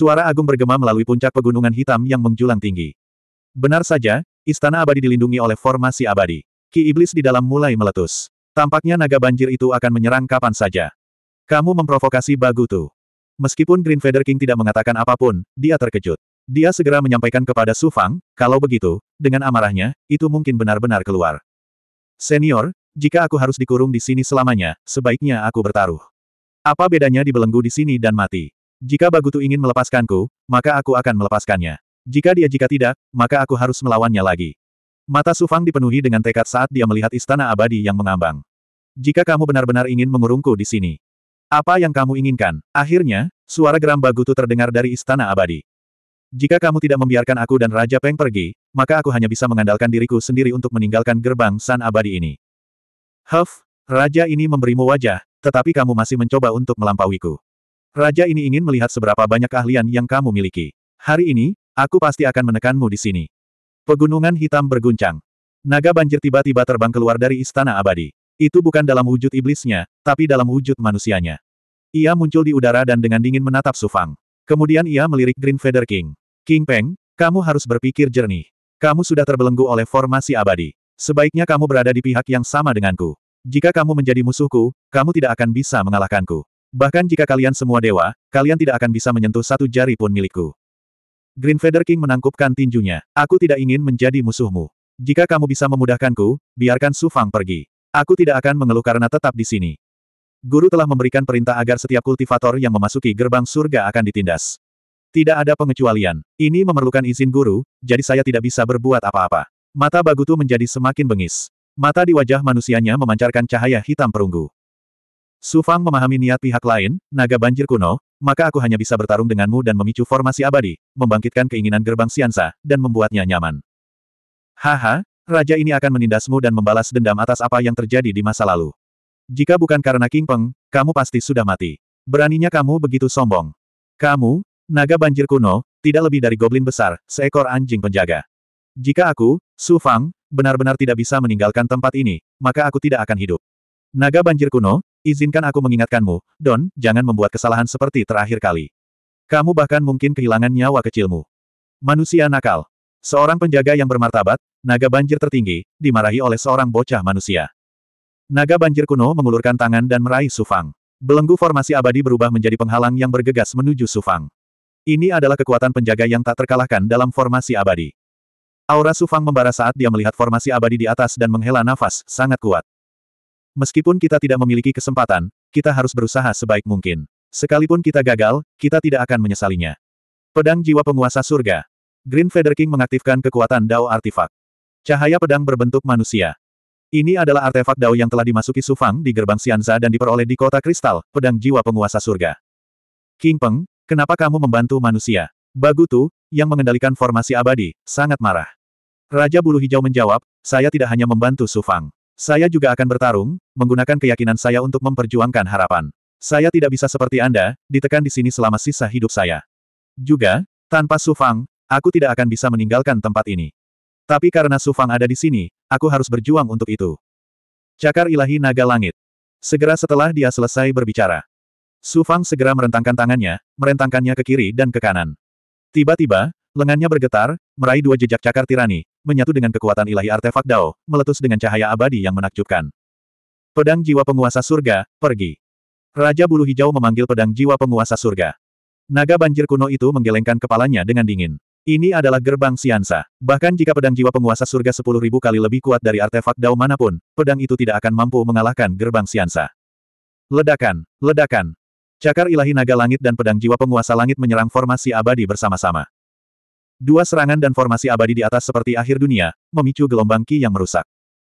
Suara agung bergema melalui puncak pegunungan hitam yang menjulang tinggi. Benar saja, istana abadi dilindungi oleh formasi abadi. Ki iblis di dalam mulai meletus. Tampaknya naga banjir itu akan menyerang kapan saja. Kamu memprovokasi Bagutu. Meskipun Green Feather King tidak mengatakan apapun, dia terkejut. Dia segera menyampaikan kepada Su Fang, kalau begitu, dengan amarahnya, itu mungkin benar-benar keluar. Senior, jika aku harus dikurung di sini selamanya, sebaiknya aku bertaruh. Apa bedanya dibelenggu di sini dan mati? Jika Bagutu ingin melepaskanku, maka aku akan melepaskannya. Jika dia jika tidak, maka aku harus melawannya lagi. Mata Sufang dipenuhi dengan tekad saat dia melihat istana abadi yang mengambang. Jika kamu benar-benar ingin mengurungku di sini. Apa yang kamu inginkan? Akhirnya, suara geram Bagutu terdengar dari istana abadi. Jika kamu tidak membiarkan aku dan Raja Peng pergi, maka aku hanya bisa mengandalkan diriku sendiri untuk meninggalkan gerbang San Abadi ini. Huff, Raja ini memberimu wajah, tetapi kamu masih mencoba untuk melampauiku. Raja ini ingin melihat seberapa banyak keahlian yang kamu miliki. Hari ini, aku pasti akan menekanmu di sini. Pegunungan hitam berguncang. Naga banjir tiba-tiba terbang keluar dari istana abadi. Itu bukan dalam wujud iblisnya, tapi dalam wujud manusianya. Ia muncul di udara dan dengan dingin menatap Sufang. Kemudian ia melirik Green Feather King. King Peng, kamu harus berpikir jernih. Kamu sudah terbelenggu oleh formasi abadi. Sebaiknya kamu berada di pihak yang sama denganku. Jika kamu menjadi musuhku, kamu tidak akan bisa mengalahkanku. Bahkan jika kalian semua dewa, kalian tidak akan bisa menyentuh satu jari pun milikku. Green Feather King menangkupkan tinjunya. Aku tidak ingin menjadi musuhmu. Jika kamu bisa memudahkanku, biarkan Su Fang pergi. Aku tidak akan mengeluh karena tetap di sini. Guru telah memberikan perintah agar setiap kultivator yang memasuki gerbang surga akan ditindas. Tidak ada pengecualian. Ini memerlukan izin guru, jadi saya tidak bisa berbuat apa-apa. Mata Bagutu menjadi semakin bengis. Mata di wajah manusianya memancarkan cahaya hitam perunggu. Su Fang memahami niat pihak lain, naga banjir kuno, maka aku hanya bisa bertarung denganmu dan memicu formasi abadi, membangkitkan keinginan gerbang Siansa, dan membuatnya nyaman. Haha, raja ini akan menindasmu dan membalas dendam atas apa yang terjadi di masa lalu. Jika bukan karena King Peng, kamu pasti sudah mati. Beraninya kamu begitu sombong. Kamu, naga banjir kuno, tidak lebih dari goblin besar, seekor anjing penjaga. Jika aku, Su Fang, benar-benar tidak bisa meninggalkan tempat ini, maka aku tidak akan hidup. Naga banjir kuno, Izinkan aku mengingatkanmu, Don, jangan membuat kesalahan seperti terakhir kali. Kamu bahkan mungkin kehilangan nyawa kecilmu. Manusia nakal. Seorang penjaga yang bermartabat, naga banjir tertinggi, dimarahi oleh seorang bocah manusia. Naga banjir kuno mengulurkan tangan dan meraih Sufang. Belenggu formasi abadi berubah menjadi penghalang yang bergegas menuju Sufang. Ini adalah kekuatan penjaga yang tak terkalahkan dalam formasi abadi. Aura Sufang membara saat dia melihat formasi abadi di atas dan menghela nafas, sangat kuat. Meskipun kita tidak memiliki kesempatan, kita harus berusaha sebaik mungkin. Sekalipun kita gagal, kita tidak akan menyesalinya. Pedang Jiwa Penguasa Surga Green Feather King mengaktifkan kekuatan Dao Artifak. Cahaya pedang berbentuk manusia. Ini adalah artefak Dao yang telah dimasuki Sufang di gerbang Sianza dan diperoleh di kota kristal, pedang jiwa penguasa surga. King Peng, kenapa kamu membantu manusia? Bagutu, yang mengendalikan formasi abadi, sangat marah. Raja Bulu Hijau menjawab, saya tidak hanya membantu Sufang. Saya juga akan bertarung, menggunakan keyakinan saya untuk memperjuangkan harapan. Saya tidak bisa seperti Anda, ditekan di sini selama sisa hidup saya. Juga, tanpa Sufang, aku tidak akan bisa meninggalkan tempat ini. Tapi karena Sufang ada di sini, aku harus berjuang untuk itu. Cakar ilahi naga langit. Segera setelah dia selesai berbicara, Sufang segera merentangkan tangannya, merentangkannya ke kiri dan ke kanan. Tiba-tiba, lengannya bergetar, meraih dua jejak cakar tirani, menyatu dengan kekuatan ilahi artefak Dao, meletus dengan cahaya abadi yang menakjubkan. Pedang jiwa penguasa surga, pergi. Raja bulu hijau memanggil pedang jiwa penguasa surga. Naga banjir kuno itu menggelengkan kepalanya dengan dingin. Ini adalah gerbang Siansa. Bahkan jika pedang jiwa penguasa surga 10.000 kali lebih kuat dari artefak Dao manapun, pedang itu tidak akan mampu mengalahkan gerbang Siansa. Ledakan, ledakan. Cakar ilahi naga langit dan pedang jiwa penguasa langit menyerang formasi abadi bersama-sama. Dua serangan dan formasi abadi di atas seperti akhir dunia, memicu gelombang Ki yang merusak.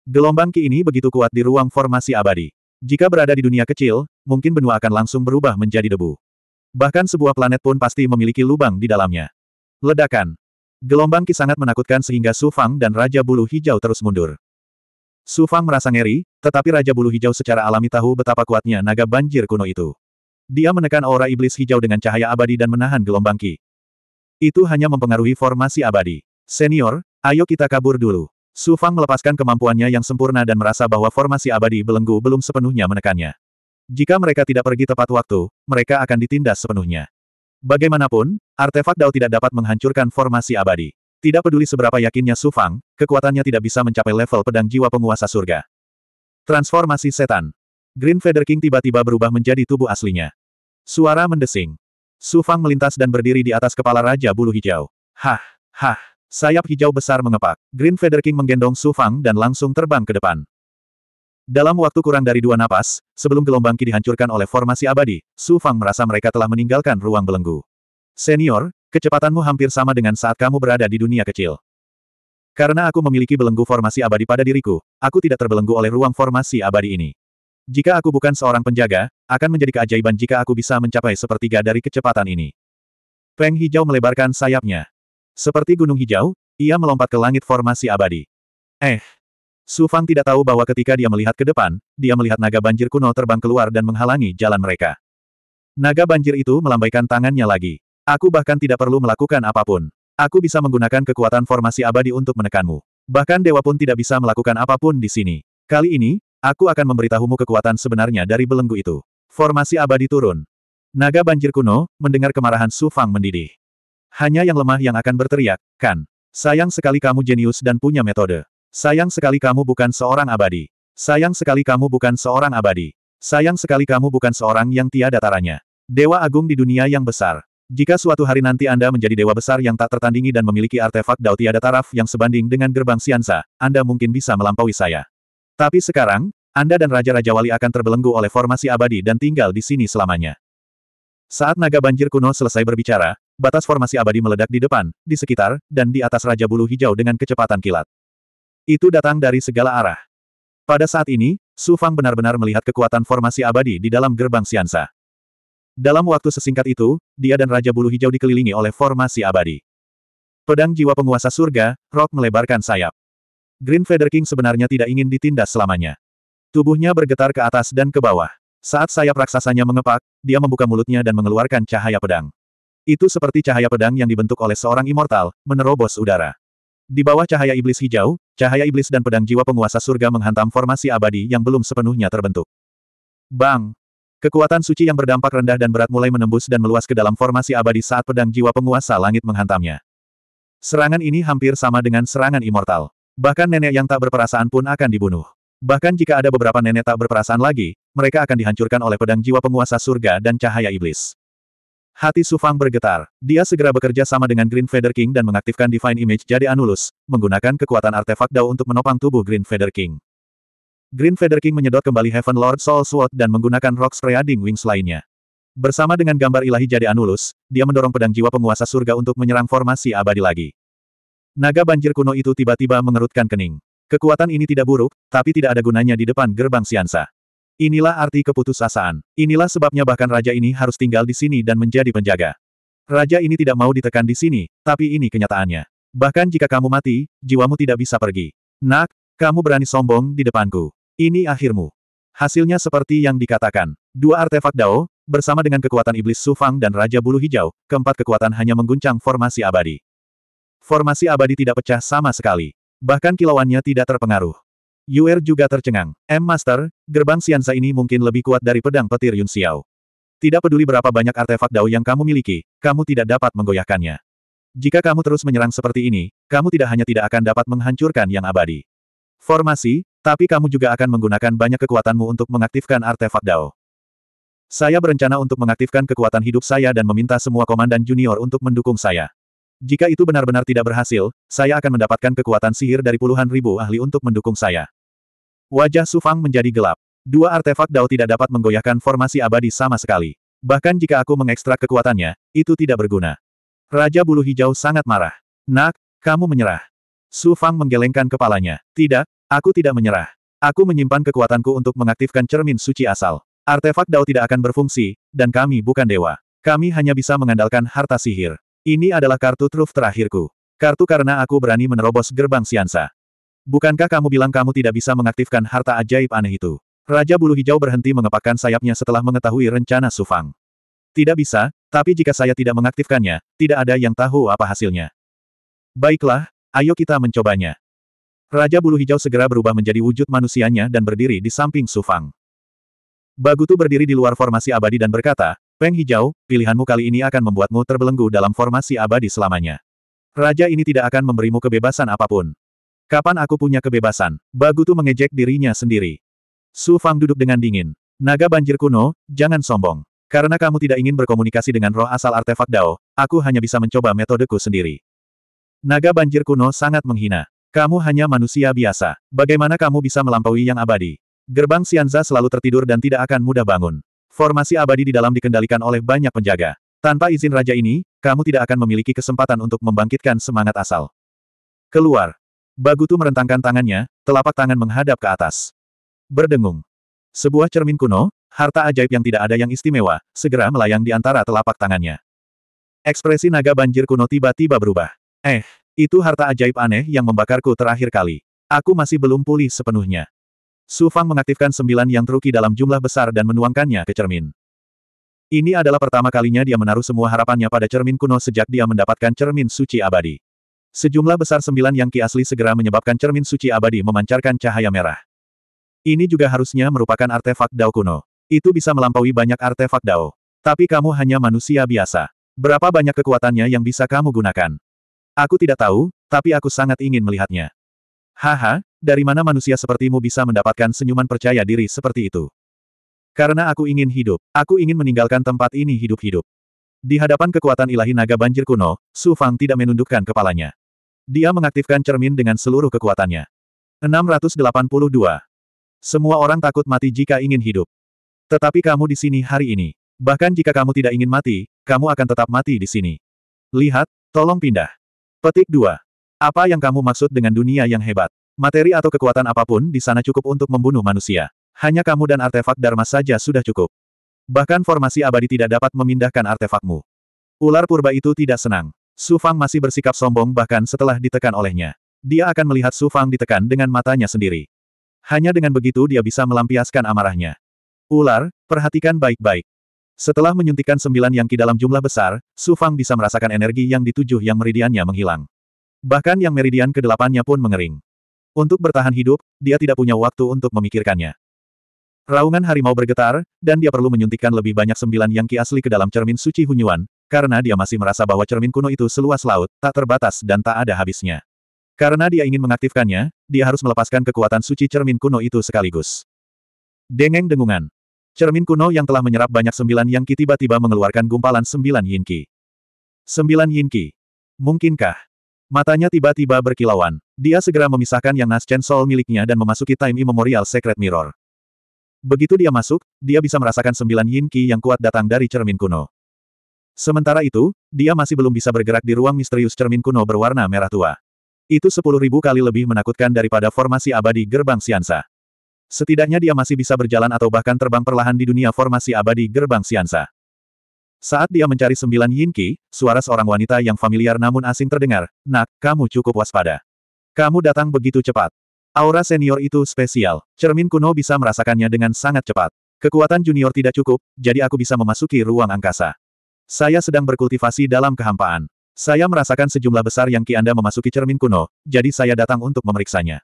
Gelombang Ki ini begitu kuat di ruang formasi abadi. Jika berada di dunia kecil, mungkin benua akan langsung berubah menjadi debu. Bahkan sebuah planet pun pasti memiliki lubang di dalamnya. Ledakan. Gelombang Ki sangat menakutkan sehingga Su Fang dan Raja Bulu Hijau terus mundur. Su Fang merasa ngeri, tetapi Raja Bulu Hijau secara alami tahu betapa kuatnya naga banjir kuno itu. Dia menekan aura iblis hijau dengan cahaya abadi dan menahan gelombang Ki. Itu hanya mempengaruhi formasi abadi. Senior, ayo kita kabur dulu. Su Fang melepaskan kemampuannya yang sempurna dan merasa bahwa formasi abadi belenggu belum sepenuhnya menekannya. Jika mereka tidak pergi tepat waktu, mereka akan ditindas sepenuhnya. Bagaimanapun, artefak Dao tidak dapat menghancurkan formasi abadi. Tidak peduli seberapa yakinnya Su Fang, kekuatannya tidak bisa mencapai level pedang jiwa penguasa surga. Transformasi setan. Green Feather King tiba-tiba berubah menjadi tubuh aslinya. Suara mendesing. Su Fang melintas dan berdiri di atas kepala Raja Bulu Hijau. Hah! Hah! Sayap hijau besar mengepak. Green Feather King menggendong Su Fang dan langsung terbang ke depan. Dalam waktu kurang dari dua napas, sebelum gelombang Ki dihancurkan oleh formasi abadi, Su Fang merasa mereka telah meninggalkan ruang belenggu. Senior, kecepatanmu hampir sama dengan saat kamu berada di dunia kecil. Karena aku memiliki belenggu formasi abadi pada diriku, aku tidak terbelenggu oleh ruang formasi abadi ini. Jika aku bukan seorang penjaga, akan menjadi keajaiban jika aku bisa mencapai sepertiga dari kecepatan ini. Peng hijau melebarkan sayapnya. Seperti gunung hijau, ia melompat ke langit formasi abadi. Eh! Su Fang tidak tahu bahwa ketika dia melihat ke depan, dia melihat naga banjir kuno terbang keluar dan menghalangi jalan mereka. Naga banjir itu melambaikan tangannya lagi. Aku bahkan tidak perlu melakukan apapun. Aku bisa menggunakan kekuatan formasi abadi untuk menekanmu. Bahkan dewa pun tidak bisa melakukan apapun di sini. Kali ini, Aku akan memberitahumu kekuatan sebenarnya dari belenggu itu. Formasi abadi turun. Naga banjir kuno, mendengar kemarahan Su Fang mendidih. Hanya yang lemah yang akan berteriak, kan? Sayang sekali kamu jenius dan punya metode. Sayang sekali kamu bukan seorang abadi. Sayang sekali kamu bukan seorang abadi. Sayang sekali kamu bukan seorang yang tiada taranya. Dewa agung di dunia yang besar. Jika suatu hari nanti Anda menjadi dewa besar yang tak tertandingi dan memiliki artefak dao tiada taraf yang sebanding dengan gerbang Siansa, Anda mungkin bisa melampaui saya. Tapi sekarang, Anda dan Raja-Raja Wali akan terbelenggu oleh formasi abadi dan tinggal di sini selamanya. Saat naga banjir kuno selesai berbicara, batas formasi abadi meledak di depan, di sekitar, dan di atas Raja Bulu Hijau dengan kecepatan kilat. Itu datang dari segala arah. Pada saat ini, Su Fang benar-benar melihat kekuatan formasi abadi di dalam gerbang Siansa. Dalam waktu sesingkat itu, dia dan Raja Bulu Hijau dikelilingi oleh formasi abadi. Pedang jiwa penguasa surga, Rock melebarkan sayap. Green Feather King sebenarnya tidak ingin ditindas selamanya. Tubuhnya bergetar ke atas dan ke bawah. Saat sayap raksasanya mengepak, dia membuka mulutnya dan mengeluarkan cahaya pedang. Itu seperti cahaya pedang yang dibentuk oleh seorang immortal, menerobos udara. Di bawah cahaya iblis hijau, cahaya iblis dan pedang jiwa penguasa surga menghantam formasi abadi yang belum sepenuhnya terbentuk. Bang! Kekuatan suci yang berdampak rendah dan berat mulai menembus dan meluas ke dalam formasi abadi saat pedang jiwa penguasa langit menghantamnya. Serangan ini hampir sama dengan serangan immortal. Bahkan nenek yang tak berperasaan pun akan dibunuh. Bahkan jika ada beberapa nenek tak berperasaan lagi, mereka akan dihancurkan oleh pedang jiwa penguasa surga dan cahaya iblis. Hati Sufang bergetar. Dia segera bekerja sama dengan Green Feather King dan mengaktifkan Divine Image jadi Anulus, menggunakan kekuatan artefak Dao untuk menopang tubuh Green Feather King. Green Feather King menyedot kembali Heaven Lord Soul Sword dan menggunakan Rock Spreading Wings lainnya. Bersama dengan gambar ilahi jadi Anulus, dia mendorong pedang jiwa penguasa surga untuk menyerang formasi abadi lagi. Naga banjir kuno itu tiba-tiba mengerutkan kening. Kekuatan ini tidak buruk, tapi tidak ada gunanya di depan gerbang Siansa. Inilah arti keputusasaan. Inilah sebabnya bahkan raja ini harus tinggal di sini dan menjadi penjaga. Raja ini tidak mau ditekan di sini, tapi ini kenyataannya. Bahkan jika kamu mati, jiwamu tidak bisa pergi. Nak, kamu berani sombong di depanku. Ini akhirmu. Hasilnya seperti yang dikatakan. Dua artefak Dao, bersama dengan kekuatan iblis Sufang dan Raja Bulu Hijau, keempat kekuatan hanya mengguncang formasi abadi. Formasi abadi tidak pecah sama sekali. Bahkan kilauannya tidak terpengaruh. Yuer juga tercengang. M Master, gerbang Siansa ini mungkin lebih kuat dari pedang petir Yun Xiao. Tidak peduli berapa banyak artefak dao yang kamu miliki, kamu tidak dapat menggoyahkannya. Jika kamu terus menyerang seperti ini, kamu tidak hanya tidak akan dapat menghancurkan yang abadi. Formasi, tapi kamu juga akan menggunakan banyak kekuatanmu untuk mengaktifkan artefak dao. Saya berencana untuk mengaktifkan kekuatan hidup saya dan meminta semua komandan junior untuk mendukung saya. Jika itu benar-benar tidak berhasil, saya akan mendapatkan kekuatan sihir dari puluhan ribu ahli untuk mendukung saya. Wajah Sufang menjadi gelap. Dua artefak Dao tidak dapat menggoyahkan formasi abadi sama sekali. Bahkan jika aku mengekstrak kekuatannya, itu tidak berguna. Raja Bulu Hijau sangat marah. Nak, kamu menyerah. Sufang menggelengkan kepalanya. Tidak, aku tidak menyerah. Aku menyimpan kekuatanku untuk mengaktifkan cermin suci asal. Artefak Dao tidak akan berfungsi, dan kami bukan dewa. Kami hanya bisa mengandalkan harta sihir. Ini adalah kartu truf terakhirku. Kartu karena aku berani menerobos gerbang siansa. Bukankah kamu bilang kamu tidak bisa mengaktifkan harta ajaib aneh itu? Raja Bulu Hijau berhenti mengepakkan sayapnya setelah mengetahui rencana Sufang. Tidak bisa, tapi jika saya tidak mengaktifkannya, tidak ada yang tahu apa hasilnya. Baiklah, ayo kita mencobanya. Raja Bulu Hijau segera berubah menjadi wujud manusianya dan berdiri di samping Sufang. Bagutu berdiri di luar formasi abadi dan berkata, Peng Hijau, pilihanmu kali ini akan membuatmu terbelenggu dalam formasi abadi selamanya. Raja ini tidak akan memberimu kebebasan apapun. Kapan aku punya kebebasan? Bagutu mengejek dirinya sendiri. Su Fang duduk dengan dingin. Naga banjir kuno, jangan sombong. Karena kamu tidak ingin berkomunikasi dengan roh asal artefak Dao, aku hanya bisa mencoba metodeku sendiri. Naga banjir kuno sangat menghina. Kamu hanya manusia biasa. Bagaimana kamu bisa melampaui yang abadi? Gerbang Sianza selalu tertidur dan tidak akan mudah bangun. Formasi abadi di dalam dikendalikan oleh banyak penjaga. Tanpa izin raja ini, kamu tidak akan memiliki kesempatan untuk membangkitkan semangat asal. Keluar. Bagutu merentangkan tangannya, telapak tangan menghadap ke atas. Berdengung. Sebuah cermin kuno, harta ajaib yang tidak ada yang istimewa, segera melayang di antara telapak tangannya. Ekspresi naga banjir kuno tiba-tiba berubah. Eh, itu harta ajaib aneh yang membakarku terakhir kali. Aku masih belum pulih sepenuhnya. Su Fang mengaktifkan sembilan yang teruki dalam jumlah besar dan menuangkannya ke cermin. Ini adalah pertama kalinya dia menaruh semua harapannya pada cermin kuno sejak dia mendapatkan cermin suci abadi. Sejumlah besar sembilan yang ki asli segera menyebabkan cermin suci abadi memancarkan cahaya merah. Ini juga harusnya merupakan artefak Dao kuno. Itu bisa melampaui banyak artefak Dao. Tapi kamu hanya manusia biasa. Berapa banyak kekuatannya yang bisa kamu gunakan? Aku tidak tahu, tapi aku sangat ingin melihatnya. Haha, dari mana manusia sepertimu bisa mendapatkan senyuman percaya diri seperti itu? Karena aku ingin hidup, aku ingin meninggalkan tempat ini hidup-hidup. Di hadapan kekuatan ilahi naga banjir kuno, Su Fang tidak menundukkan kepalanya. Dia mengaktifkan cermin dengan seluruh kekuatannya. 682. Semua orang takut mati jika ingin hidup. Tetapi kamu di sini hari ini. Bahkan jika kamu tidak ingin mati, kamu akan tetap mati di sini. Lihat, tolong pindah. Petik 2. Apa yang kamu maksud dengan dunia yang hebat? Materi atau kekuatan apapun di sana cukup untuk membunuh manusia. Hanya kamu dan artefak Dharma saja sudah cukup. Bahkan formasi abadi tidak dapat memindahkan artefakmu. Ular purba itu tidak senang. Su Fang masih bersikap sombong bahkan setelah ditekan olehnya. Dia akan melihat Su Fang ditekan dengan matanya sendiri. Hanya dengan begitu dia bisa melampiaskan amarahnya. Ular, perhatikan baik-baik. Setelah menyuntikkan sembilan yang ki dalam jumlah besar, Su Fang bisa merasakan energi yang dituju yang meridiannya menghilang. Bahkan yang meridian kedelapannya pun mengering. Untuk bertahan hidup, dia tidak punya waktu untuk memikirkannya. Raungan harimau bergetar, dan dia perlu menyuntikkan lebih banyak sembilan yang ki asli ke dalam cermin suci Hunyuan, karena dia masih merasa bahwa cermin kuno itu seluas laut, tak terbatas dan tak ada habisnya. Karena dia ingin mengaktifkannya, dia harus melepaskan kekuatan suci cermin kuno itu sekaligus. Dengeng dengungan. Cermin kuno yang telah menyerap banyak sembilan yang ki tiba-tiba mengeluarkan gumpalan sembilan yin ki. Sembilan yin ki. Mungkinkah? Matanya tiba-tiba berkilauan. Dia segera memisahkan yang Nas Chen Soul miliknya dan memasuki Time Immemorial Secret Mirror. Begitu dia masuk, dia bisa merasakan sembilan yin qi yang kuat datang dari cermin kuno. Sementara itu, dia masih belum bisa bergerak di ruang misterius cermin kuno berwarna merah tua. Itu sepuluh ribu kali lebih menakutkan daripada formasi abadi gerbang Siansa. Setidaknya dia masih bisa berjalan atau bahkan terbang perlahan di dunia formasi abadi gerbang Siansa. Saat dia mencari sembilan Yin Qi, suara seorang wanita yang familiar namun asing terdengar, Nak, kamu cukup waspada. Kamu datang begitu cepat. Aura senior itu spesial. Cermin kuno bisa merasakannya dengan sangat cepat. Kekuatan junior tidak cukup, jadi aku bisa memasuki ruang angkasa. Saya sedang berkultivasi dalam kehampaan. Saya merasakan sejumlah besar yang Ki Anda memasuki cermin kuno, jadi saya datang untuk memeriksanya.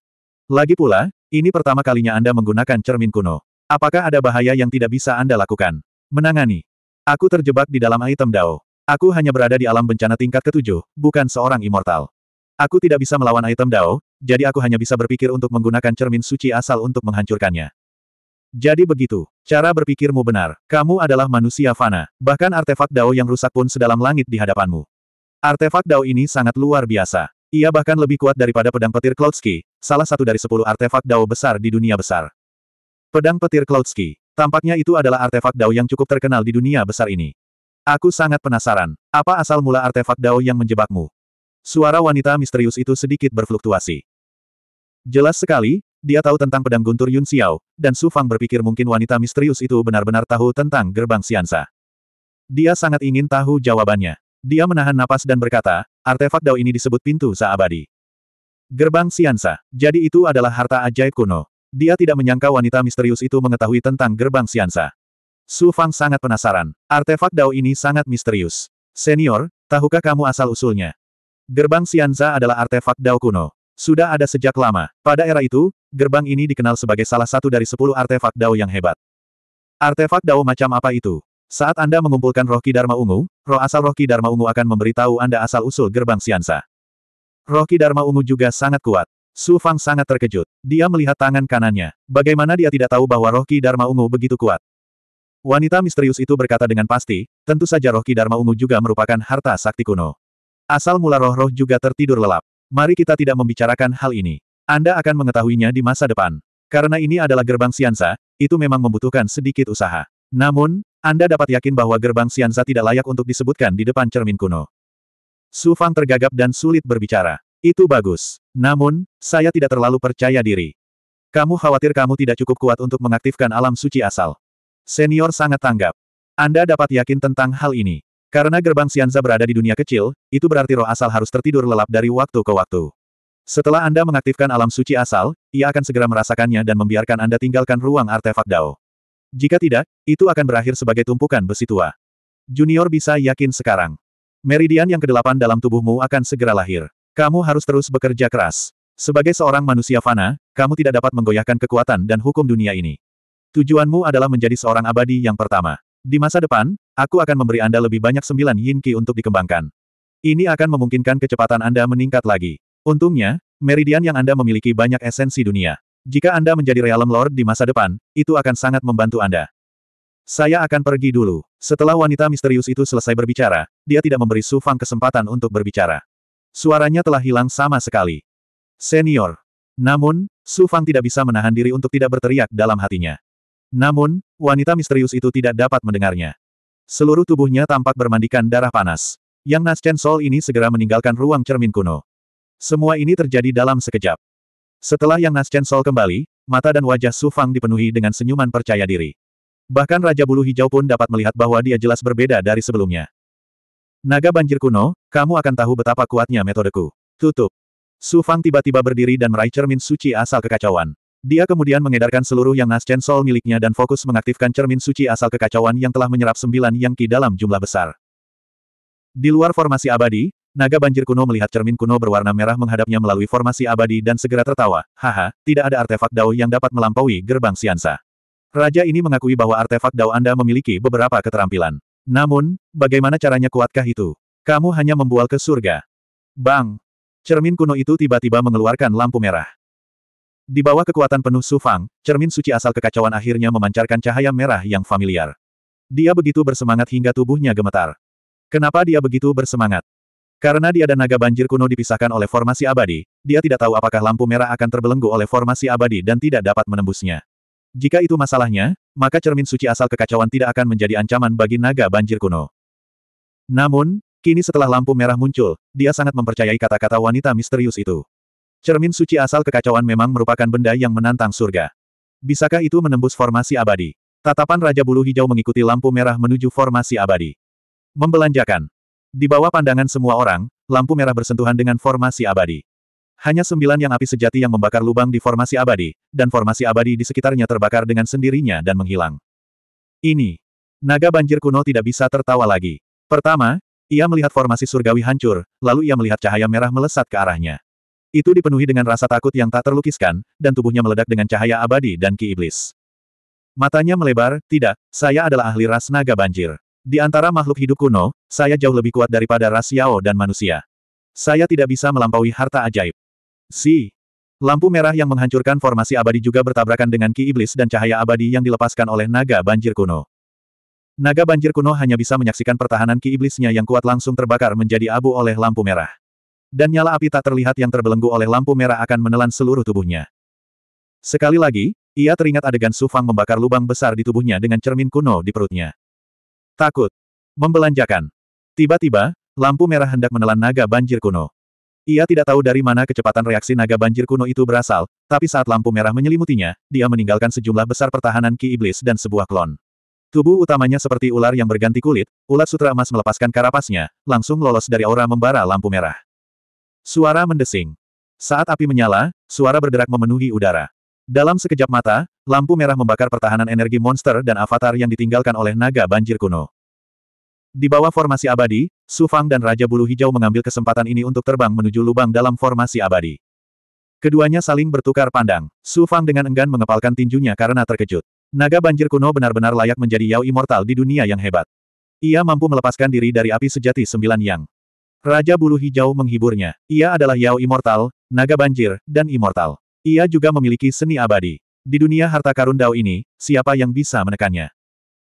Lagi pula, ini pertama kalinya Anda menggunakan cermin kuno. Apakah ada bahaya yang tidak bisa Anda lakukan? Menangani. Aku terjebak di dalam item Dao. Aku hanya berada di alam bencana tingkat ketujuh, bukan seorang immortal. Aku tidak bisa melawan item Dao, jadi aku hanya bisa berpikir untuk menggunakan cermin suci asal untuk menghancurkannya. Jadi begitu, cara berpikirmu benar. Kamu adalah manusia fana, bahkan artefak Dao yang rusak pun sedalam langit di hadapanmu. Artefak Dao ini sangat luar biasa. Ia bahkan lebih kuat daripada pedang petir Cloudski, salah satu dari sepuluh artefak Dao besar di dunia besar. Pedang petir Cloudski, Tampaknya itu adalah artefak Dao yang cukup terkenal di dunia besar ini. Aku sangat penasaran, apa asal mula artefak Dao yang menjebakmu? Suara wanita misterius itu sedikit berfluktuasi. Jelas sekali, dia tahu tentang pedang guntur Yun Xiao, dan Su Fang berpikir mungkin wanita misterius itu benar-benar tahu tentang gerbang Xiansa. Dia sangat ingin tahu jawabannya. Dia menahan napas dan berkata, artefak Dao ini disebut pintu seabadi. Gerbang Siansa, jadi itu adalah harta ajaib kuno. Dia tidak menyangka wanita misterius itu mengetahui tentang gerbang Siansa. Su Fang sangat penasaran. Artefak Dao ini sangat misterius. Senior, tahukah kamu asal-usulnya? Gerbang Sianza adalah artefak Dao kuno. Sudah ada sejak lama. Pada era itu, gerbang ini dikenal sebagai salah satu dari sepuluh artefak Dao yang hebat. Artefak Dao macam apa itu? Saat Anda mengumpulkan roh Ki Dharma Ungu, roh asal roh Ki Dharma Ungu akan memberitahu Anda asal-usul gerbang Siansa. Roh Ki Dharma Ungu juga sangat kuat. Su Fang sangat terkejut. Dia melihat tangan kanannya. Bagaimana dia tidak tahu bahwa roh Ki Dharma Ungu begitu kuat? Wanita misterius itu berkata dengan pasti, tentu saja roh Ki Dharma Ungu juga merupakan harta sakti kuno. Asal mula roh-roh juga tertidur lelap. Mari kita tidak membicarakan hal ini. Anda akan mengetahuinya di masa depan. Karena ini adalah gerbang Siansa, itu memang membutuhkan sedikit usaha. Namun, Anda dapat yakin bahwa gerbang Siansa tidak layak untuk disebutkan di depan cermin kuno. Su Fang tergagap dan sulit berbicara. Itu bagus. Namun, saya tidak terlalu percaya diri. Kamu khawatir kamu tidak cukup kuat untuk mengaktifkan alam suci asal. Senior sangat tanggap. Anda dapat yakin tentang hal ini. Karena gerbang Sianza berada di dunia kecil, itu berarti roh asal harus tertidur lelap dari waktu ke waktu. Setelah Anda mengaktifkan alam suci asal, ia akan segera merasakannya dan membiarkan Anda tinggalkan ruang artefak Dao. Jika tidak, itu akan berakhir sebagai tumpukan besi tua. Junior bisa yakin sekarang. Meridian yang kedelapan dalam tubuhmu akan segera lahir. Kamu harus terus bekerja keras. Sebagai seorang manusia fana, kamu tidak dapat menggoyahkan kekuatan dan hukum dunia ini. Tujuanmu adalah menjadi seorang abadi yang pertama. Di masa depan, aku akan memberi Anda lebih banyak sembilan yin ki untuk dikembangkan. Ini akan memungkinkan kecepatan Anda meningkat lagi. Untungnya, meridian yang Anda memiliki banyak esensi dunia. Jika Anda menjadi realem Lord di masa depan, itu akan sangat membantu Anda. Saya akan pergi dulu. Setelah wanita misterius itu selesai berbicara, dia tidak memberi Su Fang kesempatan untuk berbicara. Suaranya telah hilang sama sekali. Senior. Namun, Su Fang tidak bisa menahan diri untuk tidak berteriak dalam hatinya. Namun, wanita misterius itu tidak dapat mendengarnya. Seluruh tubuhnya tampak bermandikan darah panas. Yang Nas Chen Sol ini segera meninggalkan ruang cermin kuno. Semua ini terjadi dalam sekejap. Setelah Yang Nas Chen Sol kembali, mata dan wajah Su Fang dipenuhi dengan senyuman percaya diri. Bahkan Raja Bulu Hijau pun dapat melihat bahwa dia jelas berbeda dari sebelumnya. Naga banjir kuno, kamu akan tahu betapa kuatnya metodeku. Tutup. Su Fang tiba-tiba berdiri dan meraih cermin suci asal kekacauan. Dia kemudian mengedarkan seluruh yang Nas Chen Sol miliknya dan fokus mengaktifkan cermin suci asal kekacauan yang telah menyerap sembilan yang ki dalam jumlah besar. Di luar formasi abadi, naga banjir kuno melihat cermin kuno berwarna merah menghadapnya melalui formasi abadi dan segera tertawa, haha, tidak ada artefak Dao yang dapat melampaui gerbang Siansa. Raja ini mengakui bahwa artefak Dao Anda memiliki beberapa keterampilan. Namun, bagaimana caranya kuatkah itu? Kamu hanya membual ke surga. Bang! Cermin kuno itu tiba-tiba mengeluarkan lampu merah. Di bawah kekuatan penuh Sufang, cermin suci asal kekacauan akhirnya memancarkan cahaya merah yang familiar. Dia begitu bersemangat hingga tubuhnya gemetar. Kenapa dia begitu bersemangat? Karena dia dan naga banjir kuno dipisahkan oleh formasi abadi, dia tidak tahu apakah lampu merah akan terbelenggu oleh formasi abadi dan tidak dapat menembusnya. Jika itu masalahnya, maka cermin suci asal kekacauan tidak akan menjadi ancaman bagi naga banjir kuno. Namun, kini setelah lampu merah muncul, dia sangat mempercayai kata-kata wanita misterius itu. Cermin suci asal kekacauan memang merupakan benda yang menantang surga. Bisakah itu menembus formasi abadi? Tatapan Raja Bulu Hijau mengikuti lampu merah menuju formasi abadi. Membelanjakan. Di bawah pandangan semua orang, lampu merah bersentuhan dengan formasi abadi. Hanya sembilan yang api sejati yang membakar lubang di formasi abadi, dan formasi abadi di sekitarnya terbakar dengan sendirinya dan menghilang. Ini. Naga banjir kuno tidak bisa tertawa lagi. Pertama, ia melihat formasi surgawi hancur, lalu ia melihat cahaya merah melesat ke arahnya. Itu dipenuhi dengan rasa takut yang tak terlukiskan, dan tubuhnya meledak dengan cahaya abadi dan ki iblis. Matanya melebar, tidak, saya adalah ahli ras naga banjir. Di antara makhluk hidup kuno, saya jauh lebih kuat daripada ras Yao dan manusia. Saya tidak bisa melampaui harta ajaib. Si. Lampu merah yang menghancurkan formasi abadi juga bertabrakan dengan ki iblis dan cahaya abadi yang dilepaskan oleh naga banjir kuno. Naga banjir kuno hanya bisa menyaksikan pertahanan ki iblisnya yang kuat langsung terbakar menjadi abu oleh lampu merah. Dan nyala api tak terlihat yang terbelenggu oleh lampu merah akan menelan seluruh tubuhnya. Sekali lagi, ia teringat adegan Sufang membakar lubang besar di tubuhnya dengan cermin kuno di perutnya. Takut. Membelanjakan. Tiba-tiba, lampu merah hendak menelan naga banjir kuno. Ia tidak tahu dari mana kecepatan reaksi naga banjir kuno itu berasal, tapi saat lampu merah menyelimutinya, dia meninggalkan sejumlah besar pertahanan ki iblis dan sebuah klon. Tubuh utamanya seperti ular yang berganti kulit, ulat sutra emas melepaskan karapasnya, langsung lolos dari aura membara lampu merah. Suara mendesing. Saat api menyala, suara berderak memenuhi udara. Dalam sekejap mata, lampu merah membakar pertahanan energi monster dan avatar yang ditinggalkan oleh naga banjir kuno. Di bawah formasi abadi, Su Fang dan Raja Bulu Hijau mengambil kesempatan ini untuk terbang menuju lubang dalam formasi abadi. Keduanya saling bertukar pandang. Su Fang dengan enggan mengepalkan tinjunya karena terkejut. Naga banjir kuno benar-benar layak menjadi Yao Immortal di dunia yang hebat. Ia mampu melepaskan diri dari api sejati sembilan yang. Raja Bulu Hijau menghiburnya. Ia adalah Yao Immortal, Naga Banjir, dan Immortal. Ia juga memiliki seni abadi. Di dunia harta karun Dao ini, siapa yang bisa menekannya?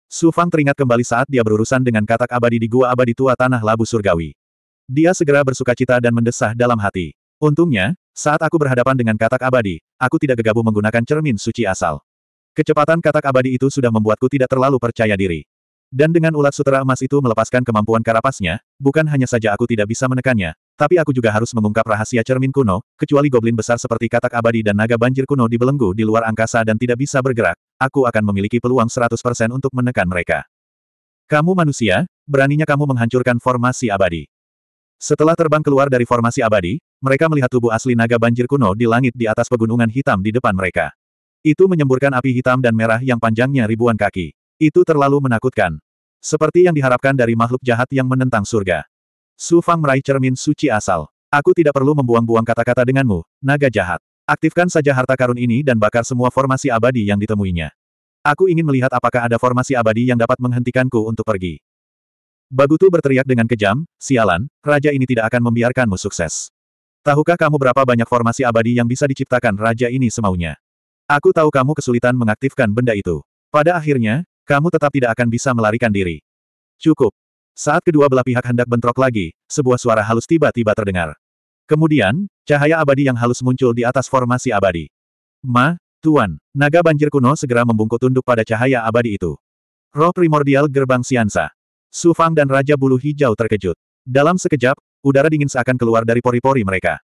Su Fang teringat kembali saat dia berurusan dengan katak abadi di gua abadi tua tanah labu surgawi. Dia segera bersuka cita dan mendesah dalam hati. Untungnya, saat aku berhadapan dengan katak abadi, aku tidak gegabah menggunakan cermin suci asal. Kecepatan katak abadi itu sudah membuatku tidak terlalu percaya diri. Dan dengan ulat sutera emas itu melepaskan kemampuan karapasnya, bukan hanya saja aku tidak bisa menekannya, tapi aku juga harus mengungkap rahasia cermin kuno, kecuali goblin besar seperti katak abadi dan naga banjir kuno dibelenggu di luar angkasa dan tidak bisa bergerak, aku akan memiliki peluang 100% untuk menekan mereka. Kamu manusia, beraninya kamu menghancurkan formasi abadi. Setelah terbang keluar dari formasi abadi, mereka melihat tubuh asli naga banjir kuno di langit di atas pegunungan hitam di depan mereka. Itu menyemburkan api hitam dan merah yang panjangnya ribuan kaki. Itu terlalu menakutkan. Seperti yang diharapkan dari makhluk jahat yang menentang surga. Su Fang meraih cermin suci asal. Aku tidak perlu membuang-buang kata-kata denganmu, naga jahat. Aktifkan saja harta karun ini dan bakar semua formasi abadi yang ditemuinya. Aku ingin melihat apakah ada formasi abadi yang dapat menghentikanku untuk pergi. Bagutu berteriak dengan kejam, sialan, raja ini tidak akan membiarkanmu sukses. Tahukah kamu berapa banyak formasi abadi yang bisa diciptakan raja ini semaunya? Aku tahu kamu kesulitan mengaktifkan benda itu. Pada akhirnya, kamu tetap tidak akan bisa melarikan diri. Cukup, saat kedua belah pihak hendak bentrok lagi, sebuah suara halus tiba-tiba terdengar. Kemudian, cahaya abadi yang halus muncul di atas formasi abadi. Ma, Tuan, naga banjir kuno segera membungkuk tunduk pada cahaya abadi itu. Roh primordial gerbang Siansa. Su Fang dan Raja Bulu Hijau terkejut. Dalam sekejap, udara dingin seakan keluar dari pori-pori mereka.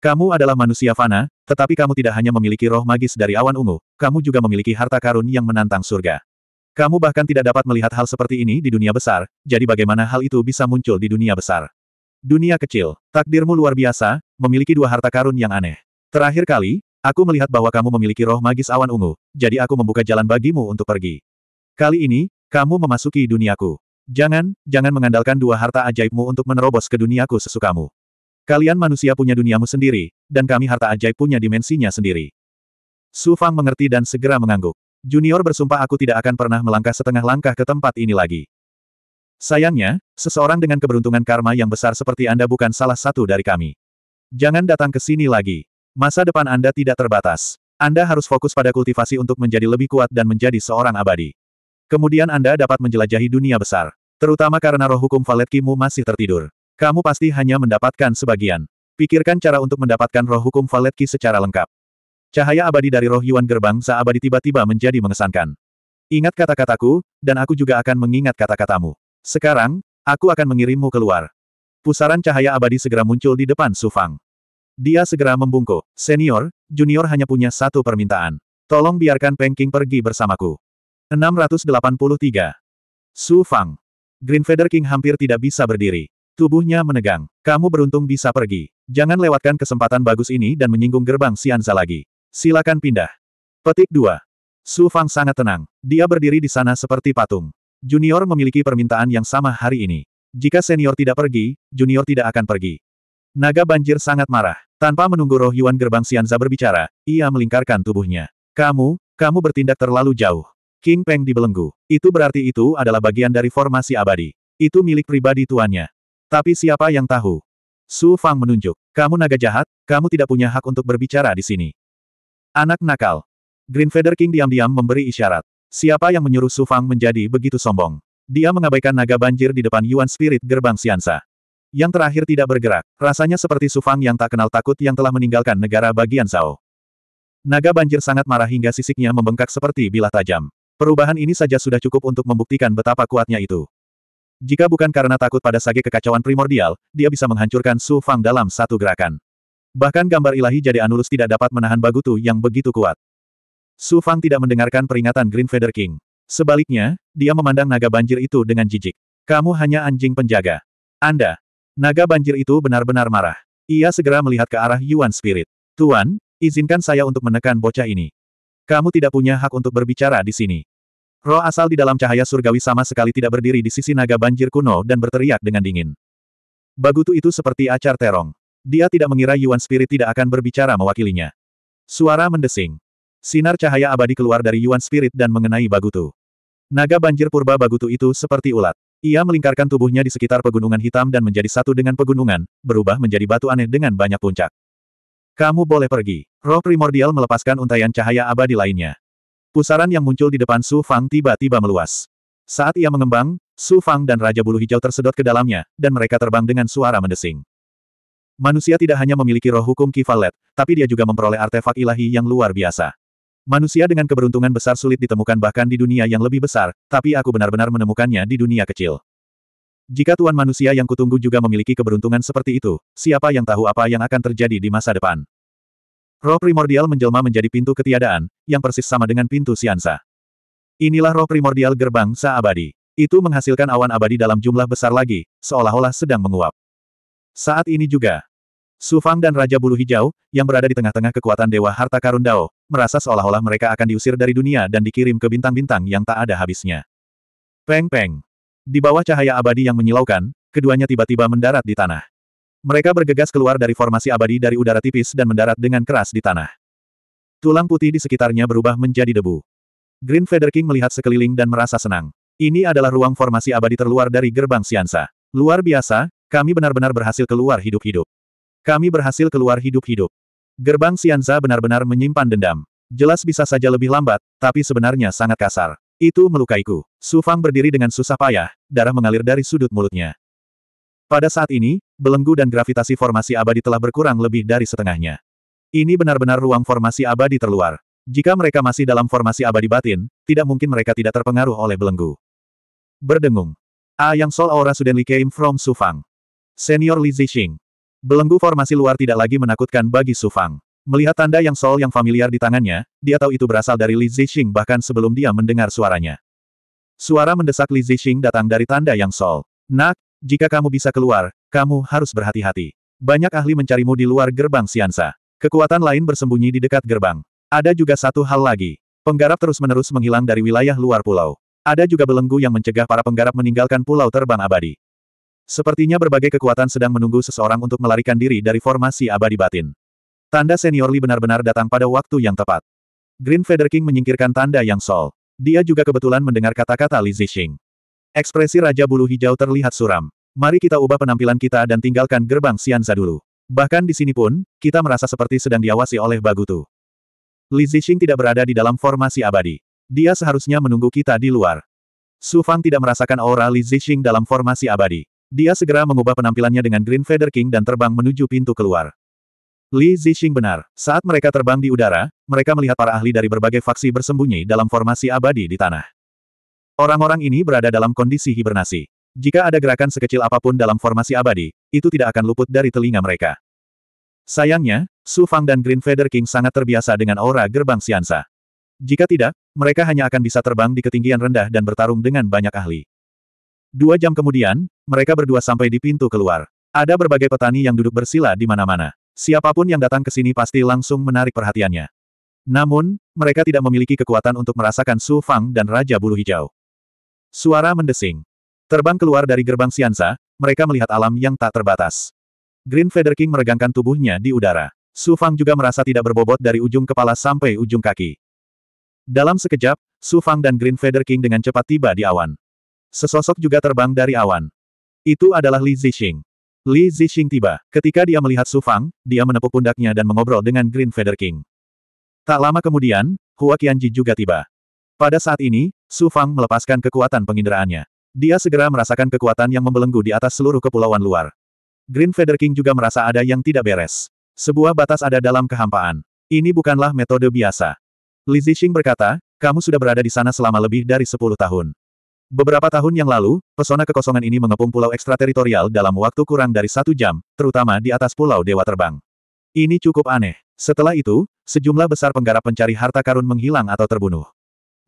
Kamu adalah manusia fana, tetapi kamu tidak hanya memiliki roh magis dari awan ungu, kamu juga memiliki harta karun yang menantang surga. Kamu bahkan tidak dapat melihat hal seperti ini di dunia besar, jadi bagaimana hal itu bisa muncul di dunia besar? Dunia kecil, takdirmu luar biasa, memiliki dua harta karun yang aneh. Terakhir kali, aku melihat bahwa kamu memiliki roh magis awan ungu, jadi aku membuka jalan bagimu untuk pergi. Kali ini, kamu memasuki duniaku. Jangan, jangan mengandalkan dua harta ajaibmu untuk menerobos ke duniaku sesukamu. Kalian manusia punya duniamu sendiri, dan kami harta ajaib punya dimensinya sendiri. Su Fang mengerti dan segera mengangguk. Junior bersumpah aku tidak akan pernah melangkah setengah langkah ke tempat ini lagi. Sayangnya, seseorang dengan keberuntungan karma yang besar seperti Anda bukan salah satu dari kami. Jangan datang ke sini lagi. Masa depan Anda tidak terbatas. Anda harus fokus pada kultivasi untuk menjadi lebih kuat dan menjadi seorang abadi. Kemudian Anda dapat menjelajahi dunia besar. Terutama karena roh hukum valetkimu masih tertidur. Kamu pasti hanya mendapatkan sebagian. Pikirkan cara untuk mendapatkan roh hukum valetki secara lengkap. Cahaya abadi dari roh Yuan Gerbang Abadi tiba-tiba menjadi mengesankan. Ingat kata-kataku, dan aku juga akan mengingat kata-katamu. Sekarang, aku akan mengirimmu keluar. Pusaran cahaya abadi segera muncul di depan Sufang. Dia segera membungkuk. Senior, junior hanya punya satu permintaan. Tolong biarkan Pengking pergi bersamaku. 683. Su Fang. Green Feather King hampir tidak bisa berdiri. Tubuhnya menegang. Kamu beruntung bisa pergi. Jangan lewatkan kesempatan bagus ini dan menyinggung gerbang Sianza lagi. Silakan pindah. Petik 2. Su Fang sangat tenang. Dia berdiri di sana seperti patung. Junior memiliki permintaan yang sama hari ini. Jika senior tidak pergi, junior tidak akan pergi. Naga banjir sangat marah. Tanpa menunggu roh Yuan gerbang Sianza berbicara, ia melingkarkan tubuhnya. Kamu, kamu bertindak terlalu jauh. King Peng dibelenggu. Itu berarti itu adalah bagian dari formasi abadi. Itu milik pribadi tuannya. Tapi siapa yang tahu? Su Fang menunjuk. Kamu naga jahat, kamu tidak punya hak untuk berbicara di sini. Anak nakal. Green Feather King diam-diam memberi isyarat. Siapa yang menyuruh Su Fang menjadi begitu sombong? Dia mengabaikan naga banjir di depan Yuan Spirit Gerbang Siansa. Yang terakhir tidak bergerak, rasanya seperti Su Fang yang tak kenal takut yang telah meninggalkan negara bagian Zhao. Naga banjir sangat marah hingga sisiknya membengkak seperti bilah tajam. Perubahan ini saja sudah cukup untuk membuktikan betapa kuatnya itu. Jika bukan karena takut pada sage kekacauan primordial, dia bisa menghancurkan Su Fang dalam satu gerakan. Bahkan gambar ilahi jadi Anulus tidak dapat menahan Bagutu yang begitu kuat. Su Fang tidak mendengarkan peringatan Green Feather King. Sebaliknya, dia memandang naga banjir itu dengan jijik. Kamu hanya anjing penjaga. Anda. Naga banjir itu benar-benar marah. Ia segera melihat ke arah Yuan Spirit. Tuan, izinkan saya untuk menekan bocah ini. Kamu tidak punya hak untuk berbicara di sini. Roh asal di dalam cahaya surgawi sama sekali tidak berdiri di sisi naga banjir kuno dan berteriak dengan dingin. Bagutu itu seperti acar terong. Dia tidak mengira Yuan Spirit tidak akan berbicara mewakilinya. Suara mendesing. Sinar cahaya abadi keluar dari Yuan Spirit dan mengenai Bagutu. Naga banjir purba Bagutu itu seperti ulat. Ia melingkarkan tubuhnya di sekitar pegunungan hitam dan menjadi satu dengan pegunungan, berubah menjadi batu aneh dengan banyak puncak. Kamu boleh pergi. Roh primordial melepaskan untayan cahaya abadi lainnya. Pusaran yang muncul di depan Su Fang tiba-tiba meluas. Saat ia mengembang, Su Fang dan Raja Bulu Hijau tersedot ke dalamnya, dan mereka terbang dengan suara mendesing. Manusia tidak hanya memiliki roh hukum kivalet, tapi dia juga memperoleh artefak ilahi yang luar biasa. Manusia dengan keberuntungan besar sulit ditemukan bahkan di dunia yang lebih besar, tapi aku benar-benar menemukannya di dunia kecil. Jika tuan manusia yang kutunggu juga memiliki keberuntungan seperti itu, siapa yang tahu apa yang akan terjadi di masa depan? Roh primordial menjelma menjadi pintu ketiadaan, yang persis sama dengan pintu siansa. Inilah roh primordial gerbang sa Itu menghasilkan awan abadi dalam jumlah besar lagi, seolah-olah sedang menguap. Saat ini juga, Sufang dan Raja Bulu Hijau, yang berada di tengah-tengah kekuatan Dewa Harta Karun Dao, merasa seolah-olah mereka akan diusir dari dunia dan dikirim ke bintang-bintang yang tak ada habisnya. Peng-peng. Di bawah cahaya abadi yang menyilaukan, keduanya tiba-tiba mendarat di tanah. Mereka bergegas keluar dari formasi abadi dari udara tipis dan mendarat dengan keras di tanah. Tulang putih di sekitarnya berubah menjadi debu. Green Feather King melihat sekeliling dan merasa senang. Ini adalah ruang formasi abadi terluar dari gerbang Siansa. Luar biasa, kami benar-benar berhasil keluar hidup-hidup. Kami berhasil keluar hidup-hidup. Gerbang Sianza benar-benar menyimpan dendam. Jelas bisa saja lebih lambat, tapi sebenarnya sangat kasar. Itu melukaiku. Sufang berdiri dengan susah payah, darah mengalir dari sudut mulutnya. Pada saat ini, belenggu dan gravitasi formasi abadi telah berkurang lebih dari setengahnya. Ini benar-benar ruang formasi abadi terluar. Jika mereka masih dalam formasi abadi batin, tidak mungkin mereka tidak terpengaruh oleh belenggu. Berdengung. A ah, Yang sol Aura Suddenly Came From Sufang. Senior Li Zixing. Belenggu formasi luar tidak lagi menakutkan bagi Su Fang. Melihat tanda yang sol yang familiar di tangannya, dia tahu itu berasal dari Li Zixing bahkan sebelum dia mendengar suaranya. Suara mendesak Li Zixing datang dari tanda yang sol. Nak, jika kamu bisa keluar, kamu harus berhati-hati. Banyak ahli mencarimu di luar gerbang Siansa. Kekuatan lain bersembunyi di dekat gerbang. Ada juga satu hal lagi. Penggarap terus-menerus menghilang dari wilayah luar pulau. Ada juga belenggu yang mencegah para penggarap meninggalkan pulau terbang abadi. Sepertinya berbagai kekuatan sedang menunggu seseorang untuk melarikan diri dari formasi abadi batin. Tanda senior Li benar-benar datang pada waktu yang tepat. Green Feather King menyingkirkan tanda yang sol. Dia juga kebetulan mendengar kata-kata Li Zixing. Ekspresi Raja Bulu Hijau terlihat suram. Mari kita ubah penampilan kita dan tinggalkan gerbang Xianza dulu. Bahkan di sini pun, kita merasa seperti sedang diawasi oleh Bagutu. Li Zixing tidak berada di dalam formasi abadi. Dia seharusnya menunggu kita di luar. Su Fang tidak merasakan aura Li Zixing dalam formasi abadi. Dia segera mengubah penampilannya dengan Green Feather King dan terbang menuju pintu keluar. Li Zixing benar. Saat mereka terbang di udara, mereka melihat para ahli dari berbagai faksi bersembunyi dalam formasi abadi di tanah. Orang-orang ini berada dalam kondisi hibernasi. Jika ada gerakan sekecil apapun dalam formasi abadi, itu tidak akan luput dari telinga mereka. Sayangnya, Su Fang dan Green Feather King sangat terbiasa dengan aura gerbang siansa. Jika tidak, mereka hanya akan bisa terbang di ketinggian rendah dan bertarung dengan banyak ahli. Dua jam kemudian, mereka berdua sampai di pintu keluar. Ada berbagai petani yang duduk bersila di mana-mana. Siapapun yang datang ke sini pasti langsung menarik perhatiannya. Namun, mereka tidak memiliki kekuatan untuk merasakan Su Fang dan Raja Bulu Hijau. Suara mendesing. Terbang keluar dari gerbang Siansa, mereka melihat alam yang tak terbatas. Green Feather King meregangkan tubuhnya di udara. Su Fang juga merasa tidak berbobot dari ujung kepala sampai ujung kaki. Dalam sekejap, Su Fang dan Green Feather King dengan cepat tiba di awan. Sesosok juga terbang dari awan. Itu adalah Li Zixing. Li Zixing tiba. Ketika dia melihat Su Fang, dia menepuk pundaknya dan mengobrol dengan Green Feather King. Tak lama kemudian, Hua Qianji juga tiba. Pada saat ini, Su Fang melepaskan kekuatan penginderaannya. Dia segera merasakan kekuatan yang membelenggu di atas seluruh kepulauan luar. Green Feather King juga merasa ada yang tidak beres. Sebuah batas ada dalam kehampaan. Ini bukanlah metode biasa. Li Zixing berkata, kamu sudah berada di sana selama lebih dari 10 tahun. Beberapa tahun yang lalu, pesona kekosongan ini mengepung pulau ekstrateritorial dalam waktu kurang dari satu jam, terutama di atas pulau Dewa Terbang. Ini cukup aneh. Setelah itu, sejumlah besar penggarap pencari harta karun menghilang atau terbunuh.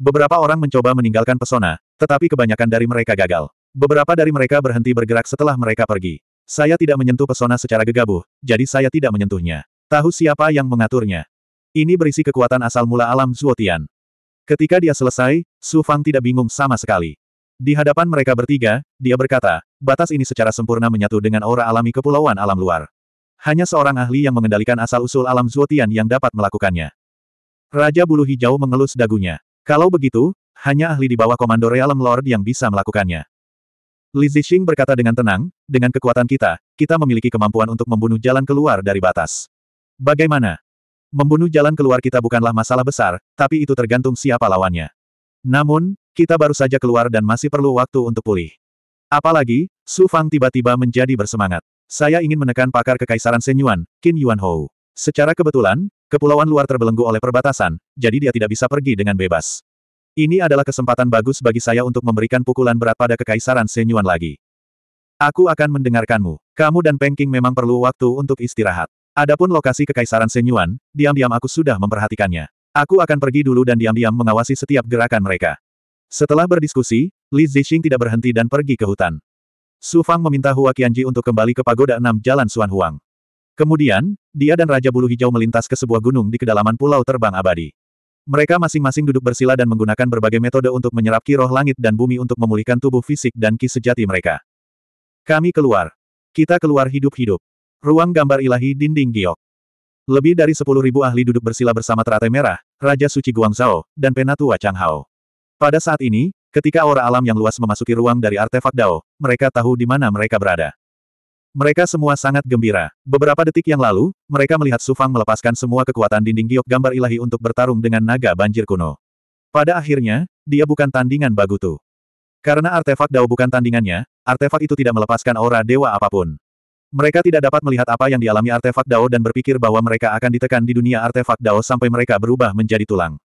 Beberapa orang mencoba meninggalkan pesona, tetapi kebanyakan dari mereka gagal. Beberapa dari mereka berhenti bergerak setelah mereka pergi. Saya tidak menyentuh pesona secara gegabah, jadi saya tidak menyentuhnya. Tahu siapa yang mengaturnya. Ini berisi kekuatan asal mula alam Zuotian. Ketika dia selesai, Su Fang tidak bingung sama sekali. Di hadapan mereka bertiga, dia berkata, batas ini secara sempurna menyatu dengan aura alami kepulauan alam luar. Hanya seorang ahli yang mengendalikan asal-usul alam Zuotian yang dapat melakukannya. Raja Bulu Hijau mengelus dagunya. Kalau begitu, hanya ahli di bawah komando Realm Lord yang bisa melakukannya. Li Zixing berkata dengan tenang, dengan kekuatan kita, kita memiliki kemampuan untuk membunuh jalan keluar dari batas. Bagaimana? Membunuh jalan keluar kita bukanlah masalah besar, tapi itu tergantung siapa lawannya. Namun, kita baru saja keluar dan masih perlu waktu untuk pulih. Apalagi, Su Fang tiba-tiba menjadi bersemangat. Saya ingin menekan pakar kekaisaran Senyuan, Qin Yuan Secara kebetulan, kepulauan luar terbelenggu oleh perbatasan, jadi dia tidak bisa pergi dengan bebas. Ini adalah kesempatan bagus bagi saya untuk memberikan pukulan berat pada kekaisaran Senyuan lagi. Aku akan mendengarkanmu. Kamu dan Pengking memang perlu waktu untuk istirahat. Adapun lokasi kekaisaran Senyuan, diam-diam aku sudah memperhatikannya. Aku akan pergi dulu dan diam-diam mengawasi setiap gerakan mereka. Setelah berdiskusi, Li Zixing tidak berhenti dan pergi ke hutan. Su Fang meminta Hua Qianji untuk kembali ke Pagoda Enam Jalan Suan Huang. Kemudian, dia dan Raja Bulu Hijau melintas ke sebuah gunung di kedalaman Pulau Terbang Abadi. Mereka masing-masing duduk bersila dan menggunakan berbagai metode untuk menyerap kiroh langit dan bumi untuk memulihkan tubuh fisik dan ki sejati mereka. Kami keluar. Kita keluar hidup-hidup. Ruang gambar ilahi dinding giok. Lebih dari sepuluh ribu ahli duduk bersila bersama teratai merah, Raja Suci Guangzhou, dan Penatua Changhao. Pada saat ini, ketika aura alam yang luas memasuki ruang dari artefak Dao, mereka tahu di mana mereka berada. Mereka semua sangat gembira. Beberapa detik yang lalu, mereka melihat Sufang melepaskan semua kekuatan dinding giok gambar ilahi untuk bertarung dengan naga banjir kuno. Pada akhirnya, dia bukan tandingan Bagutu. Karena artefak Dao bukan tandingannya, artefak itu tidak melepaskan aura dewa apapun. Mereka tidak dapat melihat apa yang dialami artefak Dao dan berpikir bahwa mereka akan ditekan di dunia artefak Dao sampai mereka berubah menjadi tulang.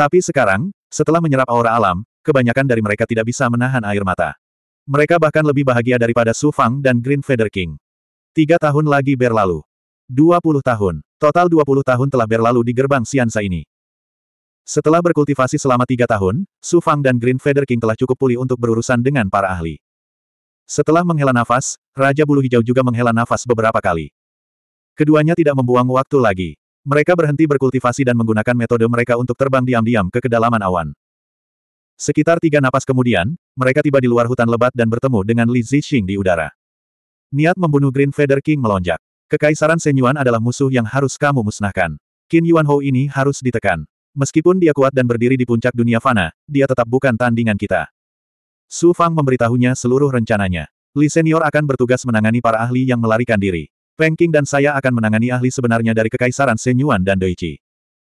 Tapi sekarang, setelah menyerap aura alam, kebanyakan dari mereka tidak bisa menahan air mata. Mereka bahkan lebih bahagia daripada Su Fang dan Green Feather King. Tiga tahun lagi berlalu. Dua puluh tahun. Total dua puluh tahun telah berlalu di gerbang Siansa ini. Setelah berkultivasi selama tiga tahun, Su Fang dan Green Feather King telah cukup pulih untuk berurusan dengan para ahli. Setelah menghela nafas, Raja Bulu Hijau juga menghela nafas beberapa kali. Keduanya tidak membuang waktu lagi. Mereka berhenti berkultivasi dan menggunakan metode mereka untuk terbang diam-diam ke kedalaman awan. Sekitar tiga napas kemudian, mereka tiba di luar hutan lebat dan bertemu dengan Li Zixing di udara. Niat membunuh Green Feather King melonjak. Kekaisaran Senyuan adalah musuh yang harus kamu musnahkan. Qin Yuanhou ini harus ditekan. Meskipun dia kuat dan berdiri di puncak dunia fana, dia tetap bukan tandingan kita. Su Fang memberitahunya seluruh rencananya. Li Senior akan bertugas menangani para ahli yang melarikan diri. Feng Qing dan saya akan menangani ahli sebenarnya dari Kekaisaran Senyuan dan Doichi.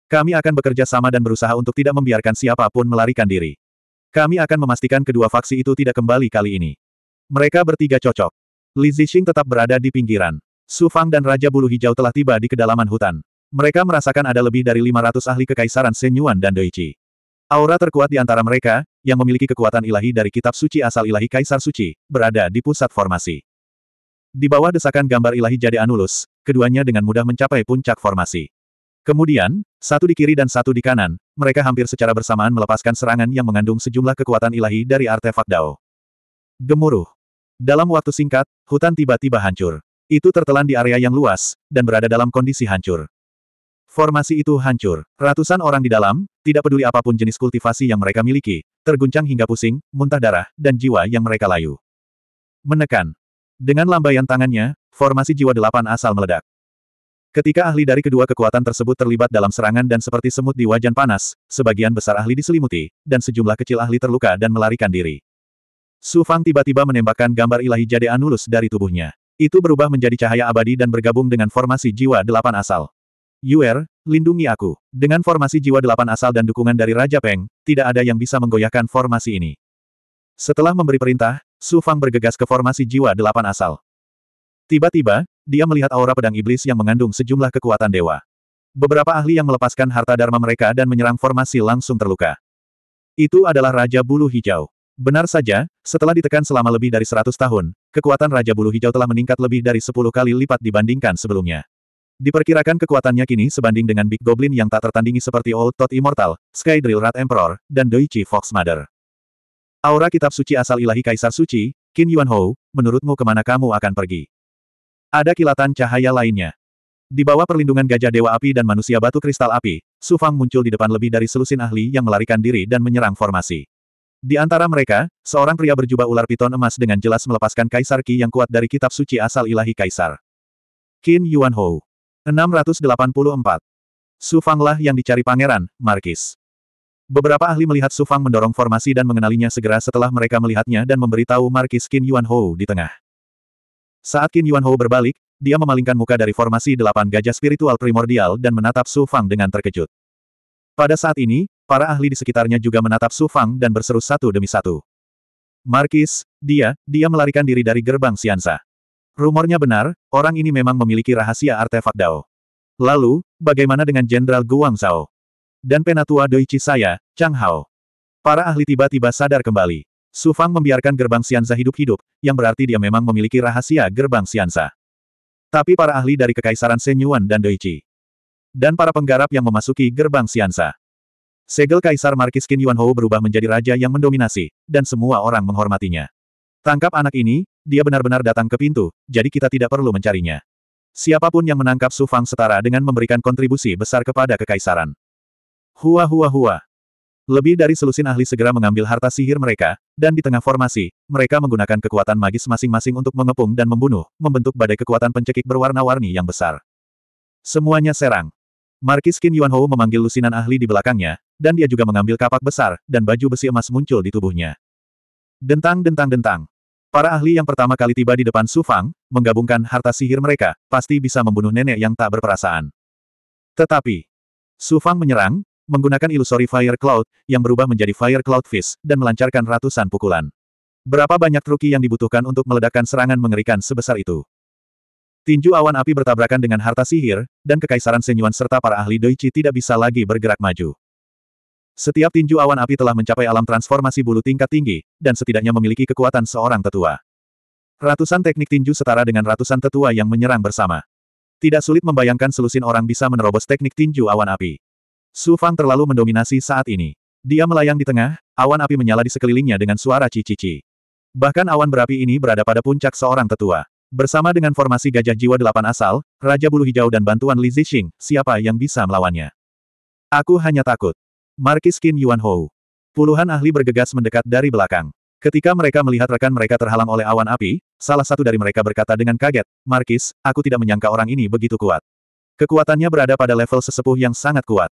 Kami akan bekerja sama dan berusaha untuk tidak membiarkan siapapun melarikan diri. Kami akan memastikan kedua faksi itu tidak kembali kali ini. Mereka bertiga cocok. Li Zixing tetap berada di pinggiran. Su Fang dan Raja Bulu Hijau telah tiba di kedalaman hutan. Mereka merasakan ada lebih dari 500 ahli kekaisaran Senyuan dan Doichi. Aura terkuat di antara mereka, yang memiliki kekuatan ilahi dari kitab suci asal ilahi Kaisar Suci, berada di pusat formasi. Di bawah desakan gambar ilahi Jade Anulus, keduanya dengan mudah mencapai puncak formasi. Kemudian, satu di kiri dan satu di kanan, mereka hampir secara bersamaan melepaskan serangan yang mengandung sejumlah kekuatan ilahi dari artefak Dao. Gemuruh. Dalam waktu singkat, hutan tiba-tiba hancur. Itu tertelan di area yang luas, dan berada dalam kondisi hancur. Formasi itu hancur. Ratusan orang di dalam, tidak peduli apapun jenis kultivasi yang mereka miliki, terguncang hingga pusing, muntah darah, dan jiwa yang mereka layu. Menekan. Dengan lambaian tangannya, formasi jiwa delapan asal meledak. Ketika ahli dari kedua kekuatan tersebut terlibat dalam serangan dan seperti semut di wajan panas, sebagian besar ahli diselimuti, dan sejumlah kecil ahli terluka dan melarikan diri. Su Fang tiba-tiba menembakkan gambar ilahi jade anulus dari tubuhnya. Itu berubah menjadi cahaya abadi dan bergabung dengan formasi jiwa delapan asal. Yuer, lindungi aku. Dengan formasi jiwa delapan asal dan dukungan dari Raja Peng, tidak ada yang bisa menggoyahkan formasi ini. Setelah memberi perintah, Su Fang bergegas ke formasi jiwa delapan asal. Tiba-tiba, dia melihat aura pedang iblis yang mengandung sejumlah kekuatan dewa. Beberapa ahli yang melepaskan harta dharma mereka dan menyerang formasi langsung terluka. Itu adalah Raja Bulu Hijau. Benar saja, setelah ditekan selama lebih dari seratus tahun, kekuatan Raja Bulu Hijau telah meningkat lebih dari sepuluh kali lipat dibandingkan sebelumnya. Diperkirakan kekuatannya kini sebanding dengan Big Goblin yang tak tertandingi seperti Old Tot Immortal, Sky Drill Rat Emperor, dan Doichi Fox Mother. Aura kitab suci asal ilahi Kaisar Suci, Qin Yuanhou, menurutmu kemana kamu akan pergi? Ada kilatan cahaya lainnya. Di bawah perlindungan gajah dewa api dan manusia batu kristal api, Su Fang muncul di depan lebih dari selusin ahli yang melarikan diri dan menyerang formasi. Di antara mereka, seorang pria berjubah ular piton emas dengan jelas melepaskan Kaisar Qi yang kuat dari kitab suci asal ilahi Kaisar. Qin Yuanhou. 684. Su Fanglah yang dicari pangeran, Markis. Beberapa ahli melihat Su Fang mendorong formasi dan mengenalinya segera setelah mereka melihatnya dan memberitahu markis Qin Yuan Hou di tengah. Saat Qin Yuan Hou berbalik, dia memalingkan muka dari formasi delapan gajah spiritual primordial dan menatap Su Fang dengan terkejut. Pada saat ini, para ahli di sekitarnya juga menatap Su Fang dan berseru satu demi satu. Markis, dia, dia melarikan diri dari gerbang Siansa. Rumornya benar, orang ini memang memiliki rahasia artefak Dao. Lalu, bagaimana dengan Jenderal Guang Zhao? dan penatua Doichi saya, Chang Hao. Para ahli tiba-tiba sadar kembali. Su Fang membiarkan gerbang Sianza hidup-hidup, yang berarti dia memang memiliki rahasia gerbang Sianza. Tapi para ahli dari Kekaisaran Senyuan dan Doichi. Dan para penggarap yang memasuki gerbang Sianza. Segel Kaisar Markis Qin Yuan Hou berubah menjadi raja yang mendominasi, dan semua orang menghormatinya. Tangkap anak ini, dia benar-benar datang ke pintu, jadi kita tidak perlu mencarinya. Siapapun yang menangkap Su Fang setara dengan memberikan kontribusi besar kepada Kekaisaran. Hua hua hua. Lebih dari selusin ahli segera mengambil harta sihir mereka, dan di tengah formasi, mereka menggunakan kekuatan magis masing-masing untuk mengepung dan membunuh, membentuk badai kekuatan pencekik berwarna-warni yang besar. Semuanya serang. Markis Qin Yuanhou memanggil lusinan ahli di belakangnya, dan dia juga mengambil kapak besar, dan baju besi emas muncul di tubuhnya. Dentang dentang dentang. Para ahli yang pertama kali tiba di depan Su Fang, menggabungkan harta sihir mereka, pasti bisa membunuh nenek yang tak berperasaan. Tetapi, Su Fang menyerang, menggunakan ilusori Fire Cloud, yang berubah menjadi Fire Cloud Fist, dan melancarkan ratusan pukulan. Berapa banyak truki yang dibutuhkan untuk meledakkan serangan mengerikan sebesar itu? Tinju awan api bertabrakan dengan harta sihir, dan kekaisaran Senyuan serta para ahli Doichi tidak bisa lagi bergerak maju. Setiap tinju awan api telah mencapai alam transformasi bulu tingkat tinggi, dan setidaknya memiliki kekuatan seorang tetua. Ratusan teknik tinju setara dengan ratusan tetua yang menyerang bersama. Tidak sulit membayangkan selusin orang bisa menerobos teknik tinju awan api. Su Fang terlalu mendominasi saat ini. Dia melayang di tengah, awan api menyala di sekelilingnya dengan suara cici-cici. Bahkan awan berapi ini berada pada puncak seorang tetua. Bersama dengan formasi gajah jiwa delapan asal, Raja Bulu Hijau dan bantuan Li Zixing, siapa yang bisa melawannya? Aku hanya takut. Markis Qin Yuan Hou. Puluhan ahli bergegas mendekat dari belakang. Ketika mereka melihat rekan mereka terhalang oleh awan api, salah satu dari mereka berkata dengan kaget, Markis, aku tidak menyangka orang ini begitu kuat. Kekuatannya berada pada level sesepuh yang sangat kuat.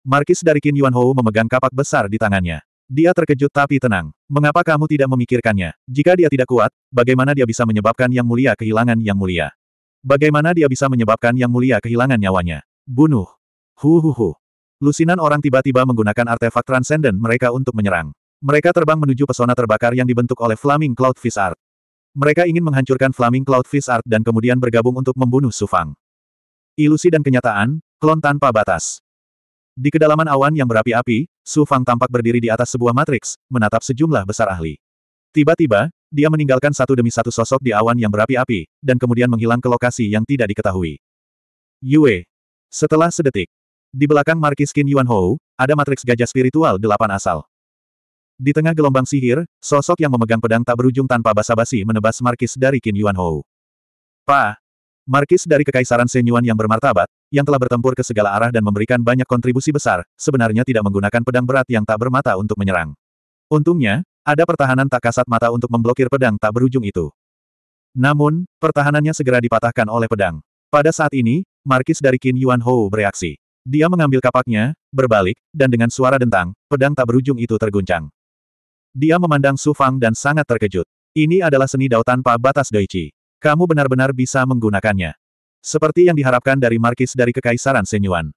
Markis dari Qin Yuanhou memegang kapak besar di tangannya. Dia terkejut tapi tenang. Mengapa kamu tidak memikirkannya? Jika dia tidak kuat, bagaimana dia bisa menyebabkan yang mulia kehilangan yang mulia? Bagaimana dia bisa menyebabkan yang mulia kehilangan nyawanya? Bunuh. Hu hu hu! Lusinan orang tiba-tiba menggunakan artefak transenden mereka untuk menyerang. Mereka terbang menuju pesona terbakar yang dibentuk oleh Flaming Cloud Fist Art. Mereka ingin menghancurkan Flaming Cloud Fist Art dan kemudian bergabung untuk membunuh Sufang. Ilusi dan kenyataan, klon tanpa batas. Di kedalaman awan yang berapi-api, Su Fang tampak berdiri di atas sebuah matriks, menatap sejumlah besar ahli. Tiba-tiba, dia meninggalkan satu demi satu sosok di awan yang berapi-api, dan kemudian menghilang ke lokasi yang tidak diketahui. Yue. Setelah sedetik, di belakang markis Qin Yuan Hou, ada matriks gajah spiritual delapan asal. Di tengah gelombang sihir, sosok yang memegang pedang tak berujung tanpa basa-basi menebas markis dari Qin Yuan Hou. Pa! Markis dari Kekaisaran Senyuan yang bermartabat, yang telah bertempur ke segala arah dan memberikan banyak kontribusi besar, sebenarnya tidak menggunakan pedang berat yang tak bermata untuk menyerang. Untungnya, ada pertahanan tak kasat mata untuk memblokir pedang tak berujung itu. Namun, pertahanannya segera dipatahkan oleh pedang. Pada saat ini, Markis dari Qin Yuan Hou bereaksi. Dia mengambil kapaknya, berbalik, dan dengan suara dentang, pedang tak berujung itu terguncang. Dia memandang Su Fang dan sangat terkejut. Ini adalah seni dao tanpa batas doichi. Kamu benar-benar bisa menggunakannya. Seperti yang diharapkan dari markis dari Kekaisaran Senyuan.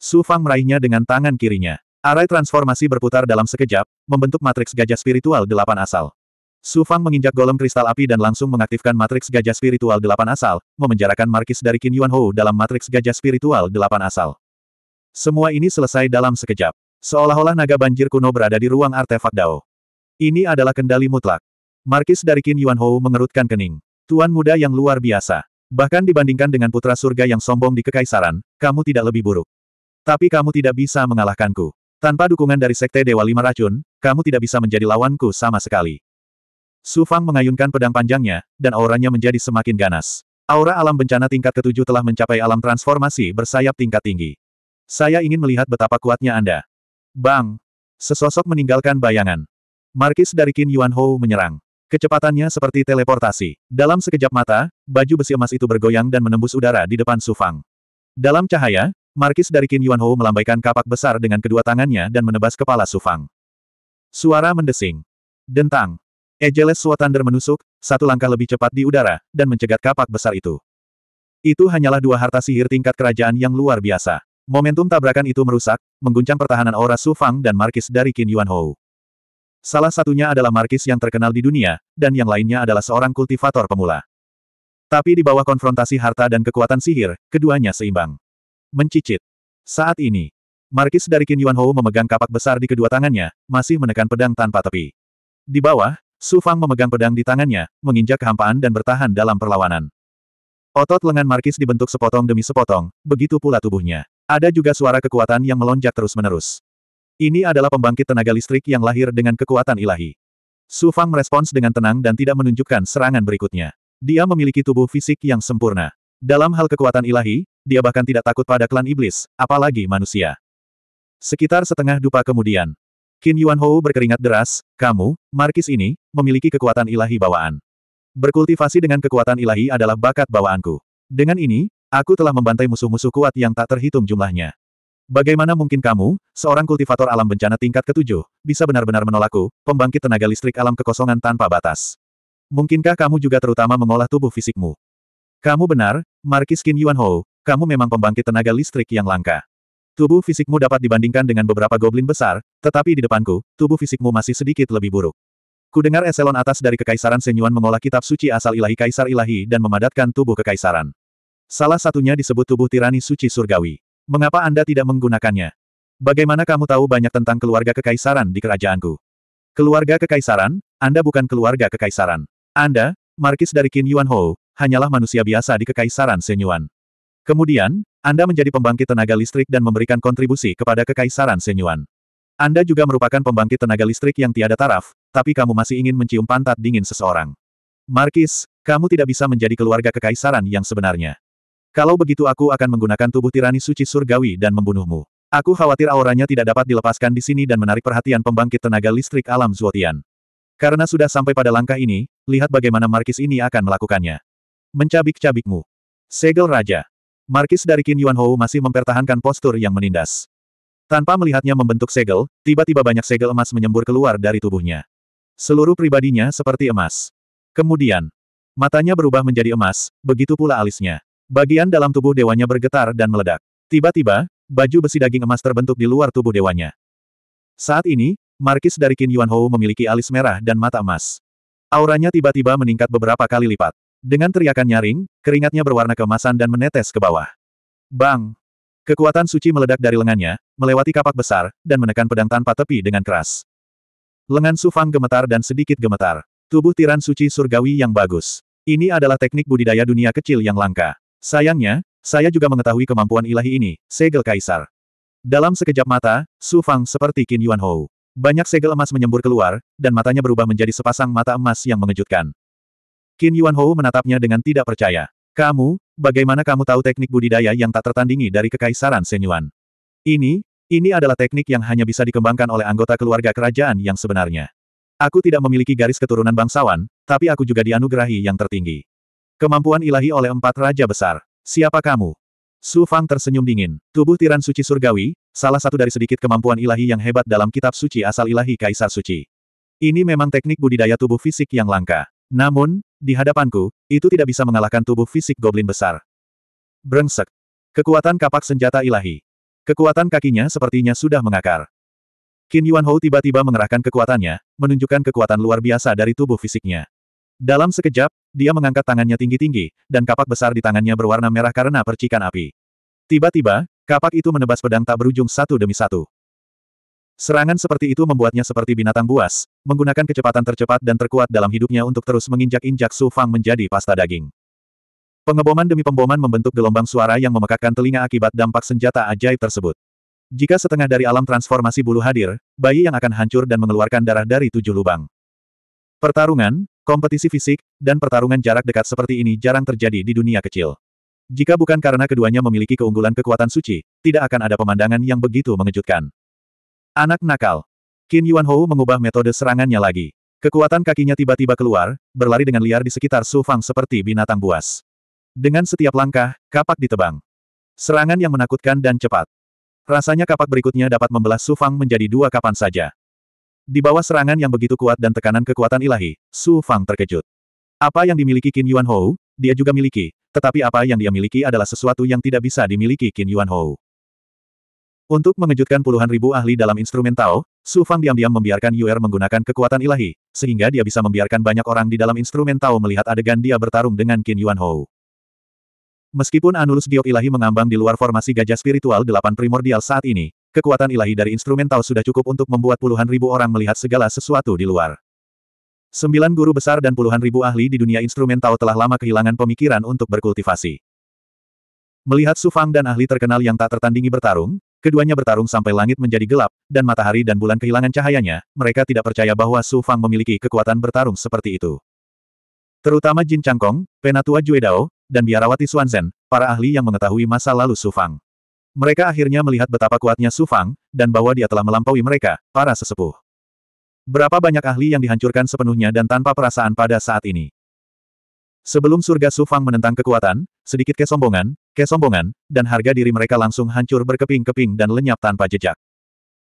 Su Fang meraihnya dengan tangan kirinya. Arai transformasi berputar dalam sekejap, membentuk matriks gajah spiritual delapan asal. Su Fang menginjak golem kristal api dan langsung mengaktifkan matriks gajah spiritual delapan asal, memenjarakan markis dari Qin Yuan Hou dalam matriks gajah spiritual delapan asal. Semua ini selesai dalam sekejap. Seolah-olah naga banjir kuno berada di ruang artefak Dao. Ini adalah kendali mutlak. Markis dari Qin Yuan Hou mengerutkan kening. Tuan muda yang luar biasa. Bahkan dibandingkan dengan putra surga yang sombong di kekaisaran, kamu tidak lebih buruk. Tapi kamu tidak bisa mengalahkanku. Tanpa dukungan dari Sekte Dewa Lima Racun, kamu tidak bisa menjadi lawanku sama sekali. Su Fang mengayunkan pedang panjangnya, dan auranya menjadi semakin ganas. Aura alam bencana tingkat ketujuh telah mencapai alam transformasi bersayap tingkat tinggi. Saya ingin melihat betapa kuatnya Anda. Bang! Sesosok meninggalkan bayangan. Markis dari Qin Yuan Hou menyerang. Kecepatannya seperti teleportasi. Dalam sekejap mata, baju besi emas itu bergoyang dan menembus udara di depan Sufang. Dalam cahaya, Markis dari Qin Yuanhou melambaikan kapak besar dengan kedua tangannya dan menebas kepala Sufang. Suara mendesing. Dentang. Ejeles Thunder menusuk, satu langkah lebih cepat di udara, dan mencegat kapak besar itu. Itu hanyalah dua harta sihir tingkat kerajaan yang luar biasa. Momentum tabrakan itu merusak, mengguncang pertahanan aura Sufang dan Markis dari Qin Yuanhou. Salah satunya adalah Markis yang terkenal di dunia, dan yang lainnya adalah seorang kultivator pemula. Tapi di bawah konfrontasi harta dan kekuatan sihir, keduanya seimbang. Mencicit. Saat ini, Markis dari Qin Yuan memegang kapak besar di kedua tangannya, masih menekan pedang tanpa tepi. Di bawah, Su Fang memegang pedang di tangannya, menginjak kehampaan dan bertahan dalam perlawanan. Otot lengan Markis dibentuk sepotong demi sepotong, begitu pula tubuhnya. Ada juga suara kekuatan yang melonjak terus-menerus. Ini adalah pembangkit tenaga listrik yang lahir dengan kekuatan ilahi. Su Fang merespons dengan tenang dan tidak menunjukkan serangan berikutnya. Dia memiliki tubuh fisik yang sempurna. Dalam hal kekuatan ilahi, dia bahkan tidak takut pada klan iblis, apalagi manusia. Sekitar setengah dupa kemudian, Qin Yuan Hou berkeringat deras, kamu, Markis ini, memiliki kekuatan ilahi bawaan. Berkultivasi dengan kekuatan ilahi adalah bakat bawaanku. Dengan ini, aku telah membantai musuh-musuh kuat yang tak terhitung jumlahnya. Bagaimana mungkin kamu, seorang kultivator alam bencana tingkat ketujuh, bisa benar-benar menolakku, pembangkit tenaga listrik alam kekosongan tanpa batas? Mungkinkah kamu juga terutama mengolah tubuh fisikmu? Kamu benar, Markis Qin Yuan Hou, kamu memang pembangkit tenaga listrik yang langka. Tubuh fisikmu dapat dibandingkan dengan beberapa goblin besar, tetapi di depanku, tubuh fisikmu masih sedikit lebih buruk. Kudengar eselon atas dari Kekaisaran Senyuan mengolah kitab suci asal ilahi Kaisar Ilahi dan memadatkan tubuh Kekaisaran. Salah satunya disebut tubuh tirani suci surgawi. Mengapa Anda tidak menggunakannya? Bagaimana kamu tahu banyak tentang keluarga kekaisaran di kerajaanku? Keluarga kekaisaran? Anda bukan keluarga kekaisaran. Anda, Markis dari Qin Yuanhou, hanyalah manusia biasa di kekaisaran Senyuan. Kemudian, Anda menjadi pembangkit tenaga listrik dan memberikan kontribusi kepada kekaisaran Senyuan. Anda juga merupakan pembangkit tenaga listrik yang tiada taraf, tapi kamu masih ingin mencium pantat dingin seseorang. Markis, kamu tidak bisa menjadi keluarga kekaisaran yang sebenarnya. Kalau begitu aku akan menggunakan tubuh tirani suci surgawi dan membunuhmu. Aku khawatir auranya tidak dapat dilepaskan di sini dan menarik perhatian pembangkit tenaga listrik alam Zuotian. Karena sudah sampai pada langkah ini, lihat bagaimana Markis ini akan melakukannya. Mencabik-cabikmu. Segel Raja. Markis dari Qin Yuan masih mempertahankan postur yang menindas. Tanpa melihatnya membentuk segel, tiba-tiba banyak segel emas menyembur keluar dari tubuhnya. Seluruh pribadinya seperti emas. Kemudian, matanya berubah menjadi emas, begitu pula alisnya. Bagian dalam tubuh dewanya bergetar dan meledak. Tiba-tiba, baju besi daging emas terbentuk di luar tubuh dewanya. Saat ini, Markis dari Qin Yuan memiliki alis merah dan mata emas. Auranya tiba-tiba meningkat beberapa kali lipat. Dengan teriakan nyaring, keringatnya berwarna kemasan dan menetes ke bawah. Bang! Kekuatan suci meledak dari lengannya, melewati kapak besar, dan menekan pedang tanpa tepi dengan keras. Lengan Sufang gemetar dan sedikit gemetar. Tubuh tiran suci surgawi yang bagus. Ini adalah teknik budidaya dunia kecil yang langka. Sayangnya, saya juga mengetahui kemampuan ilahi ini, segel kaisar. Dalam sekejap mata, Su Fang seperti Qin Yuan Hou. Banyak segel emas menyembur keluar, dan matanya berubah menjadi sepasang mata emas yang mengejutkan. Qin Yuan Hou menatapnya dengan tidak percaya. Kamu, bagaimana kamu tahu teknik budidaya yang tak tertandingi dari kekaisaran Senyuan? Ini, ini adalah teknik yang hanya bisa dikembangkan oleh anggota keluarga kerajaan yang sebenarnya. Aku tidak memiliki garis keturunan bangsawan, tapi aku juga dianugerahi yang tertinggi. Kemampuan ilahi oleh empat raja besar. Siapa kamu? Su Fang tersenyum dingin. Tubuh tiran suci surgawi, salah satu dari sedikit kemampuan ilahi yang hebat dalam kitab suci asal ilahi Kaisar Suci. Ini memang teknik budidaya tubuh fisik yang langka. Namun, di hadapanku, itu tidak bisa mengalahkan tubuh fisik goblin besar. Brengsek. Kekuatan kapak senjata ilahi. Kekuatan kakinya sepertinya sudah mengakar. Qin Yuan Hou tiba-tiba mengerahkan kekuatannya, menunjukkan kekuatan luar biasa dari tubuh fisiknya. Dalam sekejap, dia mengangkat tangannya tinggi-tinggi, dan kapak besar di tangannya berwarna merah karena percikan api. Tiba-tiba, kapak itu menebas pedang tak berujung satu demi satu. Serangan seperti itu membuatnya seperti binatang buas, menggunakan kecepatan tercepat dan terkuat dalam hidupnya untuk terus menginjak-injak Su Fang menjadi pasta daging. Pengeboman demi pemboman membentuk gelombang suara yang memekakkan telinga akibat dampak senjata ajaib tersebut. Jika setengah dari alam transformasi bulu hadir, bayi yang akan hancur dan mengeluarkan darah dari tujuh lubang. Pertarungan, Kompetisi fisik, dan pertarungan jarak dekat seperti ini jarang terjadi di dunia kecil. Jika bukan karena keduanya memiliki keunggulan kekuatan suci, tidak akan ada pemandangan yang begitu mengejutkan. Anak nakal. Qin Yuan mengubah metode serangannya lagi. Kekuatan kakinya tiba-tiba keluar, berlari dengan liar di sekitar Su Fang seperti binatang buas. Dengan setiap langkah, kapak ditebang. Serangan yang menakutkan dan cepat. Rasanya kapak berikutnya dapat membelah Su Fang menjadi dua kapan saja. Di bawah serangan yang begitu kuat dan tekanan kekuatan ilahi, Su Fang terkejut. Apa yang dimiliki Qin Yuan Hou, dia juga miliki, tetapi apa yang dia miliki adalah sesuatu yang tidak bisa dimiliki Qin Yuan Hou. Untuk mengejutkan puluhan ribu ahli dalam instrumen Tao, Su Fang diam-diam membiarkan Yuer menggunakan kekuatan ilahi, sehingga dia bisa membiarkan banyak orang di dalam instrumen Tao melihat adegan dia bertarung dengan Qin Yuan Hou. Meskipun Anulus Giok Ilahi mengambang di luar formasi gajah spiritual delapan primordial saat ini, Kekuatan ilahi dari instrumental sudah cukup untuk membuat puluhan ribu orang melihat segala sesuatu di luar. Sembilan guru besar dan puluhan ribu ahli di dunia instrumental telah lama kehilangan pemikiran untuk berkultivasi. Melihat Sufang dan ahli terkenal yang tak tertandingi bertarung, keduanya bertarung sampai langit menjadi gelap, dan matahari dan bulan kehilangan cahayanya, mereka tidak percaya bahwa Sufang memiliki kekuatan bertarung seperti itu. Terutama Jin Changkong, Penatua Jue dan biarawati Xuanzhen, para ahli yang mengetahui masa lalu Sufang. Mereka akhirnya melihat betapa kuatnya Su Fang, dan bahwa dia telah melampaui mereka, para sesepuh. Berapa banyak ahli yang dihancurkan sepenuhnya dan tanpa perasaan pada saat ini. Sebelum surga Su Fang menentang kekuatan, sedikit kesombongan, kesombongan, dan harga diri mereka langsung hancur berkeping-keping dan lenyap tanpa jejak.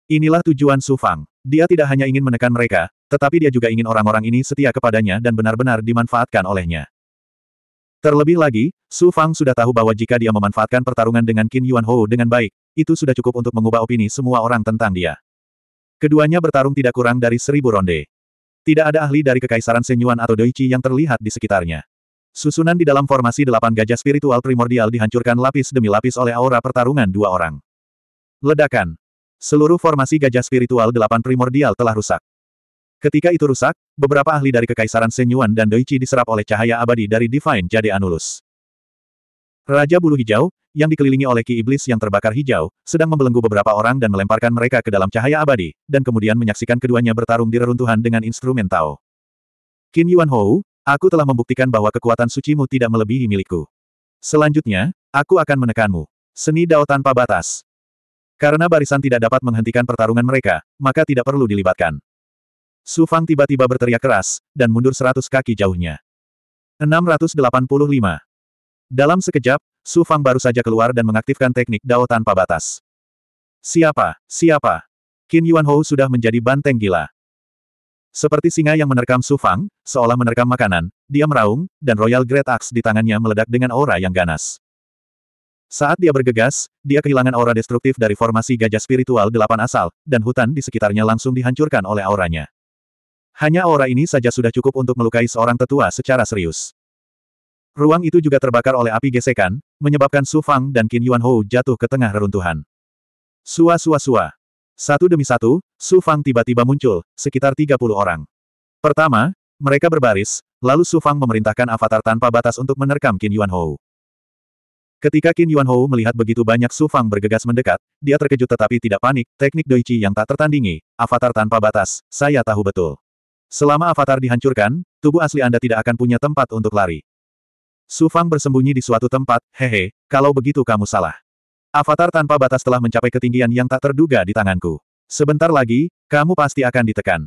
Inilah tujuan Su Fang. Dia tidak hanya ingin menekan mereka, tetapi dia juga ingin orang-orang ini setia kepadanya dan benar-benar dimanfaatkan olehnya. Terlebih lagi, Su Fang sudah tahu bahwa jika dia memanfaatkan pertarungan dengan Qin Yuan Ho dengan baik, itu sudah cukup untuk mengubah opini semua orang tentang dia. Keduanya bertarung tidak kurang dari seribu ronde. Tidak ada ahli dari Kekaisaran Senyuan atau Doichi yang terlihat di sekitarnya. Susunan di dalam formasi delapan gajah spiritual primordial dihancurkan lapis demi lapis oleh aura pertarungan dua orang. Ledakan. Seluruh formasi gajah spiritual delapan primordial telah rusak. Ketika itu rusak, beberapa ahli dari Kekaisaran Senyuan dan Doichi diserap oleh cahaya abadi dari Divine Jade Anulus. Raja Bulu Hijau, yang dikelilingi oleh Ki Iblis yang terbakar hijau, sedang membelenggu beberapa orang dan melemparkan mereka ke dalam cahaya abadi, dan kemudian menyaksikan keduanya bertarung di reruntuhan dengan instrumen Tao. Qin Yuan Hou, aku telah membuktikan bahwa kekuatan sucimu tidak melebihi milikku. Selanjutnya, aku akan menekanmu. Seni Dao tanpa batas. Karena barisan tidak dapat menghentikan pertarungan mereka, maka tidak perlu dilibatkan. Su Fang tiba-tiba berteriak keras, dan mundur seratus kaki jauhnya. 685. Dalam sekejap, Su Fang baru saja keluar dan mengaktifkan teknik Dao tanpa batas. Siapa? Siapa? Qin Yuan Hou sudah menjadi banteng gila. Seperti singa yang menerkam Su Fang, seolah menerkam makanan, dia meraung, dan Royal Great Axe di tangannya meledak dengan aura yang ganas. Saat dia bergegas, dia kehilangan aura destruktif dari formasi gajah spiritual delapan asal, dan hutan di sekitarnya langsung dihancurkan oleh auranya. Hanya aura ini saja sudah cukup untuk melukai seorang tetua secara serius. Ruang itu juga terbakar oleh api gesekan, menyebabkan Su Fang dan Qin Yuan jatuh ke tengah reruntuhan. Sua sua sua. Satu demi satu, Su Fang tiba-tiba muncul, sekitar 30 orang. Pertama, mereka berbaris, lalu Su Fang memerintahkan avatar tanpa batas untuk menerkam Qin Yuan Ketika Qin Yuan melihat begitu banyak Su Fang bergegas mendekat, dia terkejut tetapi tidak panik, teknik Doichi yang tak tertandingi, avatar tanpa batas, saya tahu betul. Selama avatar dihancurkan, tubuh asli Anda tidak akan punya tempat untuk lari. Su Fang bersembunyi di suatu tempat, hehe, kalau begitu kamu salah. Avatar tanpa batas telah mencapai ketinggian yang tak terduga di tanganku. Sebentar lagi, kamu pasti akan ditekan.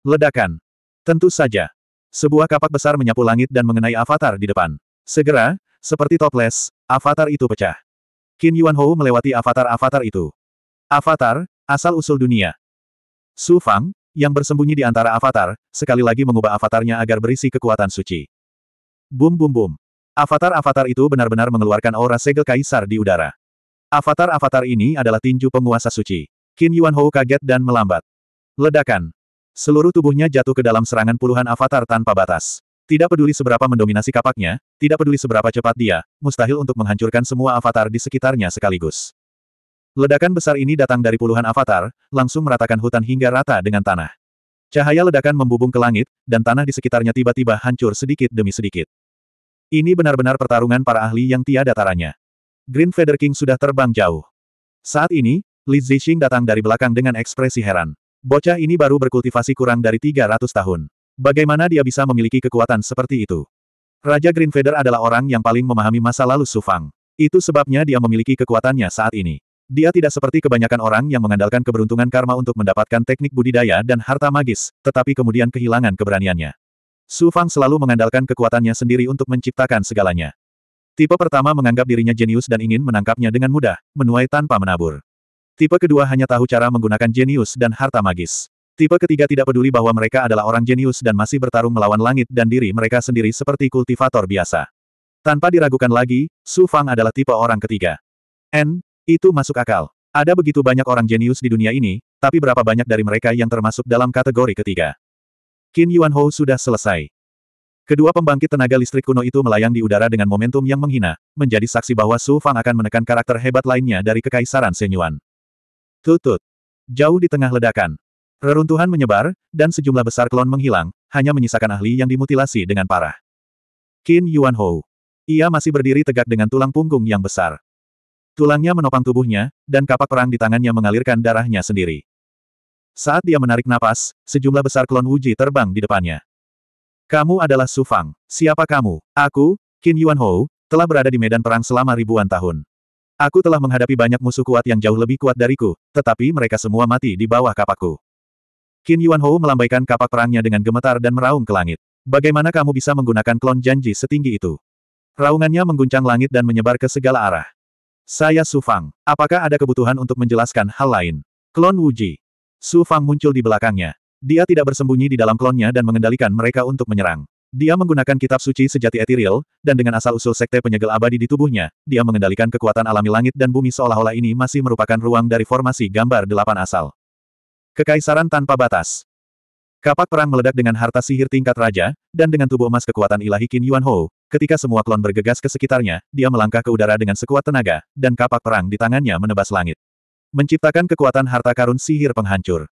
Ledakan. Tentu saja. Sebuah kapak besar menyapu langit dan mengenai avatar di depan. Segera, seperti toples, avatar itu pecah. Qin Yuanhou melewati avatar-avatar itu. Avatar, asal-usul dunia. Su Fang, yang bersembunyi di antara avatar, sekali lagi mengubah avatarnya agar berisi kekuatan suci. Bum bum bum. Avatar-avatar itu benar-benar mengeluarkan aura segel kaisar di udara. Avatar-avatar ini adalah tinju penguasa suci. Qin Yuanhou kaget dan melambat. Ledakan. Seluruh tubuhnya jatuh ke dalam serangan puluhan avatar tanpa batas. Tidak peduli seberapa mendominasi kapaknya, tidak peduli seberapa cepat dia, mustahil untuk menghancurkan semua avatar di sekitarnya sekaligus. Ledakan besar ini datang dari puluhan avatar, langsung meratakan hutan hingga rata dengan tanah. Cahaya ledakan membubung ke langit, dan tanah di sekitarnya tiba-tiba hancur sedikit demi sedikit. Ini benar-benar pertarungan para ahli yang tiada taranya. Green Feather King sudah terbang jauh. Saat ini, Li Zixing datang dari belakang dengan ekspresi heran. Bocah ini baru berkultivasi kurang dari 300 tahun. Bagaimana dia bisa memiliki kekuatan seperti itu? Raja Green Feather adalah orang yang paling memahami masa lalu Sufang. Itu sebabnya dia memiliki kekuatannya saat ini. Dia tidak seperti kebanyakan orang yang mengandalkan keberuntungan karma untuk mendapatkan teknik budidaya dan harta magis, tetapi kemudian kehilangan keberaniannya. Su Fang selalu mengandalkan kekuatannya sendiri untuk menciptakan segalanya. Tipe pertama menganggap dirinya jenius dan ingin menangkapnya dengan mudah, menuai tanpa menabur. Tipe kedua hanya tahu cara menggunakan jenius dan harta magis. Tipe ketiga tidak peduli bahwa mereka adalah orang jenius dan masih bertarung melawan langit dan diri mereka sendiri seperti kultivator biasa. Tanpa diragukan lagi, Su Fang adalah tipe orang ketiga. N, itu masuk akal. Ada begitu banyak orang jenius di dunia ini, tapi berapa banyak dari mereka yang termasuk dalam kategori ketiga? Qin Yuanhou sudah selesai. Kedua pembangkit tenaga listrik kuno itu melayang di udara dengan momentum yang menghina, menjadi saksi bahwa Su Fang akan menekan karakter hebat lainnya dari Kekaisaran Senyuan. Tutut. Jauh di tengah ledakan. Reruntuhan menyebar, dan sejumlah besar klon menghilang, hanya menyisakan ahli yang dimutilasi dengan parah. Qin Yuanhou. Ia masih berdiri tegak dengan tulang punggung yang besar. Tulangnya menopang tubuhnya, dan kapak perang di tangannya mengalirkan darahnya sendiri. Saat dia menarik napas, sejumlah besar klon Wuji terbang di depannya. Kamu adalah Su Fang. Siapa kamu? Aku, Qin Yuan telah berada di medan perang selama ribuan tahun. Aku telah menghadapi banyak musuh kuat yang jauh lebih kuat dariku, tetapi mereka semua mati di bawah kapakku. Qin Yuan melambaikan kapak perangnya dengan gemetar dan meraung ke langit. Bagaimana kamu bisa menggunakan klon janji setinggi itu? Raungannya mengguncang langit dan menyebar ke segala arah. Saya Su Fang. Apakah ada kebutuhan untuk menjelaskan hal lain? Klon Wuji. Su Fang muncul di belakangnya. Dia tidak bersembunyi di dalam klonnya dan mengendalikan mereka untuk menyerang. Dia menggunakan kitab suci sejati etiril, dan dengan asal-usul sekte penyegel abadi di tubuhnya, dia mengendalikan kekuatan alami langit dan bumi seolah-olah ini masih merupakan ruang dari formasi gambar delapan asal. Kekaisaran tanpa batas. Kapak perang meledak dengan harta sihir tingkat raja, dan dengan tubuh emas kekuatan ilahi Qin Yuan Hou, ketika semua klon bergegas ke sekitarnya, dia melangkah ke udara dengan sekuat tenaga, dan kapak perang di tangannya menebas langit. Menciptakan kekuatan harta karun sihir penghancur.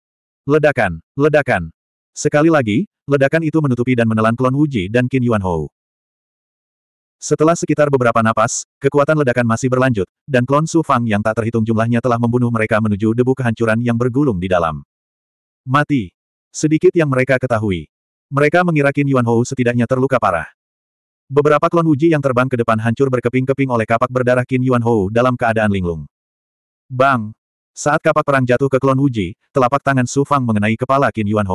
Ledakan, ledakan. Sekali lagi, ledakan itu menutupi dan menelan klon Wuji dan Qin Yuan Hou. Setelah sekitar beberapa napas, kekuatan ledakan masih berlanjut, dan klon Su Fang yang tak terhitung jumlahnya telah membunuh mereka menuju debu kehancuran yang bergulung di dalam. Mati. Sedikit yang mereka ketahui. Mereka mengira Qin Yuan setidaknya terluka parah. Beberapa klon Wuji yang terbang ke depan hancur berkeping-keping oleh kapak berdarah Qin Yuan dalam keadaan linglung. Bang! Saat kapak perang jatuh ke klon Wuji, telapak tangan Su Fang mengenai kepala Qin Yuan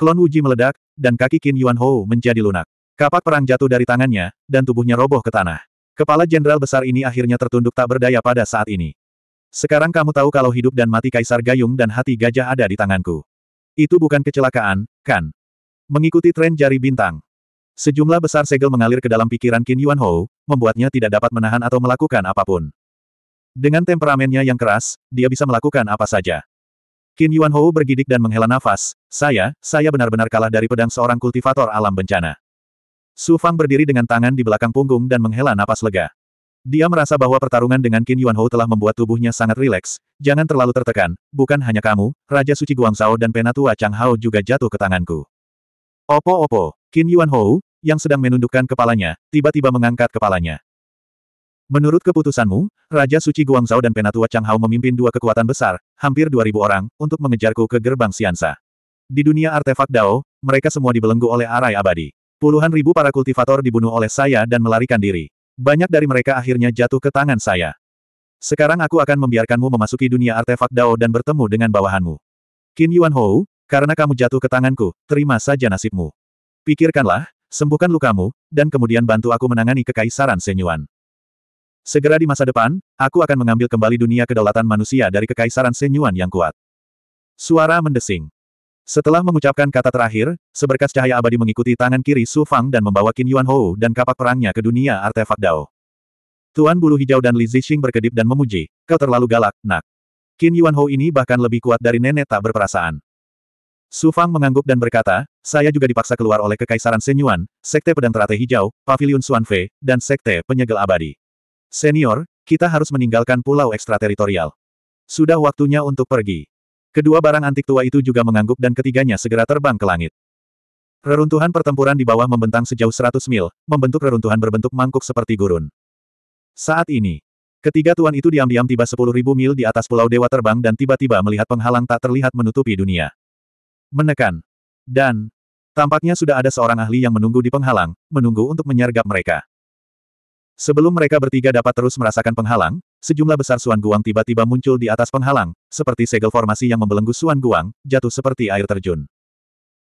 Klon Wuji meledak, dan kaki Qin Yuan menjadi lunak. Kapak perang jatuh dari tangannya, dan tubuhnya roboh ke tanah. Kepala jenderal besar ini akhirnya tertunduk tak berdaya pada saat ini. Sekarang kamu tahu kalau hidup dan mati Kaisar Gayung dan hati gajah ada di tanganku. Itu bukan kecelakaan, kan? Mengikuti tren jari bintang. Sejumlah besar segel mengalir ke dalam pikiran Qin Yuan Hou, membuatnya tidak dapat menahan atau melakukan apapun. Dengan temperamennya yang keras, dia bisa melakukan apa saja. Qin Yuan Hou bergidik dan menghela nafas, saya, saya benar-benar kalah dari pedang seorang kultivator alam bencana. Su Fang berdiri dengan tangan di belakang punggung dan menghela nafas lega. Dia merasa bahwa pertarungan dengan Qin Yuanhou telah membuat tubuhnya sangat rileks. Jangan terlalu tertekan, bukan hanya kamu, Raja Suci Guangzhou dan Penatua Changhao juga jatuh ke tanganku. Opo-opo, Qin Yuanhou, yang sedang menundukkan kepalanya, tiba-tiba mengangkat kepalanya. Menurut keputusanmu, Raja Suci Guangzhou dan Penatua Changhao memimpin dua kekuatan besar, hampir 2000 orang, untuk mengejarku ke gerbang Siansa. Di dunia artefak Dao, mereka semua dibelenggu oleh arai abadi. Puluhan ribu para kultivator dibunuh oleh saya dan melarikan diri. Banyak dari mereka akhirnya jatuh ke tangan saya. Sekarang aku akan membiarkanmu memasuki dunia artefak Dao dan bertemu dengan bawahanmu. Qin Yuan Hou, karena kamu jatuh ke tanganku, terima saja nasibmu. Pikirkanlah, sembuhkan lukamu, dan kemudian bantu aku menangani kekaisaran Senyuan. Segera di masa depan, aku akan mengambil kembali dunia kedaulatan manusia dari kekaisaran Senyuan yang kuat. Suara mendesing. Setelah mengucapkan kata terakhir, seberkas cahaya abadi mengikuti tangan kiri Su Fang dan membawa Qin Yuan Hou dan kapak perangnya ke dunia artefak Dao. Tuan Bulu Hijau dan Li Zixing berkedip dan memuji, kau terlalu galak, nak. Qin Yuan Hou ini bahkan lebih kuat dari nenek tak berperasaan. Su Fang mengangguk dan berkata, saya juga dipaksa keluar oleh Kekaisaran Senyuan, Sekte Pedang Teratai Hijau, Paviliun Fe, dan Sekte Penyegel Abadi. Senior, kita harus meninggalkan pulau ekstrateritorial. Sudah waktunya untuk pergi. Kedua barang antik tua itu juga mengangguk dan ketiganya segera terbang ke langit. Reruntuhan pertempuran di bawah membentang sejauh 100 mil, membentuk reruntuhan berbentuk mangkuk seperti gurun. Saat ini, ketiga tuan itu diam-diam tiba 10.000 mil di atas pulau dewa terbang dan tiba-tiba melihat penghalang tak terlihat menutupi dunia. Menekan. Dan, tampaknya sudah ada seorang ahli yang menunggu di penghalang, menunggu untuk menyergap mereka. Sebelum mereka bertiga dapat terus merasakan penghalang, Sejumlah besar Suan Guang tiba-tiba muncul di atas penghalang, seperti segel formasi yang membelenggu Suan Guang, jatuh seperti air terjun.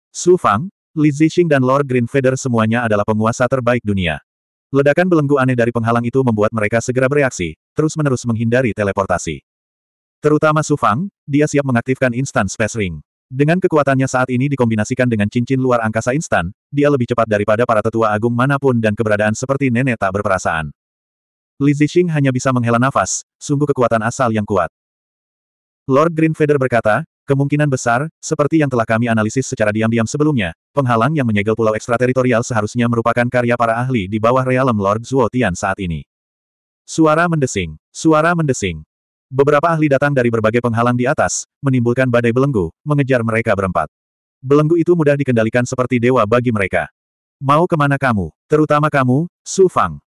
Su Fang, Li Zixing dan Lord Green Feather semuanya adalah penguasa terbaik dunia. Ledakan belenggu aneh dari penghalang itu membuat mereka segera bereaksi, terus-menerus menghindari teleportasi. Terutama Su Fang, dia siap mengaktifkan instan Space Ring. Dengan kekuatannya saat ini dikombinasikan dengan cincin luar angkasa instan, dia lebih cepat daripada para tetua agung manapun dan keberadaan seperti nenek tak berperasaan. Li Zixing hanya bisa menghela nafas, sungguh kekuatan asal yang kuat. Lord Greenfeather berkata, kemungkinan besar, seperti yang telah kami analisis secara diam-diam sebelumnya, penghalang yang menyegel pulau ekstrateritorial seharusnya merupakan karya para ahli di bawah realem Lord Zuo Tian saat ini. Suara mendesing, suara mendesing. Beberapa ahli datang dari berbagai penghalang di atas, menimbulkan badai belenggu, mengejar mereka berempat. Belenggu itu mudah dikendalikan seperti dewa bagi mereka. Mau kemana kamu, terutama kamu, Su Fang?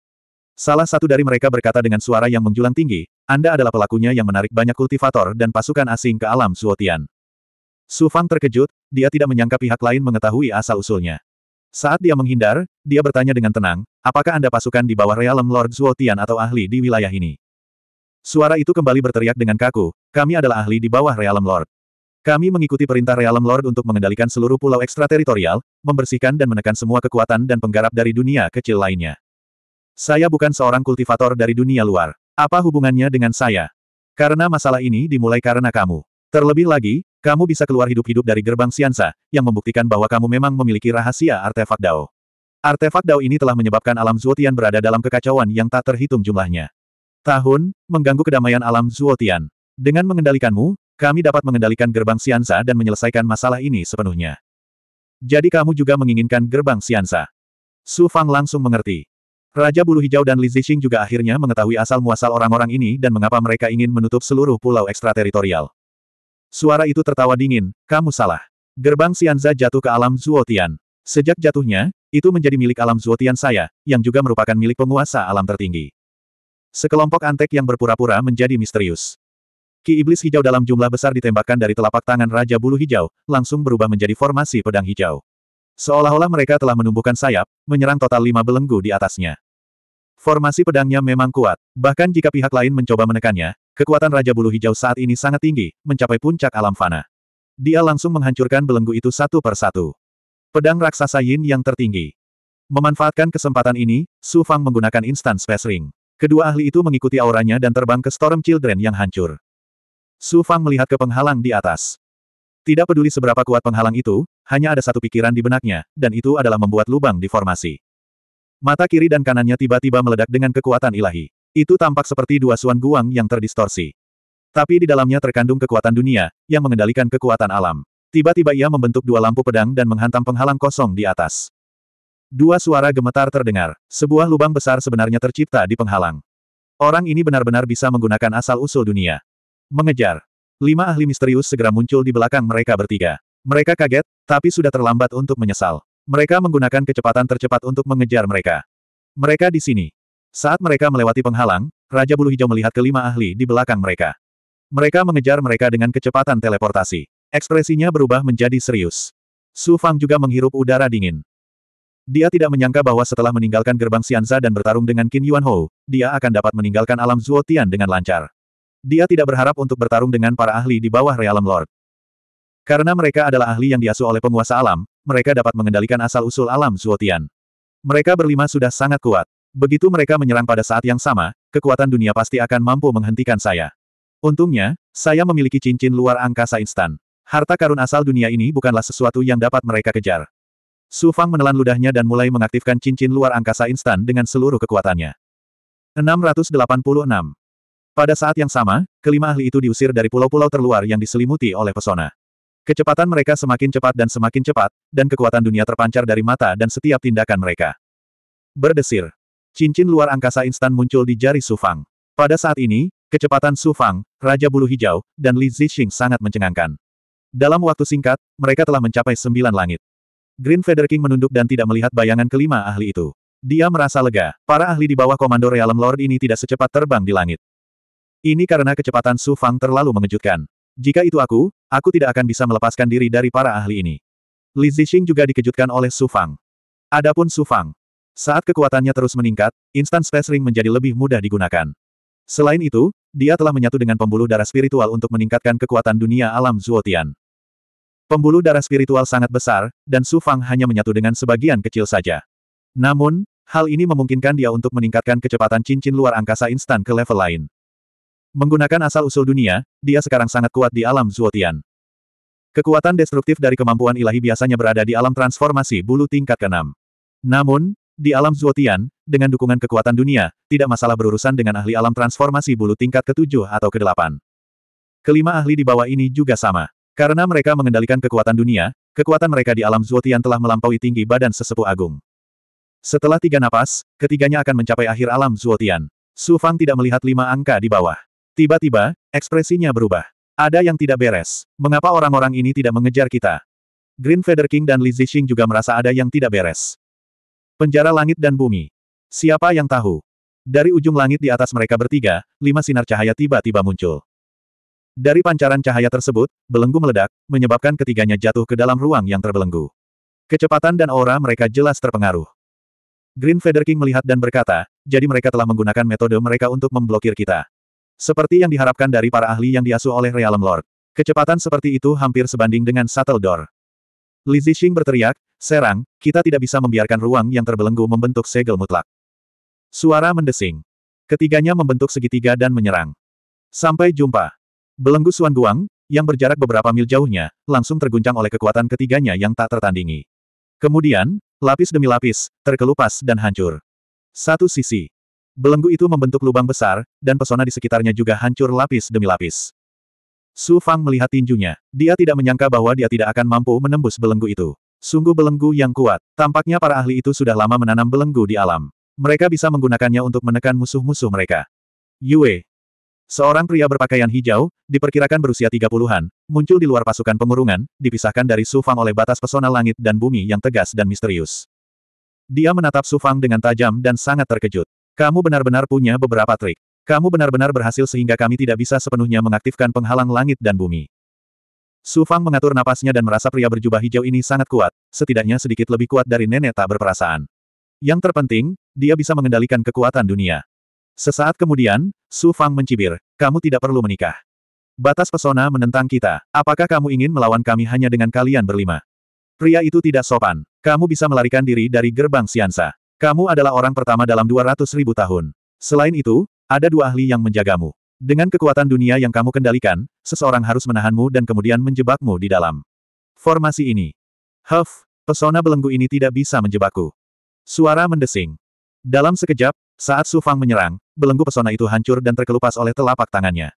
Salah satu dari mereka berkata dengan suara yang menjulang tinggi, Anda adalah pelakunya yang menarik banyak kultivator dan pasukan asing ke alam Suotian. Su Fang terkejut, dia tidak menyangka pihak lain mengetahui asal-usulnya. Saat dia menghindar, dia bertanya dengan tenang, apakah Anda pasukan di bawah realem Lord Zuotian atau ahli di wilayah ini? Suara itu kembali berteriak dengan kaku, kami adalah ahli di bawah realem Lord. Kami mengikuti perintah realem Lord untuk mengendalikan seluruh pulau ekstrateritorial, membersihkan dan menekan semua kekuatan dan penggarap dari dunia kecil lainnya. Saya bukan seorang kultivator dari dunia luar. Apa hubungannya dengan saya? Karena masalah ini dimulai karena kamu. Terlebih lagi, kamu bisa keluar hidup-hidup dari gerbang Siansa, yang membuktikan bahwa kamu memang memiliki rahasia artefak Dao. Artefak Dao ini telah menyebabkan alam Zuotian berada dalam kekacauan yang tak terhitung jumlahnya. Tahun, mengganggu kedamaian alam Zuotian. Dengan mengendalikanmu, kami dapat mengendalikan gerbang Siansa dan menyelesaikan masalah ini sepenuhnya. Jadi kamu juga menginginkan gerbang Siansa. Su Fang langsung mengerti. Raja Bulu Hijau dan Li Zixing juga akhirnya mengetahui asal-muasal orang-orang ini dan mengapa mereka ingin menutup seluruh pulau ekstrateritorial. Suara itu tertawa dingin, kamu salah. Gerbang Sianza jatuh ke alam Zuotian. Sejak jatuhnya, itu menjadi milik alam Zuotian saya, yang juga merupakan milik penguasa alam tertinggi. Sekelompok antek yang berpura-pura menjadi misterius. Ki Iblis Hijau dalam jumlah besar ditembakkan dari telapak tangan Raja Bulu Hijau, langsung berubah menjadi formasi pedang hijau. Seolah-olah mereka telah menumbuhkan sayap, menyerang total lima belenggu di atasnya. Formasi pedangnya memang kuat. Bahkan jika pihak lain mencoba menekannya, kekuatan Raja Bulu Hijau saat ini sangat tinggi, mencapai puncak alam fana. Dia langsung menghancurkan belenggu itu satu per satu. Pedang raksasa Yin yang tertinggi. Memanfaatkan kesempatan ini, Su Fang menggunakan instan space ring. Kedua ahli itu mengikuti auranya dan terbang ke Storm Children yang hancur. Su Fang melihat ke penghalang di atas. Tidak peduli seberapa kuat penghalang itu, hanya ada satu pikiran di benaknya, dan itu adalah membuat lubang di formasi. Mata kiri dan kanannya tiba-tiba meledak dengan kekuatan ilahi. Itu tampak seperti dua suan guang yang terdistorsi. Tapi di dalamnya terkandung kekuatan dunia, yang mengendalikan kekuatan alam. Tiba-tiba ia membentuk dua lampu pedang dan menghantam penghalang kosong di atas. Dua suara gemetar terdengar, sebuah lubang besar sebenarnya tercipta di penghalang. Orang ini benar-benar bisa menggunakan asal-usul dunia. Mengejar. Lima ahli misterius segera muncul di belakang mereka bertiga. Mereka kaget, tapi sudah terlambat untuk menyesal. Mereka menggunakan kecepatan tercepat untuk mengejar mereka. Mereka di sini. Saat mereka melewati penghalang, Raja Bulu Hijau melihat kelima ahli di belakang mereka. Mereka mengejar mereka dengan kecepatan teleportasi. Ekspresinya berubah menjadi serius. Su Fang juga menghirup udara dingin. Dia tidak menyangka bahwa setelah meninggalkan gerbang Xianza dan bertarung dengan Qin Yuanhou, dia akan dapat meninggalkan alam Zuotian dengan lancar. Dia tidak berharap untuk bertarung dengan para ahli di bawah Realm Lord. Karena mereka adalah ahli yang diasuh oleh penguasa alam, mereka dapat mengendalikan asal-usul alam Zuotian. Mereka berlima sudah sangat kuat. Begitu mereka menyerang pada saat yang sama, kekuatan dunia pasti akan mampu menghentikan saya. Untungnya, saya memiliki cincin luar angkasa instan. Harta karun asal dunia ini bukanlah sesuatu yang dapat mereka kejar. Su Fang menelan ludahnya dan mulai mengaktifkan cincin luar angkasa instan dengan seluruh kekuatannya. 686. Pada saat yang sama, kelima ahli itu diusir dari pulau-pulau terluar yang diselimuti oleh pesona. Kecepatan mereka semakin cepat dan semakin cepat, dan kekuatan dunia terpancar dari mata dan setiap tindakan mereka. Berdesir. Cincin luar angkasa instan muncul di jari Su Fang. Pada saat ini, kecepatan Su Fang, Raja Bulu Hijau, dan Li Zixing sangat mencengangkan. Dalam waktu singkat, mereka telah mencapai sembilan langit. Green Feather King menunduk dan tidak melihat bayangan kelima ahli itu. Dia merasa lega, para ahli di bawah komando Realm Lord ini tidak secepat terbang di langit. Ini karena kecepatan Su Fang terlalu mengejutkan. Jika itu aku, aku tidak akan bisa melepaskan diri dari para ahli ini. Li Zixing juga dikejutkan oleh Su Fang. Adapun Su Fang, saat kekuatannya terus meningkat, instan space ring menjadi lebih mudah digunakan. Selain itu, dia telah menyatu dengan pembuluh darah spiritual untuk meningkatkan kekuatan dunia alam Zuotian. Pembuluh darah spiritual sangat besar, dan Su Fang hanya menyatu dengan sebagian kecil saja. Namun, hal ini memungkinkan dia untuk meningkatkan kecepatan cincin luar angkasa instan ke level lain. Menggunakan asal-usul dunia, dia sekarang sangat kuat di alam Zuotian. Kekuatan destruktif dari kemampuan ilahi biasanya berada di alam transformasi bulu tingkat keenam. Namun, di alam Zuotian, dengan dukungan kekuatan dunia, tidak masalah berurusan dengan ahli alam transformasi bulu tingkat ketujuh atau kedelapan. Kelima ahli di bawah ini juga sama. Karena mereka mengendalikan kekuatan dunia, kekuatan mereka di alam Zuotian telah melampaui tinggi badan sesepuh agung. Setelah tiga napas, ketiganya akan mencapai akhir alam Zuotian. Su Fang tidak melihat lima angka di bawah. Tiba-tiba, ekspresinya berubah. Ada yang tidak beres. Mengapa orang-orang ini tidak mengejar kita? Green Feather King dan Li Zixing juga merasa ada yang tidak beres. Penjara langit dan bumi. Siapa yang tahu? Dari ujung langit di atas mereka bertiga, lima sinar cahaya tiba-tiba muncul. Dari pancaran cahaya tersebut, belenggu meledak, menyebabkan ketiganya jatuh ke dalam ruang yang terbelenggu. Kecepatan dan aura mereka jelas terpengaruh. Green Feather King melihat dan berkata, jadi mereka telah menggunakan metode mereka untuk memblokir kita. Seperti yang diharapkan dari para ahli yang diasuh oleh Realm Lord. Kecepatan seperti itu hampir sebanding dengan Shuttle Door. Li Zixing berteriak, Serang, kita tidak bisa membiarkan ruang yang terbelenggu membentuk segel mutlak. Suara mendesing. Ketiganya membentuk segitiga dan menyerang. Sampai jumpa. Belenggu Suan Guang, yang berjarak beberapa mil jauhnya, langsung terguncang oleh kekuatan ketiganya yang tak tertandingi. Kemudian, lapis demi lapis, terkelupas dan hancur. Satu sisi. Belenggu itu membentuk lubang besar, dan pesona di sekitarnya juga hancur lapis demi lapis. Su Fang melihat tinjunya. Dia tidak menyangka bahwa dia tidak akan mampu menembus belenggu itu. Sungguh belenggu yang kuat. Tampaknya para ahli itu sudah lama menanam belenggu di alam. Mereka bisa menggunakannya untuk menekan musuh-musuh mereka. Yue, Seorang pria berpakaian hijau, diperkirakan berusia 30-an, muncul di luar pasukan pengurungan, dipisahkan dari Su Fang oleh batas pesona langit dan bumi yang tegas dan misterius. Dia menatap Su Fang dengan tajam dan sangat terkejut. Kamu benar-benar punya beberapa trik. Kamu benar-benar berhasil sehingga kami tidak bisa sepenuhnya mengaktifkan penghalang langit dan bumi. Su Fang mengatur napasnya dan merasa pria berjubah hijau ini sangat kuat, setidaknya sedikit lebih kuat dari nenek tak berperasaan. Yang terpenting, dia bisa mengendalikan kekuatan dunia. Sesaat kemudian, Su Fang mencibir, kamu tidak perlu menikah. Batas pesona menentang kita, apakah kamu ingin melawan kami hanya dengan kalian berlima? Pria itu tidak sopan, kamu bisa melarikan diri dari gerbang Siansa. Kamu adalah orang pertama dalam 200 ribu tahun. Selain itu, ada dua ahli yang menjagamu. Dengan kekuatan dunia yang kamu kendalikan, seseorang harus menahanmu dan kemudian menjebakmu di dalam formasi ini. Huff, pesona belenggu ini tidak bisa menjebakku. Suara mendesing. Dalam sekejap, saat Su Fang menyerang, belenggu pesona itu hancur dan terkelupas oleh telapak tangannya.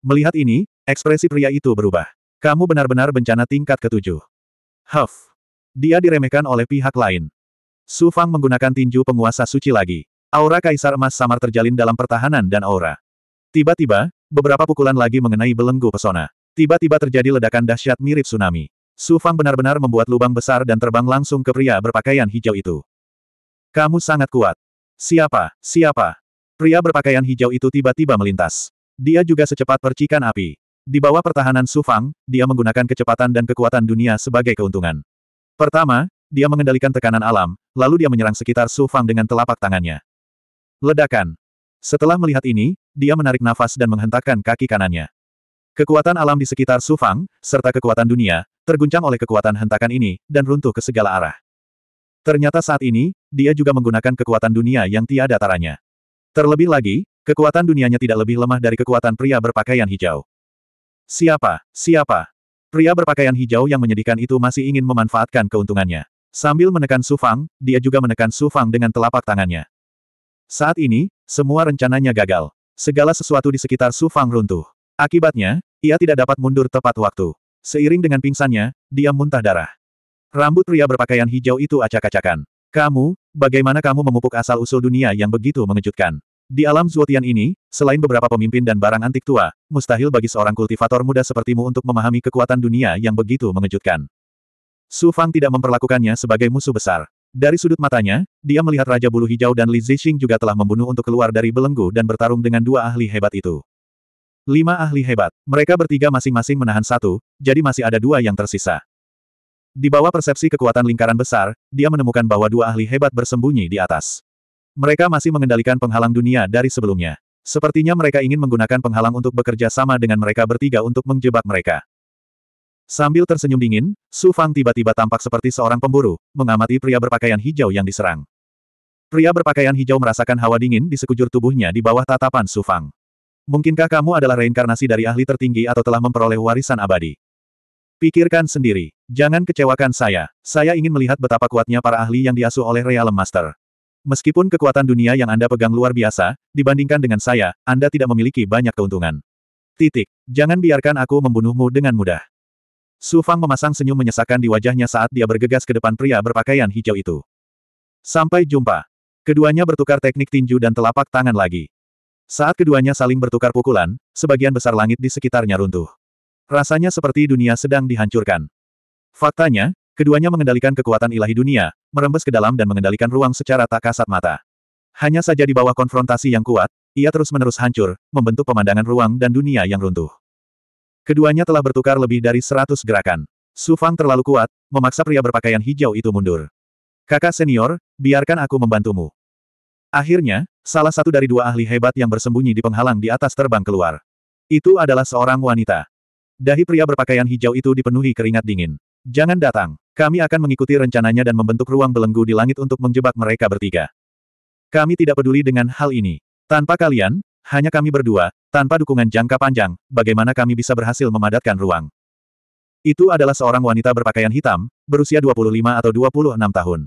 Melihat ini, ekspresi pria itu berubah. Kamu benar-benar bencana tingkat ketujuh. Huff. Dia diremehkan oleh pihak lain. Su Fang menggunakan tinju penguasa suci lagi. Aura kaisar emas samar terjalin dalam pertahanan dan aura. Tiba-tiba, beberapa pukulan lagi mengenai belenggu pesona. Tiba-tiba terjadi ledakan dahsyat mirip tsunami. Su Fang benar-benar membuat lubang besar dan terbang langsung ke pria berpakaian hijau itu. Kamu sangat kuat. Siapa? Siapa? Pria berpakaian hijau itu tiba-tiba melintas. Dia juga secepat percikan api. Di bawah pertahanan Su Fang, dia menggunakan kecepatan dan kekuatan dunia sebagai keuntungan. Pertama, dia mengendalikan tekanan alam, lalu dia menyerang sekitar Su Fang dengan telapak tangannya. Ledakan. Setelah melihat ini, dia menarik nafas dan menghentakkan kaki kanannya. Kekuatan alam di sekitar Su Fang, serta kekuatan dunia, terguncang oleh kekuatan hentakan ini, dan runtuh ke segala arah. Ternyata saat ini, dia juga menggunakan kekuatan dunia yang tiada taranya. Terlebih lagi, kekuatan dunianya tidak lebih lemah dari kekuatan pria berpakaian hijau. Siapa? Siapa? Pria berpakaian hijau yang menyedihkan itu masih ingin memanfaatkan keuntungannya. Sambil menekan Sufang, dia juga menekan Sufang dengan telapak tangannya. Saat ini, semua rencananya gagal. Segala sesuatu di sekitar Sufang runtuh. Akibatnya, ia tidak dapat mundur tepat waktu. Seiring dengan pingsannya, dia muntah darah. Rambut pria berpakaian hijau itu acak-acakan. Kamu, bagaimana kamu memupuk asal-usul dunia yang begitu mengejutkan? Di alam Zuotian ini, selain beberapa pemimpin dan barang antik tua, mustahil bagi seorang kultivator muda sepertimu untuk memahami kekuatan dunia yang begitu mengejutkan. Su Fang tidak memperlakukannya sebagai musuh besar. Dari sudut matanya, dia melihat Raja Bulu Hijau dan Li Zixing juga telah membunuh untuk keluar dari belenggu dan bertarung dengan dua ahli hebat itu. Lima ahli hebat. Mereka bertiga masing-masing menahan satu, jadi masih ada dua yang tersisa. Di bawah persepsi kekuatan lingkaran besar, dia menemukan bahwa dua ahli hebat bersembunyi di atas. Mereka masih mengendalikan penghalang dunia dari sebelumnya. Sepertinya mereka ingin menggunakan penghalang untuk bekerja sama dengan mereka bertiga untuk menjebak mereka. Sambil tersenyum dingin, Su Fang tiba-tiba tampak seperti seorang pemburu, mengamati pria berpakaian hijau yang diserang. Pria berpakaian hijau merasakan hawa dingin di sekujur tubuhnya di bawah tatapan Su Fang. Mungkinkah kamu adalah reinkarnasi dari ahli tertinggi atau telah memperoleh warisan abadi? Pikirkan sendiri. Jangan kecewakan saya. Saya ingin melihat betapa kuatnya para ahli yang diasuh oleh Realm Master. Meskipun kekuatan dunia yang Anda pegang luar biasa, dibandingkan dengan saya, Anda tidak memiliki banyak keuntungan. Titik. Jangan biarkan aku membunuhmu dengan mudah. Su Fang memasang senyum menyesakan di wajahnya saat dia bergegas ke depan pria berpakaian hijau itu. Sampai jumpa. Keduanya bertukar teknik tinju dan telapak tangan lagi. Saat keduanya saling bertukar pukulan, sebagian besar langit di sekitarnya runtuh. Rasanya seperti dunia sedang dihancurkan. Faktanya, keduanya mengendalikan kekuatan ilahi dunia, merembes ke dalam dan mengendalikan ruang secara tak kasat mata. Hanya saja di bawah konfrontasi yang kuat, ia terus-menerus hancur, membentuk pemandangan ruang dan dunia yang runtuh. Keduanya telah bertukar lebih dari seratus gerakan. Su Fang terlalu kuat, memaksa pria berpakaian hijau itu mundur. Kakak senior, biarkan aku membantumu. Akhirnya, salah satu dari dua ahli hebat yang bersembunyi di penghalang di atas terbang keluar. Itu adalah seorang wanita. Dahi pria berpakaian hijau itu dipenuhi keringat dingin. Jangan datang. Kami akan mengikuti rencananya dan membentuk ruang belenggu di langit untuk menjebak mereka bertiga. Kami tidak peduli dengan hal ini. Tanpa kalian, hanya kami berdua, tanpa dukungan jangka panjang, bagaimana kami bisa berhasil memadatkan ruang? Itu adalah seorang wanita berpakaian hitam, berusia 25 atau 26 tahun.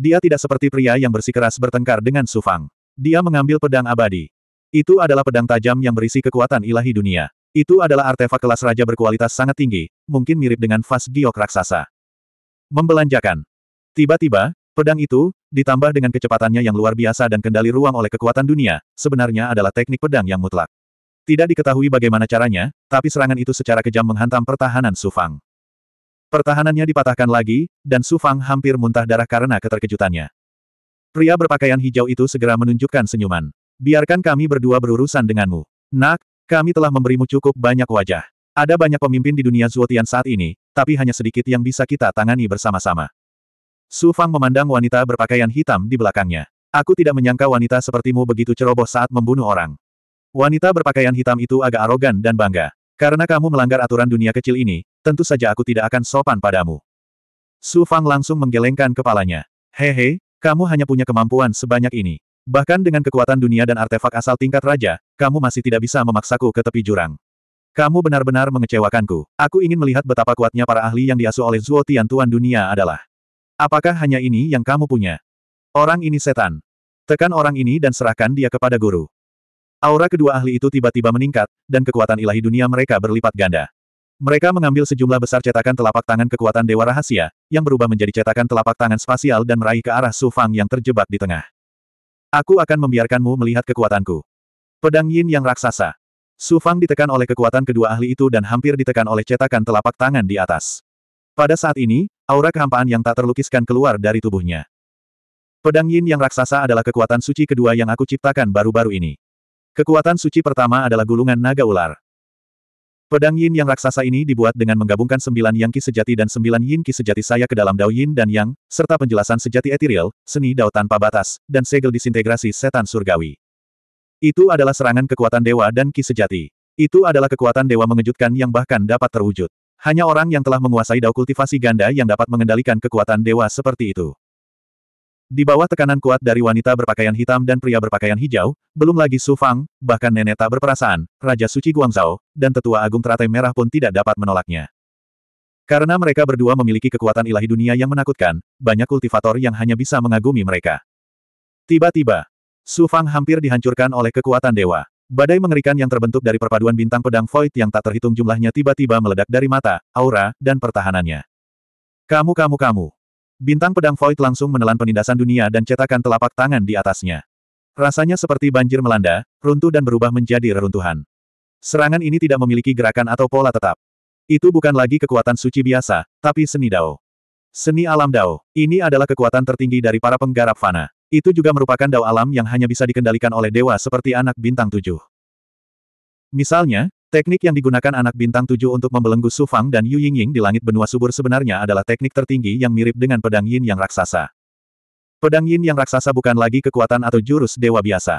Dia tidak seperti pria yang bersikeras bertengkar dengan Sufang. Dia mengambil pedang abadi. Itu adalah pedang tajam yang berisi kekuatan ilahi dunia. Itu adalah artefak kelas raja berkualitas sangat tinggi, mungkin mirip dengan vas giok raksasa. Membelanjakan. Tiba-tiba, pedang itu, ditambah dengan kecepatannya yang luar biasa dan kendali ruang oleh kekuatan dunia, sebenarnya adalah teknik pedang yang mutlak. Tidak diketahui bagaimana caranya, tapi serangan itu secara kejam menghantam pertahanan Sufang. Pertahanannya dipatahkan lagi, dan Sufang hampir muntah darah karena keterkejutannya. Pria berpakaian hijau itu segera menunjukkan senyuman. Biarkan kami berdua berurusan denganmu. Nak, kami telah memberimu cukup banyak wajah. Ada banyak pemimpin di dunia Zuotian saat ini, tapi hanya sedikit yang bisa kita tangani bersama-sama. Su Fang memandang wanita berpakaian hitam di belakangnya. Aku tidak menyangka wanita sepertimu begitu ceroboh saat membunuh orang. Wanita berpakaian hitam itu agak arogan dan bangga. Karena kamu melanggar aturan dunia kecil ini, tentu saja aku tidak akan sopan padamu. Su Fang langsung menggelengkan kepalanya. Hehe, kamu hanya punya kemampuan sebanyak ini. Bahkan dengan kekuatan dunia dan artefak asal tingkat raja, kamu masih tidak bisa memaksaku ke tepi jurang. Kamu benar-benar mengecewakanku. Aku ingin melihat betapa kuatnya para ahli yang diasuh oleh Zuo Tian Tuan Dunia adalah. Apakah hanya ini yang kamu punya? Orang ini setan. Tekan orang ini dan serahkan dia kepada guru. Aura kedua ahli itu tiba-tiba meningkat, dan kekuatan ilahi dunia mereka berlipat ganda. Mereka mengambil sejumlah besar cetakan telapak tangan kekuatan Dewa Rahasia, yang berubah menjadi cetakan telapak tangan spasial dan meraih ke arah Su Fang yang terjebak di tengah. Aku akan membiarkanmu melihat kekuatanku. Pedang Yin yang raksasa. Su Fang ditekan oleh kekuatan kedua ahli itu dan hampir ditekan oleh cetakan telapak tangan di atas. Pada saat ini, aura kehampaan yang tak terlukiskan keluar dari tubuhnya. Pedang Yin yang raksasa adalah kekuatan suci kedua yang aku ciptakan baru-baru ini. Kekuatan suci pertama adalah gulungan naga ular. Pedang yin yang raksasa ini dibuat dengan menggabungkan sembilan yang ki sejati dan sembilan yin ki sejati saya ke dalam dao yin dan yang, serta penjelasan sejati etiril, seni dao tanpa batas, dan segel disintegrasi setan surgawi. Itu adalah serangan kekuatan dewa dan ki sejati. Itu adalah kekuatan dewa mengejutkan yang bahkan dapat terwujud. Hanya orang yang telah menguasai dao kultivasi ganda yang dapat mengendalikan kekuatan dewa seperti itu. Di bawah tekanan kuat dari wanita berpakaian hitam dan pria berpakaian hijau, belum lagi Su Fang, bahkan nenek tak berperasaan, Raja Suci Guangzhou, dan Tetua Agung Teratai Merah pun tidak dapat menolaknya. Karena mereka berdua memiliki kekuatan ilahi dunia yang menakutkan, banyak kultivator yang hanya bisa mengagumi mereka. Tiba-tiba, Su Fang hampir dihancurkan oleh kekuatan dewa. Badai mengerikan yang terbentuk dari perpaduan bintang pedang void yang tak terhitung jumlahnya tiba-tiba meledak dari mata, aura, dan pertahanannya. Kamu kamu kamu. Bintang pedang Void langsung menelan penindasan dunia dan cetakan telapak tangan di atasnya. Rasanya seperti banjir melanda, runtuh dan berubah menjadi reruntuhan. Serangan ini tidak memiliki gerakan atau pola tetap. Itu bukan lagi kekuatan suci biasa, tapi seni dao. Seni alam dao. Ini adalah kekuatan tertinggi dari para penggarap fana. Itu juga merupakan dao alam yang hanya bisa dikendalikan oleh dewa seperti anak bintang tujuh. Misalnya, Teknik yang digunakan anak bintang tujuh untuk membelenggu Su Fang dan Yu Yingying di langit benua subur sebenarnya adalah teknik tertinggi yang mirip dengan pedang yin yang raksasa. Pedang yin yang raksasa bukan lagi kekuatan atau jurus dewa biasa.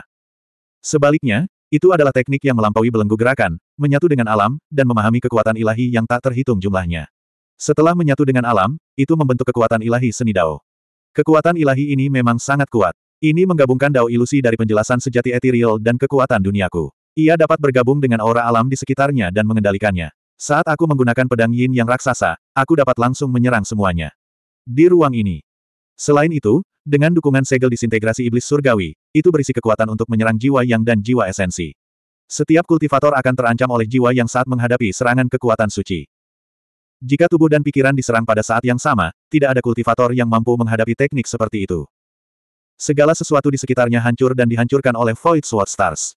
Sebaliknya, itu adalah teknik yang melampaui belenggu gerakan, menyatu dengan alam, dan memahami kekuatan ilahi yang tak terhitung jumlahnya. Setelah menyatu dengan alam, itu membentuk kekuatan ilahi seni Dao. Kekuatan ilahi ini memang sangat kuat. Ini menggabungkan Dao ilusi dari penjelasan sejati etiril dan kekuatan duniaku. Ia dapat bergabung dengan aura alam di sekitarnya dan mengendalikannya. Saat aku menggunakan pedang yin yang raksasa, aku dapat langsung menyerang semuanya. Di ruang ini. Selain itu, dengan dukungan segel disintegrasi iblis surgawi, itu berisi kekuatan untuk menyerang jiwa yang dan jiwa esensi. Setiap kultivator akan terancam oleh jiwa yang saat menghadapi serangan kekuatan suci. Jika tubuh dan pikiran diserang pada saat yang sama, tidak ada kultivator yang mampu menghadapi teknik seperti itu. Segala sesuatu di sekitarnya hancur dan dihancurkan oleh Void Sword Stars.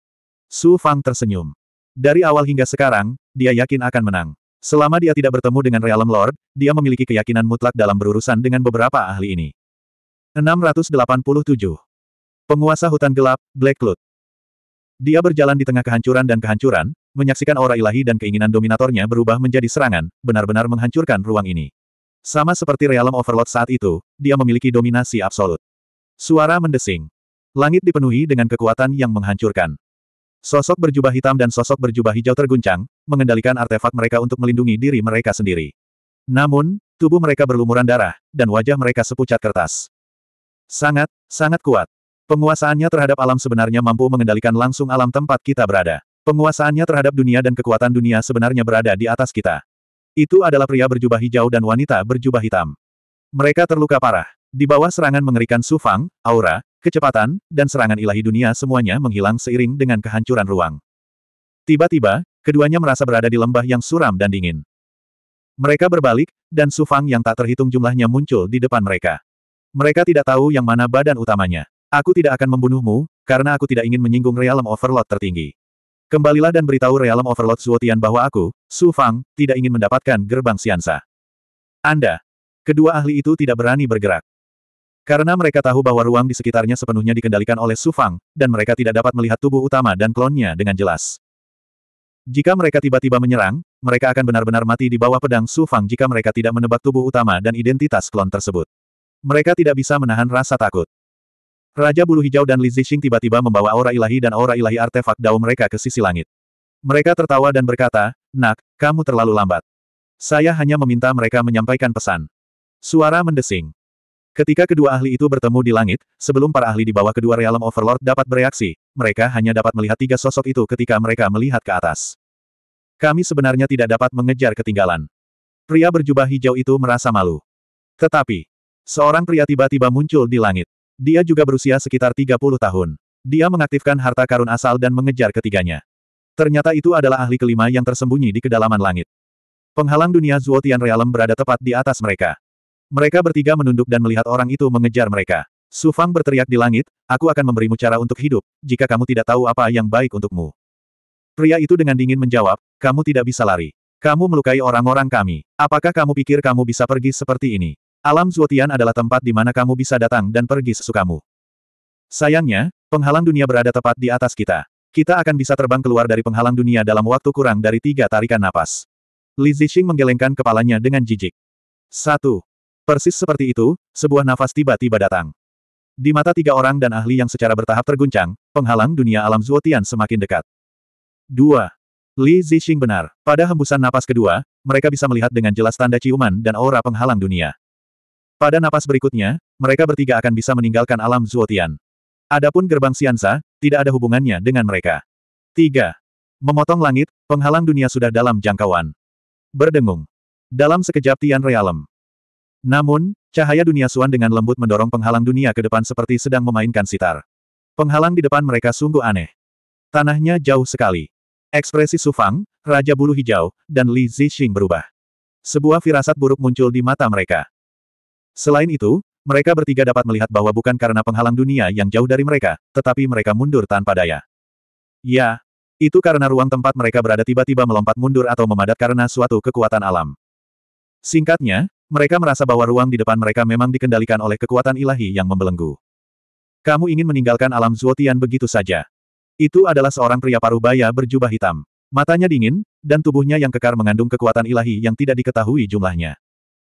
Su Fang tersenyum. Dari awal hingga sekarang, dia yakin akan menang. Selama dia tidak bertemu dengan Realm Lord, dia memiliki keyakinan mutlak dalam berurusan dengan beberapa ahli ini. 687. Penguasa Hutan Gelap, Black Cloud. Dia berjalan di tengah kehancuran dan kehancuran, menyaksikan aura ilahi dan keinginan dominatornya berubah menjadi serangan, benar-benar menghancurkan ruang ini. Sama seperti Realm Overlord saat itu, dia memiliki dominasi absolut. Suara mendesing. Langit dipenuhi dengan kekuatan yang menghancurkan. Sosok berjubah hitam dan sosok berjubah hijau terguncang, mengendalikan artefak mereka untuk melindungi diri mereka sendiri. Namun, tubuh mereka berlumuran darah, dan wajah mereka sepucat kertas. Sangat, sangat kuat. Penguasaannya terhadap alam sebenarnya mampu mengendalikan langsung alam tempat kita berada. Penguasaannya terhadap dunia dan kekuatan dunia sebenarnya berada di atas kita. Itu adalah pria berjubah hijau dan wanita berjubah hitam. Mereka terluka parah. Di bawah serangan mengerikan Sufang, Aura, kecepatan, dan serangan ilahi dunia semuanya menghilang seiring dengan kehancuran ruang. Tiba-tiba, keduanya merasa berada di lembah yang suram dan dingin. Mereka berbalik, dan Sufang yang tak terhitung jumlahnya muncul di depan mereka. Mereka tidak tahu yang mana badan utamanya. Aku tidak akan membunuhmu, karena aku tidak ingin menyinggung realm overload tertinggi. Kembalilah dan beritahu realm overload Zuotian bahwa aku, Su Fang, tidak ingin mendapatkan gerbang siansa. Anda. Kedua ahli itu tidak berani bergerak. Karena mereka tahu bahwa ruang di sekitarnya sepenuhnya dikendalikan oleh Su Fang, dan mereka tidak dapat melihat tubuh utama dan klonnya dengan jelas. Jika mereka tiba-tiba menyerang, mereka akan benar-benar mati di bawah pedang Su Fang jika mereka tidak menebak tubuh utama dan identitas klon tersebut. Mereka tidak bisa menahan rasa takut. Raja Bulu Hijau dan Li Zixing tiba-tiba membawa aura ilahi dan aura ilahi artefak dao mereka ke sisi langit. Mereka tertawa dan berkata, Nak, kamu terlalu lambat. Saya hanya meminta mereka menyampaikan pesan. Suara mendesing. Ketika kedua ahli itu bertemu di langit, sebelum para ahli di bawah kedua realm Overlord dapat bereaksi, mereka hanya dapat melihat tiga sosok itu ketika mereka melihat ke atas. Kami sebenarnya tidak dapat mengejar ketinggalan. Pria berjubah hijau itu merasa malu. Tetapi, seorang pria tiba-tiba muncul di langit. Dia juga berusia sekitar 30 tahun. Dia mengaktifkan harta karun asal dan mengejar ketiganya. Ternyata itu adalah ahli kelima yang tersembunyi di kedalaman langit. Penghalang dunia Zuotian Realem berada tepat di atas mereka. Mereka bertiga menunduk dan melihat orang itu mengejar mereka. Su Fang berteriak di langit, aku akan memberimu cara untuk hidup, jika kamu tidak tahu apa yang baik untukmu. Pria itu dengan dingin menjawab, kamu tidak bisa lari. Kamu melukai orang-orang kami. Apakah kamu pikir kamu bisa pergi seperti ini? Alam Zuotian adalah tempat di mana kamu bisa datang dan pergi sesukamu. Sayangnya, penghalang dunia berada tepat di atas kita. Kita akan bisa terbang keluar dari penghalang dunia dalam waktu kurang dari tiga tarikan napas. Li Zixing menggelengkan kepalanya dengan jijik. Satu, Persis seperti itu, sebuah nafas tiba-tiba datang. Di mata tiga orang dan ahli yang secara bertahap terguncang, penghalang dunia alam Zuotian semakin dekat. 2. Li Zixing benar. Pada hembusan napas kedua, mereka bisa melihat dengan jelas tanda ciuman dan aura penghalang dunia. Pada napas berikutnya, mereka bertiga akan bisa meninggalkan alam Zuotian. Adapun gerbang Siansa, tidak ada hubungannya dengan mereka. 3. Memotong langit, penghalang dunia sudah dalam jangkauan. Berdengung. Dalam sekejap Tian Realem, namun, cahaya dunia Suan dengan lembut mendorong penghalang dunia ke depan seperti sedang memainkan sitar. Penghalang di depan mereka sungguh aneh. Tanahnya jauh sekali. Ekspresi Sufang, Raja Bulu Hijau, dan Li Zixing berubah. Sebuah firasat buruk muncul di mata mereka. Selain itu, mereka bertiga dapat melihat bahwa bukan karena penghalang dunia yang jauh dari mereka, tetapi mereka mundur tanpa daya. Ya, itu karena ruang tempat mereka berada tiba-tiba melompat mundur atau memadat karena suatu kekuatan alam. Singkatnya, mereka merasa bahwa ruang di depan mereka memang dikendalikan oleh kekuatan ilahi yang membelenggu. Kamu ingin meninggalkan alam Zuotian begitu saja. Itu adalah seorang pria paruh baya berjubah hitam. Matanya dingin, dan tubuhnya yang kekar mengandung kekuatan ilahi yang tidak diketahui jumlahnya.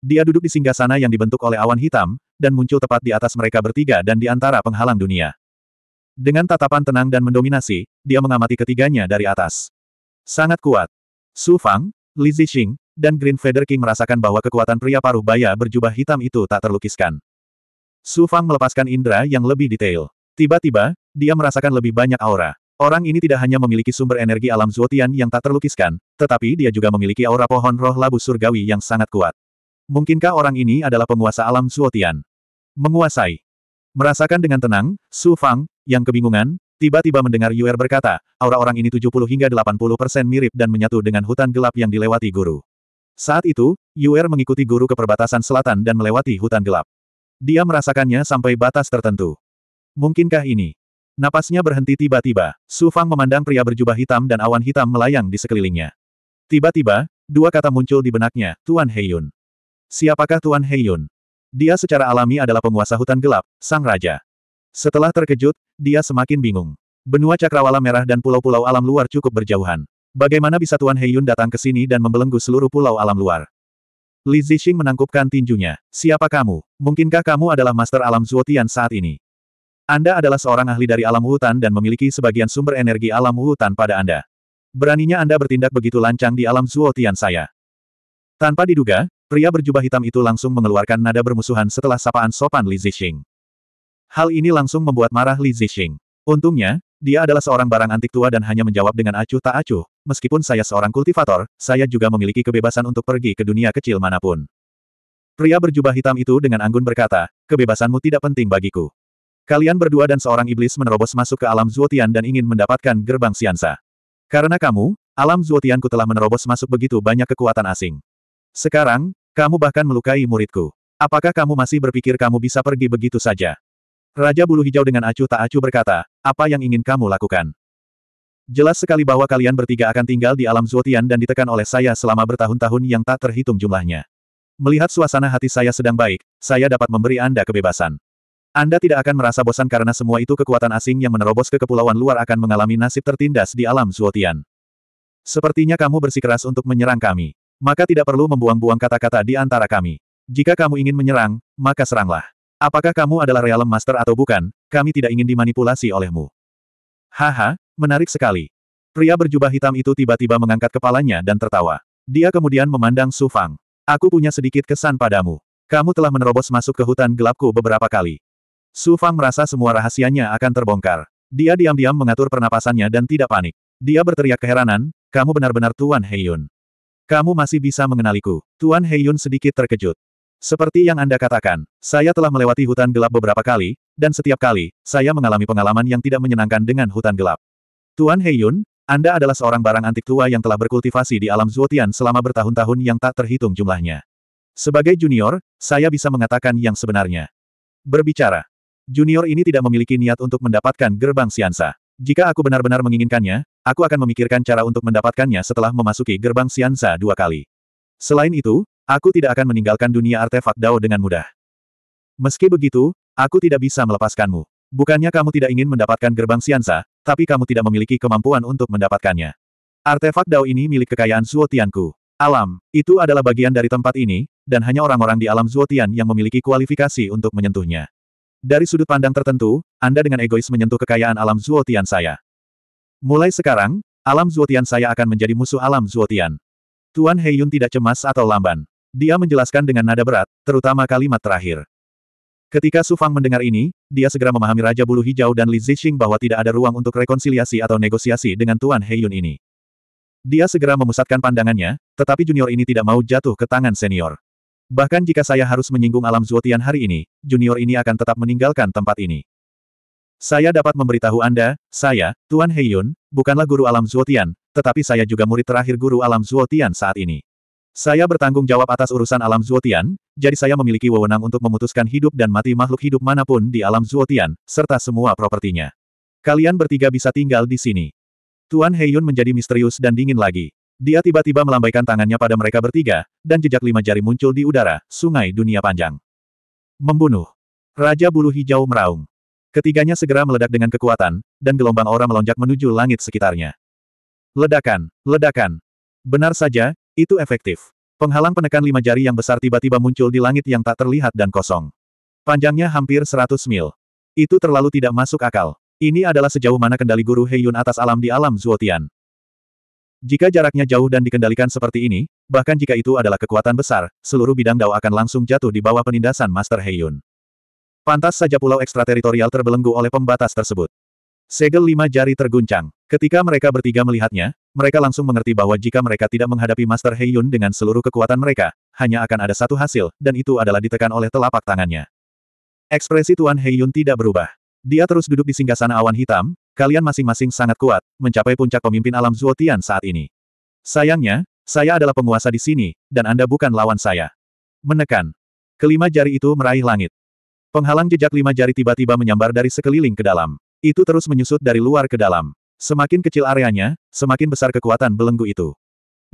Dia duduk di singgah sana yang dibentuk oleh awan hitam, dan muncul tepat di atas mereka bertiga dan di antara penghalang dunia. Dengan tatapan tenang dan mendominasi, dia mengamati ketiganya dari atas. Sangat kuat. Su Fang, Li Zixing, dan Green Feather King merasakan bahwa kekuatan pria paruh baya berjubah hitam itu tak terlukiskan. Su Fang melepaskan indera yang lebih detail. Tiba-tiba, dia merasakan lebih banyak aura. Orang ini tidak hanya memiliki sumber energi alam Zuotian yang tak terlukiskan, tetapi dia juga memiliki aura pohon roh labu surgawi yang sangat kuat. Mungkinkah orang ini adalah penguasa alam Zuotian? Menguasai. Merasakan dengan tenang, Su Fang, yang kebingungan, tiba-tiba mendengar Yuer berkata, aura orang ini 70 hingga 80 persen mirip dan menyatu dengan hutan gelap yang dilewati guru. Saat itu, Yuer mengikuti guru ke perbatasan selatan dan melewati hutan gelap. Dia merasakannya sampai batas tertentu. Mungkinkah ini? Napasnya berhenti tiba-tiba. Su Fang memandang pria berjubah hitam dan awan hitam melayang di sekelilingnya. Tiba-tiba, dua kata muncul di benaknya, Tuan Heiyun. Siapakah Tuan Heiyun? Dia secara alami adalah penguasa hutan gelap, Sang Raja. Setelah terkejut, dia semakin bingung. Benua cakrawala merah dan pulau-pulau alam luar cukup berjauhan. Bagaimana bisa Tuan Heyun datang ke sini dan membelenggu seluruh pulau alam luar? Li Zixing menangkupkan tinjunya. Siapa kamu? Mungkinkah kamu adalah master alam Zuotian saat ini? Anda adalah seorang ahli dari alam hutan dan memiliki sebagian sumber energi alam hutan pada Anda. Beraninya Anda bertindak begitu lancang di alam Zuotian saya. Tanpa diduga, pria berjubah hitam itu langsung mengeluarkan nada bermusuhan setelah sapaan sopan Li Zixing. Hal ini langsung membuat marah Li Zixing. Untungnya, dia adalah seorang barang antik tua dan hanya menjawab dengan acuh tak acuh, meskipun saya seorang kultivator, saya juga memiliki kebebasan untuk pergi ke dunia kecil manapun. Pria berjubah hitam itu dengan anggun berkata, kebebasanmu tidak penting bagiku. Kalian berdua dan seorang iblis menerobos masuk ke alam Zuotian dan ingin mendapatkan gerbang siansa. Karena kamu, alam Zuotianku telah menerobos masuk begitu banyak kekuatan asing. Sekarang, kamu bahkan melukai muridku. Apakah kamu masih berpikir kamu bisa pergi begitu saja? Raja Bulu Hijau dengan acuh tak acuh berkata, apa yang ingin kamu lakukan? Jelas sekali bahwa kalian bertiga akan tinggal di alam Zuotian dan ditekan oleh saya selama bertahun-tahun yang tak terhitung jumlahnya. Melihat suasana hati saya sedang baik, saya dapat memberi Anda kebebasan. Anda tidak akan merasa bosan karena semua itu kekuatan asing yang menerobos ke kepulauan luar akan mengalami nasib tertindas di alam Zuotian. Sepertinya kamu bersikeras untuk menyerang kami. Maka tidak perlu membuang-buang kata-kata di antara kami. Jika kamu ingin menyerang, maka seranglah. Apakah kamu adalah Realm Master atau bukan, kami tidak ingin dimanipulasi olehmu. Haha, menarik sekali. Pria berjubah hitam itu tiba-tiba mengangkat kepalanya dan tertawa. Dia kemudian memandang Su Fang. Aku punya sedikit kesan padamu. Kamu telah menerobos masuk ke hutan gelapku beberapa kali. Su Fang merasa semua rahasianya akan terbongkar. Dia diam-diam mengatur pernapasannya dan tidak panik. Dia berteriak keheranan, kamu benar-benar Tuan Heiyun. Kamu masih bisa mengenaliku. Tuan Heiyun sedikit terkejut. Seperti yang Anda katakan, saya telah melewati hutan gelap beberapa kali, dan setiap kali, saya mengalami pengalaman yang tidak menyenangkan dengan hutan gelap. Tuan Heyun, Anda adalah seorang barang antik tua yang telah berkultivasi di alam Zuotian selama bertahun-tahun yang tak terhitung jumlahnya. Sebagai junior, saya bisa mengatakan yang sebenarnya. Berbicara. Junior ini tidak memiliki niat untuk mendapatkan gerbang siansa. Jika aku benar-benar menginginkannya, aku akan memikirkan cara untuk mendapatkannya setelah memasuki gerbang siansa dua kali. Selain itu, Aku tidak akan meninggalkan dunia artefak Dao dengan mudah. Meski begitu, aku tidak bisa melepaskanmu. Bukannya kamu tidak ingin mendapatkan gerbang Siansa, tapi kamu tidak memiliki kemampuan untuk mendapatkannya. Artefak Dao ini milik kekayaan Zuotianku. Alam, itu adalah bagian dari tempat ini, dan hanya orang-orang di alam Zuotian yang memiliki kualifikasi untuk menyentuhnya. Dari sudut pandang tertentu, Anda dengan egois menyentuh kekayaan alam Zuotian saya. Mulai sekarang, alam Zuotian saya akan menjadi musuh alam Zuotian. Tuan Heiyun tidak cemas atau lamban. Dia menjelaskan dengan nada berat, terutama kalimat terakhir. Ketika Su Fang mendengar ini, dia segera memahami Raja Bulu Hijau dan Li Zixing bahwa tidak ada ruang untuk rekonsiliasi atau negosiasi dengan Tuan Heiyun ini. Dia segera memusatkan pandangannya, tetapi junior ini tidak mau jatuh ke tangan senior. Bahkan jika saya harus menyinggung alam Zuotian hari ini, junior ini akan tetap meninggalkan tempat ini. Saya dapat memberitahu Anda, saya, Tuan Heiyun, bukanlah guru alam Zuotian, tetapi saya juga murid terakhir guru alam Zuotian saat ini. Saya bertanggung jawab atas urusan alam Zuotian, jadi saya memiliki wewenang untuk memutuskan hidup dan mati makhluk hidup manapun di alam Zuotian, serta semua propertinya. Kalian bertiga bisa tinggal di sini. Tuan Heyun menjadi misterius dan dingin lagi. Dia tiba-tiba melambaikan tangannya pada mereka bertiga, dan jejak lima jari muncul di udara, sungai dunia panjang. Membunuh. Raja bulu hijau meraung. Ketiganya segera meledak dengan kekuatan, dan gelombang aura melonjak menuju langit sekitarnya. Ledakan, ledakan. Benar saja, itu efektif. Penghalang penekan lima jari yang besar tiba-tiba muncul di langit yang tak terlihat dan kosong. Panjangnya hampir 100 mil. Itu terlalu tidak masuk akal. Ini adalah sejauh mana kendali guru Heyun atas alam di alam Zuotian. Jika jaraknya jauh dan dikendalikan seperti ini, bahkan jika itu adalah kekuatan besar, seluruh bidang Dao akan langsung jatuh di bawah penindasan Master Heyun. Pantas saja pulau ekstrateritorial terbelenggu oleh pembatas tersebut. Segel lima jari terguncang. Ketika mereka bertiga melihatnya, mereka langsung mengerti bahwa jika mereka tidak menghadapi Master Yun dengan seluruh kekuatan mereka, hanya akan ada satu hasil, dan itu adalah ditekan oleh telapak tangannya. Ekspresi Tuan Yun tidak berubah. Dia terus duduk di singgasana awan hitam, kalian masing-masing sangat kuat, mencapai puncak pemimpin alam Zuotian saat ini. Sayangnya, saya adalah penguasa di sini, dan Anda bukan lawan saya. Menekan. Kelima jari itu meraih langit. Penghalang jejak lima jari tiba-tiba menyambar dari sekeliling ke dalam. Itu terus menyusut dari luar ke dalam. Semakin kecil areanya, semakin besar kekuatan belenggu itu.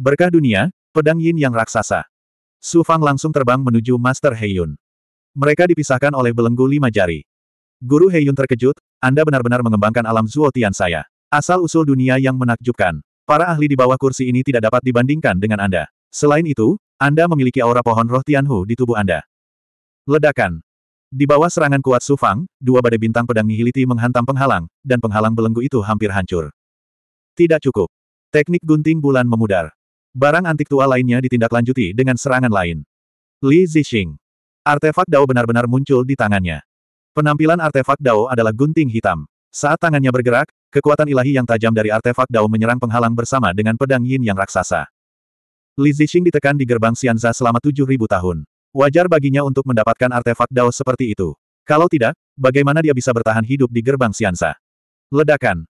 Berkah dunia, pedang yin yang raksasa. Su Fang langsung terbang menuju Master Heiyun. Mereka dipisahkan oleh belenggu lima jari. Guru Heiyun terkejut, Anda benar-benar mengembangkan alam Zuotian saya. Asal-usul dunia yang menakjubkan. Para ahli di bawah kursi ini tidak dapat dibandingkan dengan Anda. Selain itu, Anda memiliki aura pohon roh Tianhu di tubuh Anda. Ledakan. Di bawah serangan kuat Sufang, dua badai bintang pedang nihiliti menghantam penghalang, dan penghalang belenggu itu hampir hancur. Tidak cukup. Teknik gunting bulan memudar. Barang antik tua lainnya ditindaklanjuti dengan serangan lain. Li Zixing. Artefak Dao benar-benar muncul di tangannya. Penampilan artefak Dao adalah gunting hitam. Saat tangannya bergerak, kekuatan ilahi yang tajam dari artefak Dao menyerang penghalang bersama dengan pedang yin yang raksasa. Li Zixing ditekan di gerbang Xianza selama 7.000 tahun. Wajar baginya untuk mendapatkan artefak Dao seperti itu. Kalau tidak, bagaimana dia bisa bertahan hidup di gerbang Siansa? Ledakan.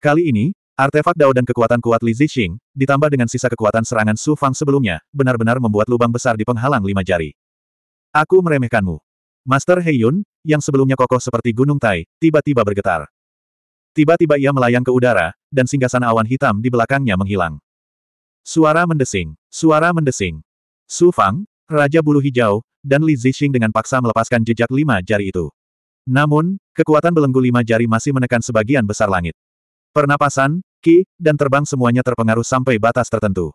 Kali ini, artefak Dao dan kekuatan kuat Li Zixing, ditambah dengan sisa kekuatan serangan Su Fang sebelumnya, benar-benar membuat lubang besar di penghalang lima jari. Aku meremehkanmu. Master Heiyun, yang sebelumnya kokoh seperti gunung Tai, tiba-tiba bergetar. Tiba-tiba ia melayang ke udara, dan singgasana awan hitam di belakangnya menghilang. Suara mendesing, suara mendesing. Su Fang, Raja Bulu Hijau, dan Li Zixing dengan paksa melepaskan jejak lima jari itu. Namun, kekuatan belenggu lima jari masih menekan sebagian besar langit. Pernapasan, ki, dan terbang semuanya terpengaruh sampai batas tertentu.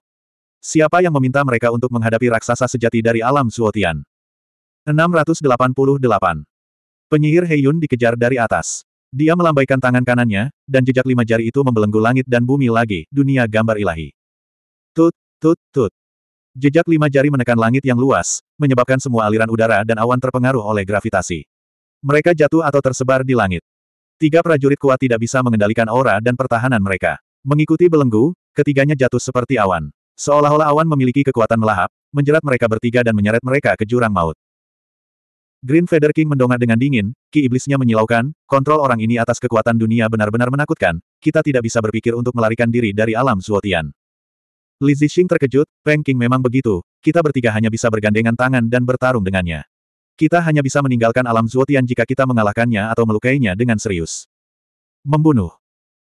Siapa yang meminta mereka untuk menghadapi raksasa sejati dari alam Suotian? 688. Penyihir Heiyun dikejar dari atas. Dia melambaikan tangan kanannya, dan jejak lima jari itu membelenggu langit dan bumi lagi, dunia gambar ilahi. Tut, tut, tut. Jejak lima jari menekan langit yang luas, menyebabkan semua aliran udara dan awan terpengaruh oleh gravitasi. Mereka jatuh atau tersebar di langit. Tiga prajurit kuat tidak bisa mengendalikan aura dan pertahanan mereka. Mengikuti belenggu, ketiganya jatuh seperti awan. Seolah-olah awan memiliki kekuatan melahap, menjerat mereka bertiga dan menyeret mereka ke jurang maut. Green Feather King mendongak dengan dingin, ki iblisnya menyilaukan, kontrol orang ini atas kekuatan dunia benar-benar menakutkan, kita tidak bisa berpikir untuk melarikan diri dari alam Zuotian. Li Zixing terkejut, Peng King memang begitu, kita bertiga hanya bisa bergandengan tangan dan bertarung dengannya. Kita hanya bisa meninggalkan alam Zuotian jika kita mengalahkannya atau melukainya dengan serius. Membunuh.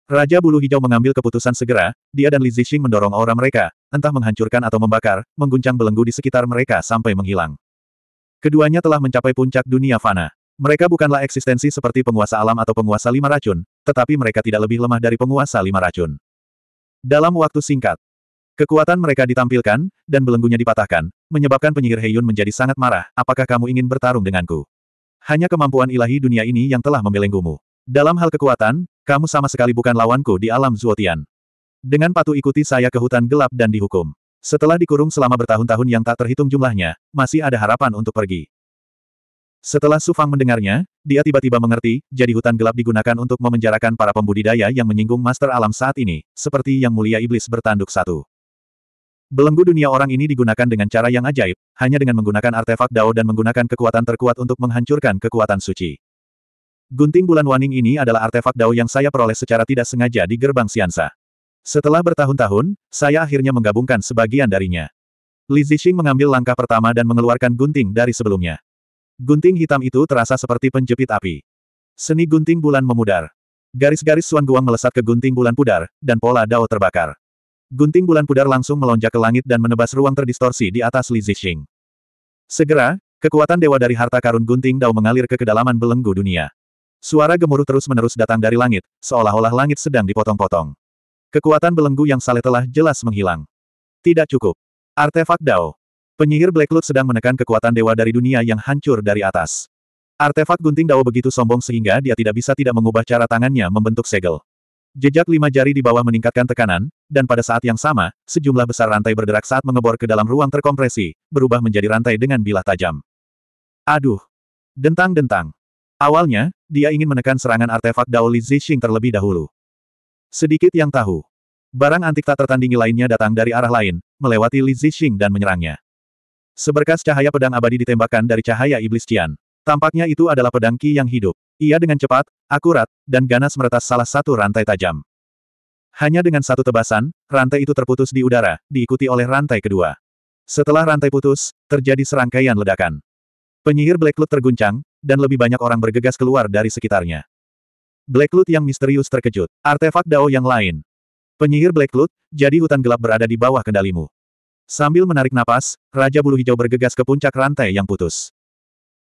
Raja Bulu Hijau mengambil keputusan segera, dia dan Li Zixing mendorong aura mereka, entah menghancurkan atau membakar, mengguncang belenggu di sekitar mereka sampai menghilang. Keduanya telah mencapai puncak dunia fana. Mereka bukanlah eksistensi seperti penguasa alam atau penguasa lima racun, tetapi mereka tidak lebih lemah dari penguasa lima racun. Dalam waktu singkat, Kekuatan mereka ditampilkan, dan belenggunya dipatahkan, menyebabkan penyihir Heyun menjadi sangat marah, apakah kamu ingin bertarung denganku? Hanya kemampuan ilahi dunia ini yang telah membelenggumu. Dalam hal kekuatan, kamu sama sekali bukan lawanku di alam Zuotian. Dengan patuh ikuti saya ke hutan gelap dan dihukum. Setelah dikurung selama bertahun-tahun yang tak terhitung jumlahnya, masih ada harapan untuk pergi. Setelah Sufang mendengarnya, dia tiba-tiba mengerti, jadi hutan gelap digunakan untuk memenjarakan para pembudidaya yang menyinggung master alam saat ini, seperti yang mulia iblis bertanduk satu. Belenggu dunia orang ini digunakan dengan cara yang ajaib, hanya dengan menggunakan artefak Dao dan menggunakan kekuatan terkuat untuk menghancurkan kekuatan suci. Gunting bulan waning ini adalah artefak Dao yang saya peroleh secara tidak sengaja di gerbang Siansa. Setelah bertahun-tahun, saya akhirnya menggabungkan sebagian darinya. Li Zixing mengambil langkah pertama dan mengeluarkan gunting dari sebelumnya. Gunting hitam itu terasa seperti penjepit api. Seni gunting bulan memudar. Garis-garis Suan Guang melesat ke gunting bulan pudar, dan pola Dao terbakar. Gunting bulan pudar langsung melonjak ke langit dan menebas ruang terdistorsi di atas Li Zixing. Segera, kekuatan dewa dari harta karun gunting dao mengalir ke kedalaman belenggu dunia. Suara gemuruh terus-menerus datang dari langit, seolah-olah langit sedang dipotong-potong. Kekuatan belenggu yang saleh telah jelas menghilang. Tidak cukup. Artefak Dao. Penyihir Black sedang menekan kekuatan dewa dari dunia yang hancur dari atas. Artefak gunting Dao begitu sombong sehingga dia tidak bisa tidak mengubah cara tangannya membentuk segel. Jejak lima jari di bawah meningkatkan tekanan, dan pada saat yang sama, sejumlah besar rantai bergerak saat mengebor ke dalam ruang terkompresi, berubah menjadi rantai dengan bilah tajam. Aduh! Dentang-dentang! Awalnya, dia ingin menekan serangan artefak Dao Li Zixing terlebih dahulu. Sedikit yang tahu. Barang antik tak tertandingi lainnya datang dari arah lain, melewati Li Zixing dan menyerangnya. Seberkas cahaya pedang abadi ditembakkan dari cahaya iblis Tian. Tampaknya itu adalah pedang Qi yang hidup. Ia dengan cepat, akurat, dan ganas meretas salah satu rantai tajam. Hanya dengan satu tebasan, rantai itu terputus di udara, diikuti oleh rantai kedua. Setelah rantai putus, terjadi serangkaian ledakan. Penyihir Black terguncang, dan lebih banyak orang bergegas keluar dari sekitarnya. Black yang misterius terkejut. Artefak Dao yang lain. Penyihir Black jadi hutan gelap berada di bawah kendalimu. Sambil menarik napas, Raja Bulu Hijau bergegas ke puncak rantai yang putus.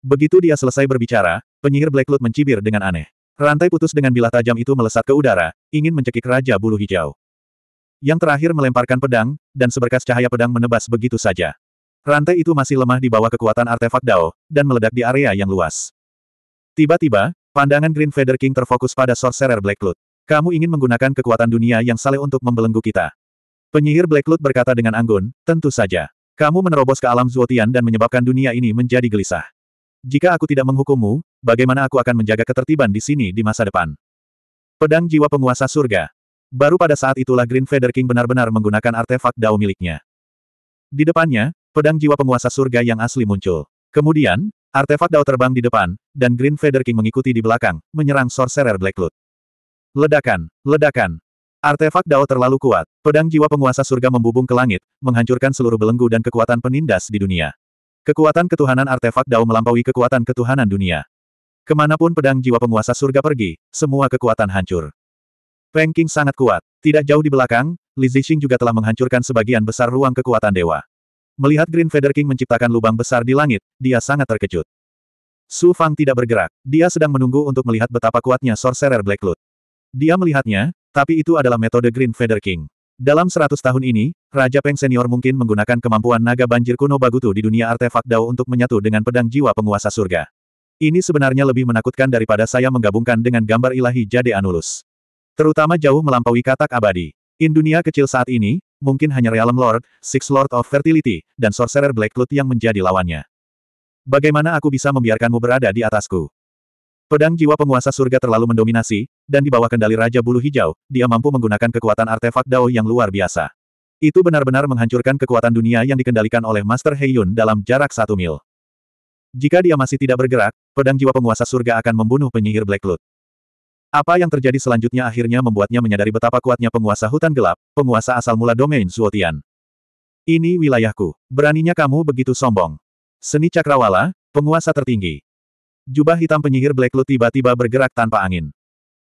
Begitu dia selesai berbicara, Penyihir Black mencibir dengan aneh. Rantai putus dengan bilah tajam itu melesat ke udara, ingin mencekik Raja Bulu Hijau. Yang terakhir melemparkan pedang, dan seberkas cahaya pedang menebas begitu saja. Rantai itu masih lemah di bawah kekuatan artefak Dao, dan meledak di area yang luas. Tiba-tiba, pandangan Green Feather King terfokus pada Sorcerer Blackloot. Kamu ingin menggunakan kekuatan dunia yang saleh untuk membelenggu kita. Penyihir Blackloot berkata dengan anggun, tentu saja. Kamu menerobos ke alam Zuotian dan menyebabkan dunia ini menjadi gelisah. Jika aku tidak menghukummu, bagaimana aku akan menjaga ketertiban di sini di masa depan? Pedang jiwa penguasa surga. Baru pada saat itulah Green Feather King benar-benar menggunakan artefak dao miliknya. Di depannya, pedang jiwa penguasa surga yang asli muncul. Kemudian, artefak dao terbang di depan, dan Green Feather King mengikuti di belakang, menyerang Sorcerer Blackwood. Ledakan, ledakan. Artefak dao terlalu kuat. Pedang jiwa penguasa surga membubung ke langit, menghancurkan seluruh belenggu dan kekuatan penindas di dunia. Kekuatan ketuhanan artefak Dao melampaui kekuatan ketuhanan dunia. Kemanapun pedang jiwa penguasa surga pergi, semua kekuatan hancur. Ranking sangat kuat. Tidak jauh di belakang, Li Zixing juga telah menghancurkan sebagian besar ruang kekuatan dewa. Melihat Green Feather King menciptakan lubang besar di langit, dia sangat terkejut. Su Fang tidak bergerak. Dia sedang menunggu untuk melihat betapa kuatnya Sorcerer Black Lut. Dia melihatnya, tapi itu adalah metode Green Feather King. Dalam seratus tahun ini, Raja Peng Senior mungkin menggunakan kemampuan naga banjir kuno Bagutu di dunia artefak Dao untuk menyatu dengan pedang jiwa penguasa surga. Ini sebenarnya lebih menakutkan daripada saya menggabungkan dengan gambar ilahi Jade Anulus. Terutama jauh melampaui katak abadi. In dunia kecil saat ini, mungkin hanya Realm Lord, Six Lord of Fertility, dan Sorcerer Black Cloud yang menjadi lawannya. Bagaimana aku bisa membiarkanmu berada di atasku? Pedang jiwa penguasa surga terlalu mendominasi, dan di bawah kendali Raja Bulu Hijau, dia mampu menggunakan kekuatan artefak Dao yang luar biasa. Itu benar-benar menghancurkan kekuatan dunia yang dikendalikan oleh Master Heiyun dalam jarak satu mil. Jika dia masih tidak bergerak, pedang jiwa penguasa surga akan membunuh penyihir Black Blood. Apa yang terjadi selanjutnya akhirnya membuatnya menyadari betapa kuatnya penguasa hutan gelap, penguasa asal mula domain Suotian. Ini wilayahku. Beraninya kamu begitu sombong. Seni Cakrawala, penguasa tertinggi. Jubah hitam penyihir Black Lut tiba-tiba bergerak tanpa angin.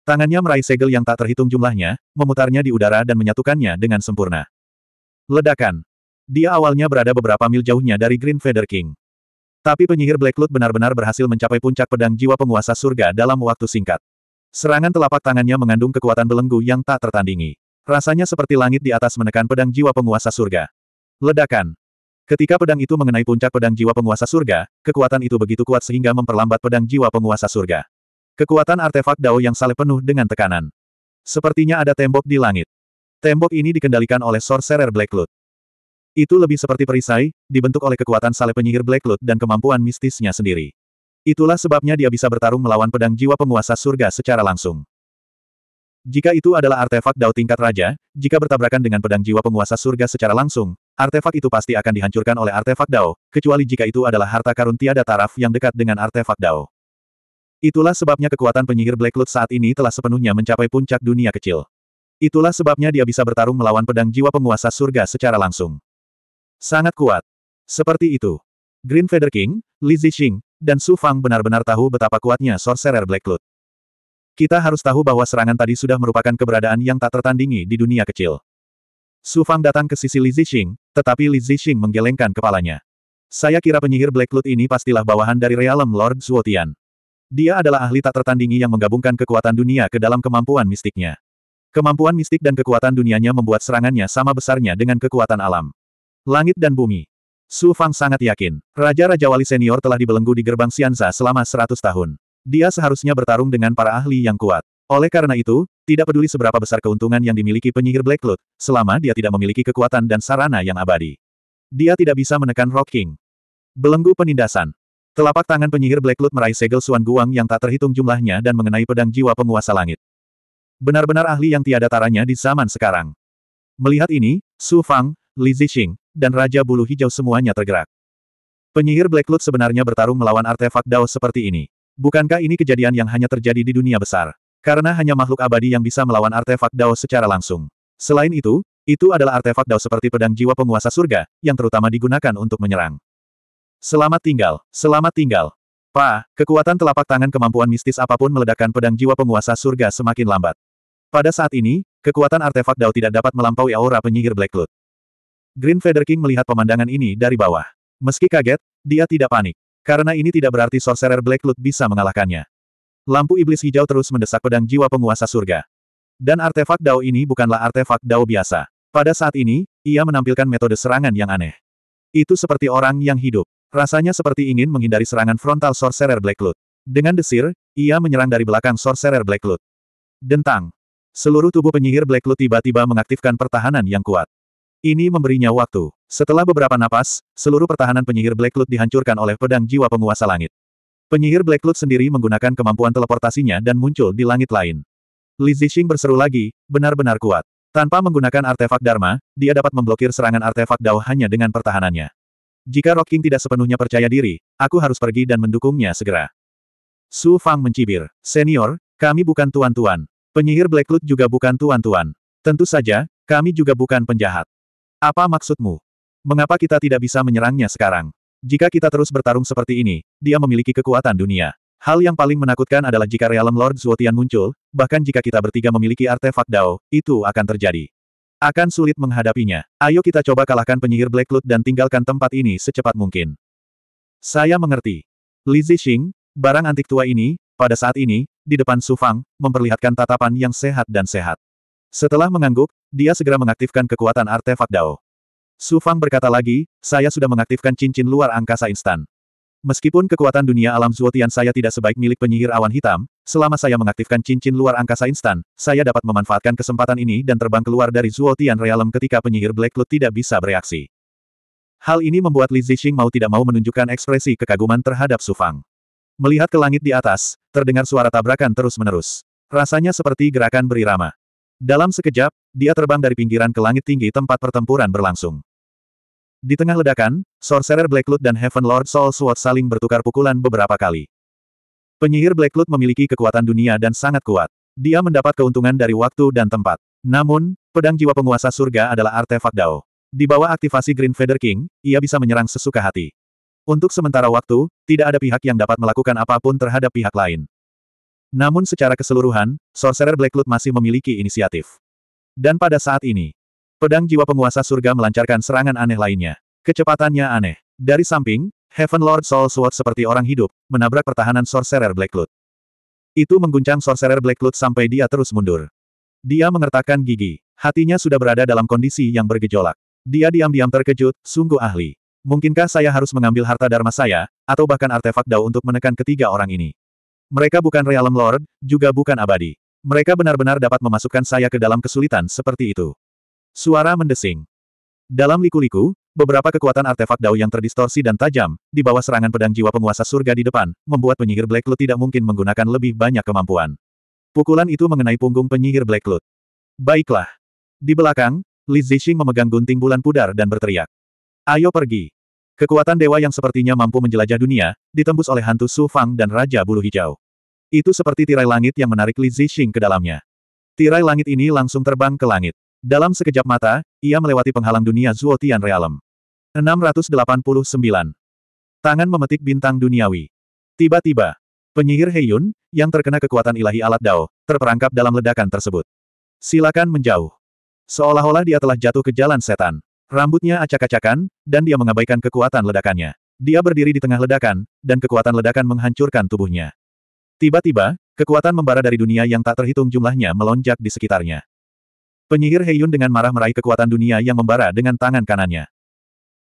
Tangannya meraih segel yang tak terhitung jumlahnya, memutarnya di udara dan menyatukannya dengan sempurna. Ledakan. Dia awalnya berada beberapa mil jauhnya dari Green Feather King. Tapi penyihir Black Lut benar-benar berhasil mencapai puncak pedang jiwa penguasa surga dalam waktu singkat. Serangan telapak tangannya mengandung kekuatan belenggu yang tak tertandingi. Rasanya seperti langit di atas menekan pedang jiwa penguasa surga. Ledakan. Ketika pedang itu mengenai puncak pedang jiwa penguasa surga, kekuatan itu begitu kuat sehingga memperlambat pedang jiwa penguasa surga. Kekuatan artefak Dao yang saleh penuh dengan tekanan. Sepertinya ada tembok di langit. Tembok ini dikendalikan oleh Sorcerer Blackloot. Itu lebih seperti perisai, dibentuk oleh kekuatan saleh penyihir Blackloot dan kemampuan mistisnya sendiri. Itulah sebabnya dia bisa bertarung melawan pedang jiwa penguasa surga secara langsung. Jika itu adalah artefak Dao tingkat raja, jika bertabrakan dengan pedang jiwa penguasa surga secara langsung, Artefak itu pasti akan dihancurkan oleh artefak Dao, kecuali jika itu adalah harta karun tiada taraf yang dekat dengan artefak Dao. Itulah sebabnya kekuatan penyihir Black saat ini telah sepenuhnya mencapai puncak dunia kecil. Itulah sebabnya dia bisa bertarung melawan pedang jiwa penguasa surga secara langsung. Sangat kuat. Seperti itu. Green Feather King, Li Zixing, dan Su Fang benar-benar tahu betapa kuatnya Sorcerer Black Kita harus tahu bahwa serangan tadi sudah merupakan keberadaan yang tak tertandingi di dunia kecil. Su Fang datang ke sisi Li Zixing, tetapi Li Zixing menggelengkan kepalanya. Saya kira penyihir Black Cloud ini pastilah bawahan dari realem Lord Zuotian. Dia adalah ahli tak tertandingi yang menggabungkan kekuatan dunia ke dalam kemampuan mistiknya. Kemampuan mistik dan kekuatan dunianya membuat serangannya sama besarnya dengan kekuatan alam. Langit dan bumi. Su Fang sangat yakin, Raja-Raja Wali Senior telah dibelenggu di gerbang Xianza selama 100 tahun. Dia seharusnya bertarung dengan para ahli yang kuat. Oleh karena itu, tidak peduli seberapa besar keuntungan yang dimiliki penyihir Black Cloud, selama dia tidak memiliki kekuatan dan sarana yang abadi. Dia tidak bisa menekan Rock King. Belenggu penindasan. Telapak tangan penyihir Black Cloud meraih segel Suan Guang yang tak terhitung jumlahnya dan mengenai pedang jiwa penguasa langit. Benar-benar ahli yang tiada taranya di zaman sekarang. Melihat ini, Su Fang, Li Zixing, dan Raja Bulu Hijau semuanya tergerak. Penyihir Black Cloud sebenarnya bertarung melawan artefak Dao seperti ini. Bukankah ini kejadian yang hanya terjadi di dunia besar? Karena hanya makhluk abadi yang bisa melawan artefak Dao secara langsung. Selain itu, itu adalah artefak Dao seperti pedang jiwa penguasa surga, yang terutama digunakan untuk menyerang. Selamat tinggal, selamat tinggal. Pa, kekuatan telapak tangan kemampuan mistis apapun meledakkan pedang jiwa penguasa surga semakin lambat. Pada saat ini, kekuatan artefak Dao tidak dapat melampaui aura penyihir Black Cloud. Green Feather King melihat pemandangan ini dari bawah. Meski kaget, dia tidak panik. Karena ini tidak berarti Sorcerer Black Cloud bisa mengalahkannya. Lampu iblis hijau terus mendesak pedang jiwa penguasa surga. Dan artefak Dao ini bukanlah artefak Dao biasa. Pada saat ini, ia menampilkan metode serangan yang aneh. Itu seperti orang yang hidup. Rasanya seperti ingin menghindari serangan frontal Sorcerer Cloud. Dengan desir, ia menyerang dari belakang Sorcerer Blackloot. Dentang. Seluruh tubuh penyihir Cloud tiba-tiba mengaktifkan pertahanan yang kuat. Ini memberinya waktu. Setelah beberapa napas, seluruh pertahanan penyihir Cloud dihancurkan oleh pedang jiwa penguasa langit. Penyihir Black sendiri menggunakan kemampuan teleportasinya dan muncul di langit lain. Li Zixing berseru lagi, benar-benar kuat. Tanpa menggunakan artefak Dharma, dia dapat memblokir serangan artefak Dao hanya dengan pertahanannya. Jika Rock King tidak sepenuhnya percaya diri, aku harus pergi dan mendukungnya segera. Su Fang mencibir. Senior, kami bukan tuan-tuan. Penyihir Black juga bukan tuan-tuan. Tentu saja, kami juga bukan penjahat. Apa maksudmu? Mengapa kita tidak bisa menyerangnya sekarang? Jika kita terus bertarung seperti ini, dia memiliki kekuatan dunia. Hal yang paling menakutkan adalah jika Realm Lord Zuotian muncul, bahkan jika kita bertiga memiliki artefak Dao, itu akan terjadi. Akan sulit menghadapinya. Ayo kita coba kalahkan penyihir Black Cloud dan tinggalkan tempat ini secepat mungkin. Saya mengerti. Li Zixing, barang antik tua ini, pada saat ini, di depan Su Fang, memperlihatkan tatapan yang sehat dan sehat. Setelah mengangguk, dia segera mengaktifkan kekuatan artefak Dao. Su Fang berkata lagi, saya sudah mengaktifkan cincin luar angkasa instan. Meskipun kekuatan dunia alam Zuotian saya tidak sebaik milik penyihir awan hitam, selama saya mengaktifkan cincin luar angkasa instan, saya dapat memanfaatkan kesempatan ini dan terbang keluar dari Zuotian Realm ketika penyihir Black Cloud tidak bisa bereaksi. Hal ini membuat Li Zixing mau tidak mau menunjukkan ekspresi kekaguman terhadap Su Fang. Melihat ke langit di atas, terdengar suara tabrakan terus-menerus. Rasanya seperti gerakan berirama. Dalam sekejap, dia terbang dari pinggiran ke langit tinggi tempat pertempuran berlangsung. Di tengah ledakan, Sorcerer Blackloot dan Heaven Lord Soul Sword saling bertukar pukulan beberapa kali. Penyihir Blackloot memiliki kekuatan dunia dan sangat kuat. Dia mendapat keuntungan dari waktu dan tempat. Namun, pedang jiwa penguasa surga adalah artefak Dao. Di bawah aktivasi Green Feather King, ia bisa menyerang sesuka hati. Untuk sementara waktu, tidak ada pihak yang dapat melakukan apapun terhadap pihak lain. Namun secara keseluruhan, Sorcerer Blackloot masih memiliki inisiatif. Dan pada saat ini, Pedang jiwa penguasa surga melancarkan serangan aneh lainnya. Kecepatannya aneh. Dari samping, Heaven Lord Soul Sword seperti orang hidup, menabrak pertahanan Sorcerer Blackloot. Itu mengguncang Sorcerer Blackloot sampai dia terus mundur. Dia mengertakkan gigi. Hatinya sudah berada dalam kondisi yang bergejolak. Dia diam-diam terkejut, sungguh ahli. Mungkinkah saya harus mengambil harta dharma saya, atau bahkan artefak dao untuk menekan ketiga orang ini? Mereka bukan Realm Lord, juga bukan abadi. Mereka benar-benar dapat memasukkan saya ke dalam kesulitan seperti itu. Suara mendesing. Dalam liku-liku, beberapa kekuatan artefak Dao yang terdistorsi dan tajam, di bawah serangan pedang jiwa penguasa surga di depan, membuat penyihir Black Cloud tidak mungkin menggunakan lebih banyak kemampuan. Pukulan itu mengenai punggung penyihir Black Cloud. Baiklah. Di belakang, Li Zixing memegang gunting bulan pudar dan berteriak. Ayo pergi. Kekuatan dewa yang sepertinya mampu menjelajah dunia, ditembus oleh hantu Su Fang dan Raja Bulu Hijau. Itu seperti tirai langit yang menarik Li Zixing ke dalamnya. Tirai langit ini langsung terbang ke langit. Dalam sekejap mata, ia melewati penghalang dunia Zuotian Realm. 689. Tangan memetik bintang duniawi. Tiba-tiba, penyihir Heiyun, yang terkena kekuatan ilahi alat Dao, terperangkap dalam ledakan tersebut. Silakan menjauh. Seolah-olah dia telah jatuh ke jalan setan. Rambutnya acak-acakan, dan dia mengabaikan kekuatan ledakannya. Dia berdiri di tengah ledakan, dan kekuatan ledakan menghancurkan tubuhnya. Tiba-tiba, kekuatan membara dari dunia yang tak terhitung jumlahnya melonjak di sekitarnya. Penyihir Heyun dengan marah meraih kekuatan dunia yang membara dengan tangan kanannya.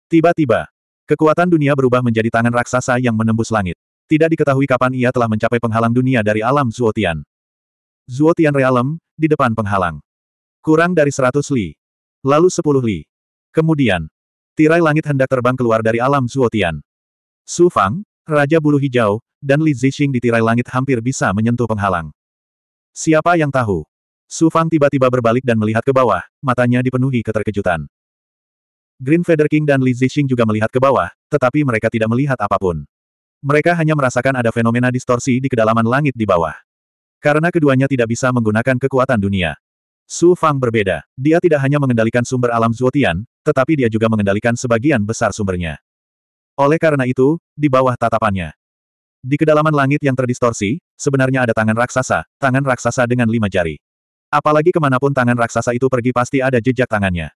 Tiba-tiba, kekuatan dunia berubah menjadi tangan raksasa yang menembus langit. Tidak diketahui kapan ia telah mencapai penghalang dunia dari alam Zuotian. Zuotian Realm, di depan penghalang. Kurang dari seratus li. Lalu sepuluh li. Kemudian, tirai langit hendak terbang keluar dari alam Zuotian. Su Fang, Raja Bulu Hijau, dan Li Zixing di tirai langit hampir bisa menyentuh penghalang. Siapa yang tahu? Su Fang tiba-tiba berbalik dan melihat ke bawah, matanya dipenuhi keterkejutan. Green Feather King dan Li Zixing juga melihat ke bawah, tetapi mereka tidak melihat apapun. Mereka hanya merasakan ada fenomena distorsi di kedalaman langit di bawah. Karena keduanya tidak bisa menggunakan kekuatan dunia. Su Fang berbeda. Dia tidak hanya mengendalikan sumber alam Zuotian, tetapi dia juga mengendalikan sebagian besar sumbernya. Oleh karena itu, di bawah tatapannya, di kedalaman langit yang terdistorsi, sebenarnya ada tangan raksasa, tangan raksasa dengan lima jari. Apalagi kemanapun tangan raksasa itu pergi pasti ada jejak tangannya.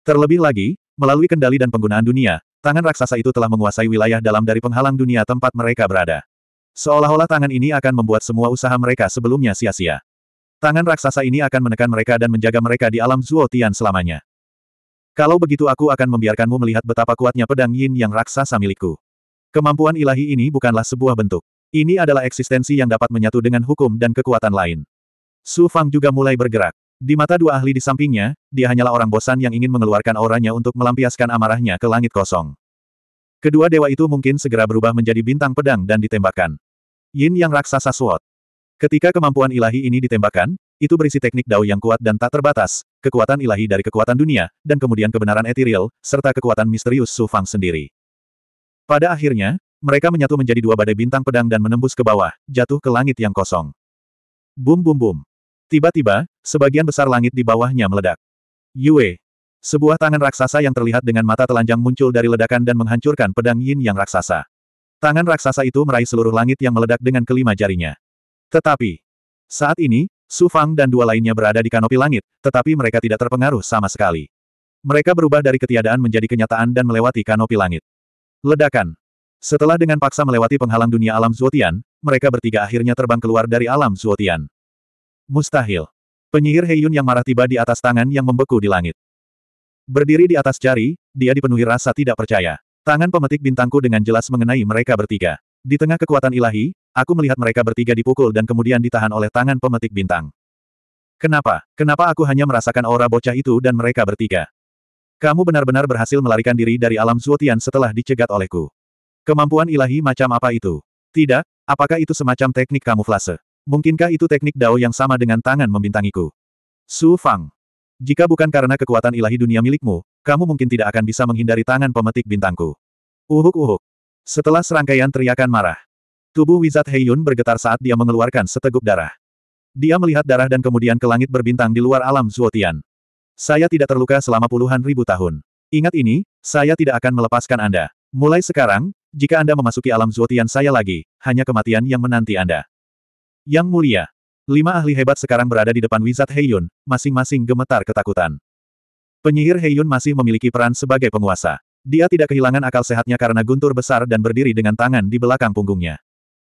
Terlebih lagi, melalui kendali dan penggunaan dunia, tangan raksasa itu telah menguasai wilayah dalam dari penghalang dunia tempat mereka berada. Seolah-olah tangan ini akan membuat semua usaha mereka sebelumnya sia-sia. Tangan raksasa ini akan menekan mereka dan menjaga mereka di alam Zuo Tian selamanya. Kalau begitu aku akan membiarkanmu melihat betapa kuatnya pedang yin yang raksasa milikku. Kemampuan ilahi ini bukanlah sebuah bentuk. Ini adalah eksistensi yang dapat menyatu dengan hukum dan kekuatan lain. Su Fang juga mulai bergerak. Di mata dua ahli di sampingnya, dia hanyalah orang bosan yang ingin mengeluarkan auranya untuk melampiaskan amarahnya ke langit kosong. Kedua dewa itu mungkin segera berubah menjadi bintang pedang dan ditembakkan. Yin yang raksasa Suot. Ketika kemampuan ilahi ini ditembakkan, itu berisi teknik dao yang kuat dan tak terbatas, kekuatan ilahi dari kekuatan dunia, dan kemudian kebenaran etiril, serta kekuatan misterius Su Fang sendiri. Pada akhirnya, mereka menyatu menjadi dua badai bintang pedang dan menembus ke bawah, jatuh ke langit yang kosong. Bum bum bum. Tiba-tiba, sebagian besar langit di bawahnya meledak. Yue. Sebuah tangan raksasa yang terlihat dengan mata telanjang muncul dari ledakan dan menghancurkan pedang yin yang raksasa. Tangan raksasa itu meraih seluruh langit yang meledak dengan kelima jarinya. Tetapi, saat ini, Su Fang dan dua lainnya berada di kanopi langit, tetapi mereka tidak terpengaruh sama sekali. Mereka berubah dari ketiadaan menjadi kenyataan dan melewati kanopi langit. Ledakan. Setelah dengan paksa melewati penghalang dunia alam Zuotian, mereka bertiga akhirnya terbang keluar dari alam Zuotian. Mustahil. Penyihir Heyun yang marah tiba di atas tangan yang membeku di langit. Berdiri di atas jari, dia dipenuhi rasa tidak percaya. Tangan pemetik bintangku dengan jelas mengenai mereka bertiga. Di tengah kekuatan ilahi, aku melihat mereka bertiga dipukul dan kemudian ditahan oleh tangan pemetik bintang. Kenapa? Kenapa aku hanya merasakan aura bocah itu dan mereka bertiga? Kamu benar-benar berhasil melarikan diri dari alam Zuotian setelah dicegat olehku. Kemampuan ilahi macam apa itu? Tidak, apakah itu semacam teknik kamuflase? Mungkinkah itu teknik Dao yang sama dengan tangan membintangiku? Su Fang. Jika bukan karena kekuatan ilahi dunia milikmu, kamu mungkin tidak akan bisa menghindari tangan pemetik bintangku. Uhuk-uhuk. Setelah serangkaian teriakan marah, tubuh Wizard Heyun bergetar saat dia mengeluarkan seteguk darah. Dia melihat darah dan kemudian ke langit berbintang di luar alam Zuotian. Saya tidak terluka selama puluhan ribu tahun. Ingat ini, saya tidak akan melepaskan Anda. Mulai sekarang, jika Anda memasuki alam Zuotian saya lagi, hanya kematian yang menanti Anda. Yang mulia, lima ahli hebat sekarang berada di depan Wizard Heyun, masing-masing gemetar ketakutan. Penyihir Heyun masih memiliki peran sebagai penguasa. Dia tidak kehilangan akal sehatnya karena guntur besar dan berdiri dengan tangan di belakang punggungnya.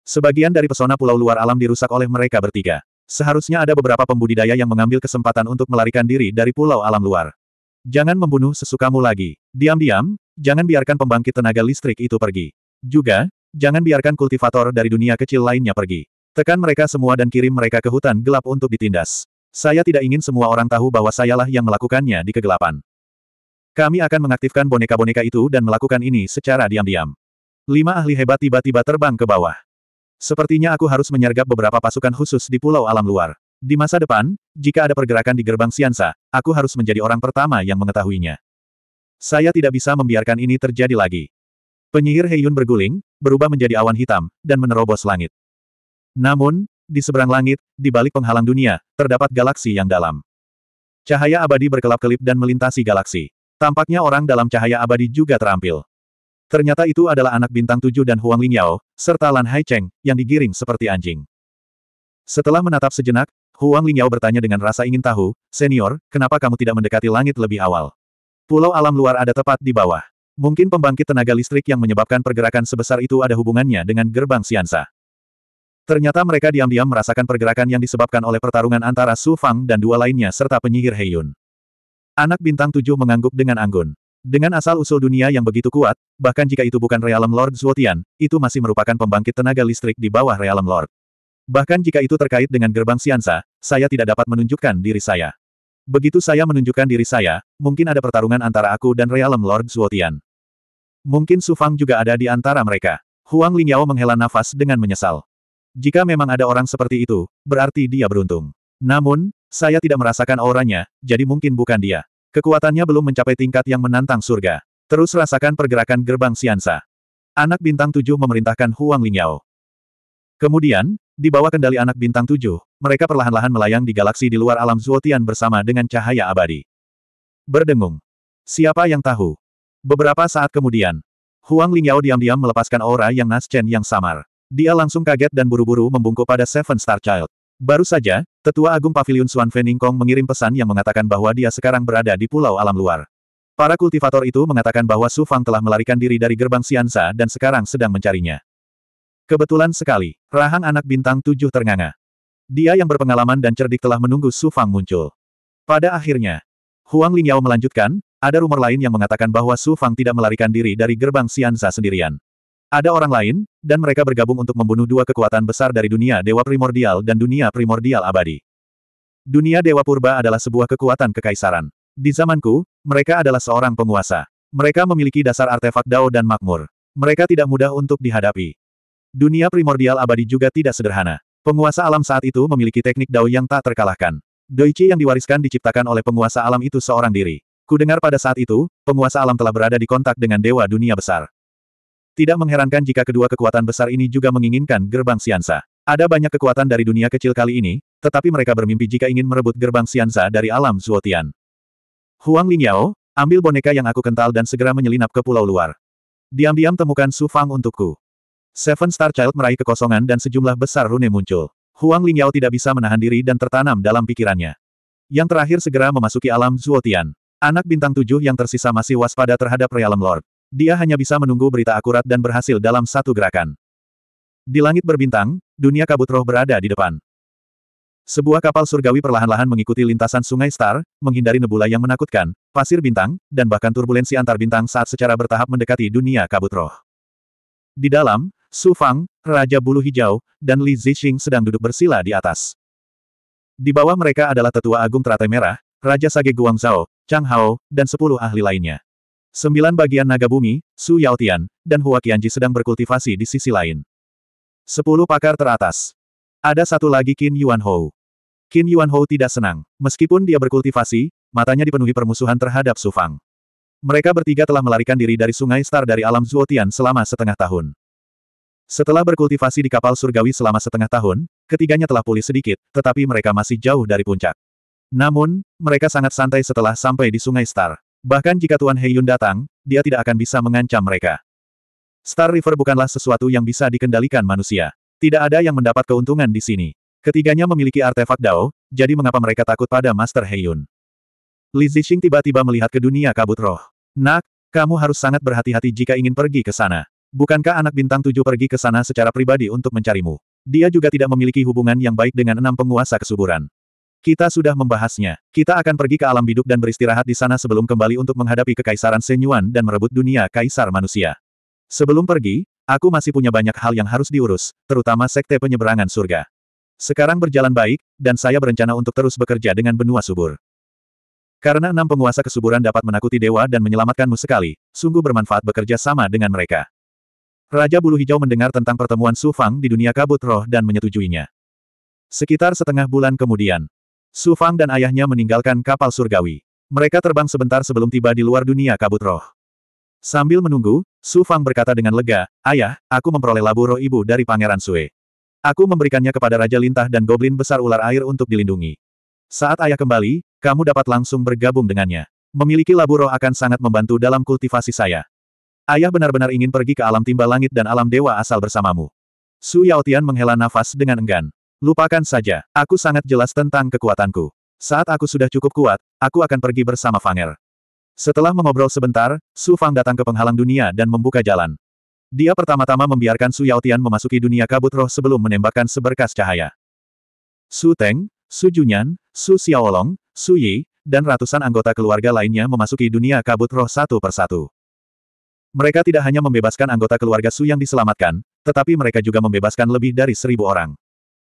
Sebagian dari pesona pulau luar alam dirusak oleh mereka bertiga. Seharusnya ada beberapa pembudidaya yang mengambil kesempatan untuk melarikan diri dari pulau alam luar. Jangan membunuh sesukamu lagi. Diam-diam, jangan biarkan pembangkit tenaga listrik itu pergi. Juga, jangan biarkan kultivator dari dunia kecil lainnya pergi. Tekan mereka semua dan kirim mereka ke hutan gelap untuk ditindas. Saya tidak ingin semua orang tahu bahwa sayalah yang melakukannya di kegelapan. Kami akan mengaktifkan boneka-boneka itu dan melakukan ini secara diam-diam. Lima ahli hebat tiba-tiba terbang ke bawah. Sepertinya aku harus menyergap beberapa pasukan khusus di pulau alam luar. Di masa depan, jika ada pergerakan di gerbang Siansa, aku harus menjadi orang pertama yang mengetahuinya. Saya tidak bisa membiarkan ini terjadi lagi. Penyihir Heiyun berguling, berubah menjadi awan hitam, dan menerobos langit. Namun, di seberang langit, di balik penghalang dunia, terdapat galaksi yang dalam. Cahaya abadi berkelap-kelip dan melintasi galaksi. Tampaknya orang dalam cahaya abadi juga terampil. Ternyata itu adalah anak bintang tujuh dan Huang Lingyao, serta Lan Haicheng, yang digiring seperti anjing. Setelah menatap sejenak, Huang Lingyao bertanya dengan rasa ingin tahu, Senior, kenapa kamu tidak mendekati langit lebih awal? Pulau alam luar ada tepat di bawah. Mungkin pembangkit tenaga listrik yang menyebabkan pergerakan sebesar itu ada hubungannya dengan gerbang Siansa. Ternyata mereka diam-diam merasakan pergerakan yang disebabkan oleh pertarungan antara Su Fang dan dua lainnya serta penyihir Heyun. Anak bintang tujuh mengangguk dengan anggun. Dengan asal-usul dunia yang begitu kuat, bahkan jika itu bukan realem Lord Zuotian, itu masih merupakan pembangkit tenaga listrik di bawah realem Lord. Bahkan jika itu terkait dengan gerbang Siansa, saya tidak dapat menunjukkan diri saya. Begitu saya menunjukkan diri saya, mungkin ada pertarungan antara aku dan realem Lord Zuotian. Mungkin Su Fang juga ada di antara mereka. Huang Lingyao menghela nafas dengan menyesal. Jika memang ada orang seperti itu, berarti dia beruntung. Namun, saya tidak merasakan auranya, jadi mungkin bukan dia. Kekuatannya belum mencapai tingkat yang menantang surga. Terus rasakan pergerakan gerbang Siansa. Anak bintang tujuh memerintahkan Huang Lingyao. Kemudian, di bawah kendali anak bintang tujuh, mereka perlahan-lahan melayang di galaksi di luar alam Zuotian bersama dengan cahaya abadi. Berdengung. Siapa yang tahu? Beberapa saat kemudian, Huang Lingyao diam-diam melepaskan aura yang Nas yang samar. Dia langsung kaget dan buru-buru membungkuk pada Seven Star Child. Baru saja, Tetua Agung Pavilion Swan Suan Kong mengirim pesan yang mengatakan bahwa dia sekarang berada di pulau alam luar. Para kultivator itu mengatakan bahwa Su Fang telah melarikan diri dari gerbang Siansa dan sekarang sedang mencarinya. Kebetulan sekali, rahang anak bintang tujuh ternganga. Dia yang berpengalaman dan cerdik telah menunggu Su Fang muncul. Pada akhirnya, Huang Lingyao melanjutkan, ada rumor lain yang mengatakan bahwa Su Fang tidak melarikan diri dari gerbang Siansa sendirian. Ada orang lain, dan mereka bergabung untuk membunuh dua kekuatan besar dari dunia Dewa Primordial dan dunia Primordial Abadi. Dunia Dewa Purba adalah sebuah kekuatan kekaisaran. Di zamanku, mereka adalah seorang penguasa. Mereka memiliki dasar artefak Dao dan makmur. Mereka tidak mudah untuk dihadapi. Dunia Primordial Abadi juga tidak sederhana. Penguasa alam saat itu memiliki teknik Dao yang tak terkalahkan. Doichi yang diwariskan diciptakan oleh penguasa alam itu seorang diri. Kudengar pada saat itu, penguasa alam telah berada di kontak dengan dewa dunia besar. Tidak mengherankan jika kedua kekuatan besar ini juga menginginkan gerbang Siansa. Ada banyak kekuatan dari dunia kecil kali ini, tetapi mereka bermimpi jika ingin merebut gerbang Siansa dari alam Zuotian. Huang Lingyao, ambil boneka yang aku kental dan segera menyelinap ke pulau luar. Diam-diam temukan Su Fang untukku. Seven Star Child meraih kekosongan dan sejumlah besar rune muncul. Huang Lingyao tidak bisa menahan diri dan tertanam dalam pikirannya. Yang terakhir segera memasuki alam Zuotian. Anak bintang tujuh yang tersisa masih waspada terhadap Realm Lord dia hanya bisa menunggu berita akurat dan berhasil dalam satu gerakan. Di langit berbintang, dunia kabut roh berada di depan. Sebuah kapal surgawi perlahan-lahan mengikuti lintasan sungai Star, menghindari nebula yang menakutkan, pasir bintang, dan bahkan turbulensi antar bintang saat secara bertahap mendekati dunia kabut roh. Di dalam, Su Fang, Raja Bulu Hijau, dan Li Zixing sedang duduk bersila di atas. Di bawah mereka adalah Tetua Agung Teratai Merah, Raja Sage Guangzhou, Chang Hao, dan sepuluh ahli lainnya. Sembilan bagian naga bumi, Su Yaotian, dan Hua Qianji sedang berkultivasi di sisi lain. Sepuluh pakar teratas. Ada satu lagi Qin Yuan Qin Yuan tidak senang. Meskipun dia berkultivasi, matanya dipenuhi permusuhan terhadap Su Fang. Mereka bertiga telah melarikan diri dari sungai Star dari alam Zuotian selama setengah tahun. Setelah berkultivasi di kapal surgawi selama setengah tahun, ketiganya telah pulih sedikit, tetapi mereka masih jauh dari puncak. Namun, mereka sangat santai setelah sampai di sungai Star. Bahkan jika Tuan Heyun datang, dia tidak akan bisa mengancam mereka. Star River bukanlah sesuatu yang bisa dikendalikan manusia. Tidak ada yang mendapat keuntungan di sini. Ketiganya memiliki artefak Dao, jadi mengapa mereka takut pada Master Heyun? Li Zixing tiba-tiba melihat ke dunia kabut roh. Nak, kamu harus sangat berhati-hati jika ingin pergi ke sana. Bukankah anak bintang tujuh pergi ke sana secara pribadi untuk mencarimu? Dia juga tidak memiliki hubungan yang baik dengan enam penguasa kesuburan. Kita sudah membahasnya. Kita akan pergi ke alam biduk dan beristirahat di sana sebelum kembali untuk menghadapi kekaisaran Senyuan dan merebut dunia kaisar manusia. Sebelum pergi, aku masih punya banyak hal yang harus diurus, terutama sekte penyeberangan surga. Sekarang berjalan baik, dan saya berencana untuk terus bekerja dengan benua subur. Karena enam penguasa kesuburan dapat menakuti dewa dan menyelamatkanmu sekali, sungguh bermanfaat bekerja sama dengan mereka. Raja Bulu Hijau mendengar tentang pertemuan Su Fang di dunia kabut roh dan menyetujuinya. Sekitar setengah bulan kemudian, Su Fang dan ayahnya meninggalkan kapal surgawi. Mereka terbang sebentar sebelum tiba di luar dunia kabut roh. Sambil menunggu, Su Fang berkata dengan lega, Ayah, aku memperoleh labu roh ibu dari Pangeran Sue. Aku memberikannya kepada Raja Lintah dan Goblin Besar Ular Air untuk dilindungi. Saat ayah kembali, kamu dapat langsung bergabung dengannya. Memiliki labu roh akan sangat membantu dalam kultivasi saya. Ayah benar-benar ingin pergi ke alam timba langit dan alam dewa asal bersamamu. Su Yaotian menghela nafas dengan enggan. Lupakan saja, aku sangat jelas tentang kekuatanku. Saat aku sudah cukup kuat, aku akan pergi bersama Fanger. Setelah mengobrol sebentar, Su Fang datang ke penghalang dunia dan membuka jalan. Dia pertama-tama membiarkan Su Yaotian memasuki dunia kabut roh sebelum menembakkan seberkas cahaya. Su Teng, Su Junyan, Su Xiaolong, Su Yi, dan ratusan anggota keluarga lainnya memasuki dunia kabut roh satu persatu. Mereka tidak hanya membebaskan anggota keluarga Su yang diselamatkan, tetapi mereka juga membebaskan lebih dari seribu orang.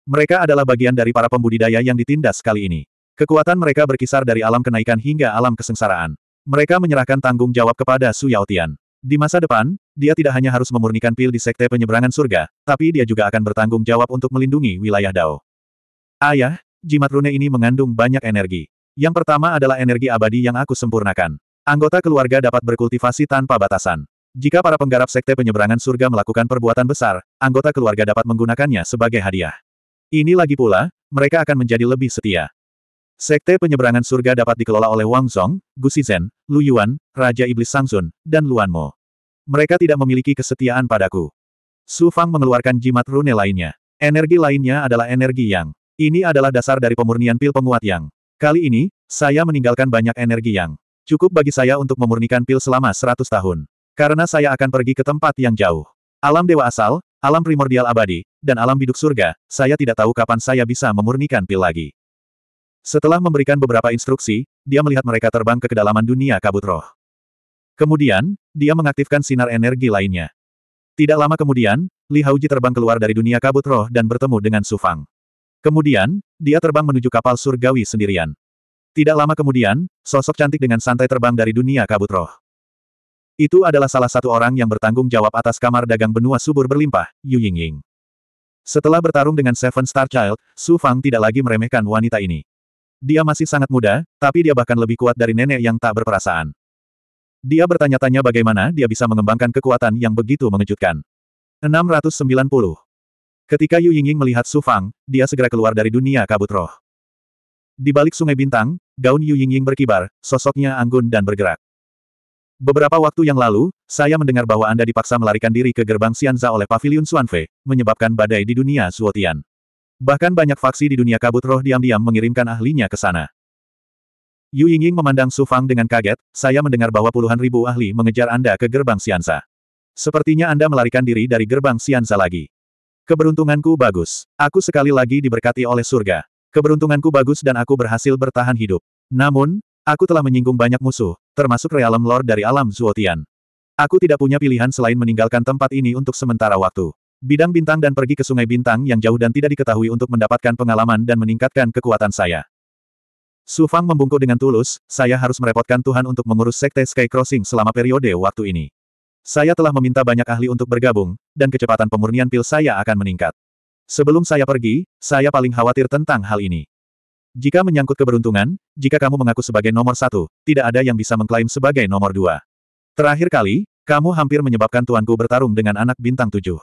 Mereka adalah bagian dari para pembudidaya yang ditindas kali ini. Kekuatan mereka berkisar dari alam kenaikan hingga alam kesengsaraan. Mereka menyerahkan tanggung jawab kepada Su Yaotian. Di masa depan, dia tidak hanya harus memurnikan pil di sekte penyeberangan surga, tapi dia juga akan bertanggung jawab untuk melindungi wilayah Dao. Ayah, jimat rune ini mengandung banyak energi. Yang pertama adalah energi abadi yang aku sempurnakan. Anggota keluarga dapat berkultivasi tanpa batasan. Jika para penggarap sekte penyeberangan surga melakukan perbuatan besar, anggota keluarga dapat menggunakannya sebagai hadiah. Ini lagi pula, mereka akan menjadi lebih setia. Sekte penyeberangan surga dapat dikelola oleh Wang Zong, Gu Zhen, Lu Yuan, Raja Iblis Sangsun, dan Luan Mo. Mereka tidak memiliki kesetiaan padaku. Su Fang mengeluarkan jimat rune lainnya. Energi lainnya adalah energi yang. Ini adalah dasar dari pemurnian pil penguat yang. Kali ini, saya meninggalkan banyak energi yang. Cukup bagi saya untuk memurnikan pil selama 100 tahun. Karena saya akan pergi ke tempat yang jauh. Alam Dewa Asal, alam primordial abadi, dan alam biduk surga, saya tidak tahu kapan saya bisa memurnikan pil lagi. Setelah memberikan beberapa instruksi, dia melihat mereka terbang ke kedalaman dunia kabut roh. Kemudian, dia mengaktifkan sinar energi lainnya. Tidak lama kemudian, Li Hauji terbang keluar dari dunia kabut roh dan bertemu dengan Su Fang. Kemudian, dia terbang menuju kapal surgawi sendirian. Tidak lama kemudian, sosok cantik dengan santai terbang dari dunia kabut roh. Itu adalah salah satu orang yang bertanggung jawab atas kamar dagang benua subur berlimpah, Yu Yingying. Setelah bertarung dengan Seven Star Child, Su Fang tidak lagi meremehkan wanita ini. Dia masih sangat muda, tapi dia bahkan lebih kuat dari nenek yang tak berperasaan. Dia bertanya-tanya bagaimana dia bisa mengembangkan kekuatan yang begitu mengejutkan. 690. Ketika Yu Yingying melihat Su Fang, dia segera keluar dari dunia kabut roh. Di balik sungai bintang, gaun Yu Yingying berkibar, sosoknya anggun dan bergerak. Beberapa waktu yang lalu, saya mendengar bahwa Anda dipaksa melarikan diri ke gerbang Xianza oleh pavilion Xuanfei, menyebabkan badai di dunia Suotian. Bahkan banyak faksi di dunia kabut roh diam-diam mengirimkan ahlinya ke sana. Yu Yingying memandang Su Fang dengan kaget, saya mendengar bahwa puluhan ribu ahli mengejar Anda ke gerbang Xianza. Sepertinya Anda melarikan diri dari gerbang Xianza lagi. Keberuntunganku bagus. Aku sekali lagi diberkati oleh surga. Keberuntunganku bagus dan aku berhasil bertahan hidup. Namun, aku telah menyinggung banyak musuh, termasuk realem Lord dari alam Zuotian. Aku tidak punya pilihan selain meninggalkan tempat ini untuk sementara waktu. Bidang bintang dan pergi ke sungai bintang yang jauh dan tidak diketahui untuk mendapatkan pengalaman dan meningkatkan kekuatan saya. Su Fang membungkuk dengan tulus, saya harus merepotkan Tuhan untuk mengurus Sekte Sky Crossing selama periode waktu ini. Saya telah meminta banyak ahli untuk bergabung, dan kecepatan pemurnian pil saya akan meningkat. Sebelum saya pergi, saya paling khawatir tentang hal ini. Jika menyangkut keberuntungan, jika kamu mengaku sebagai nomor satu, tidak ada yang bisa mengklaim sebagai nomor dua. Terakhir kali, kamu hampir menyebabkan tuanku bertarung dengan anak bintang tujuh.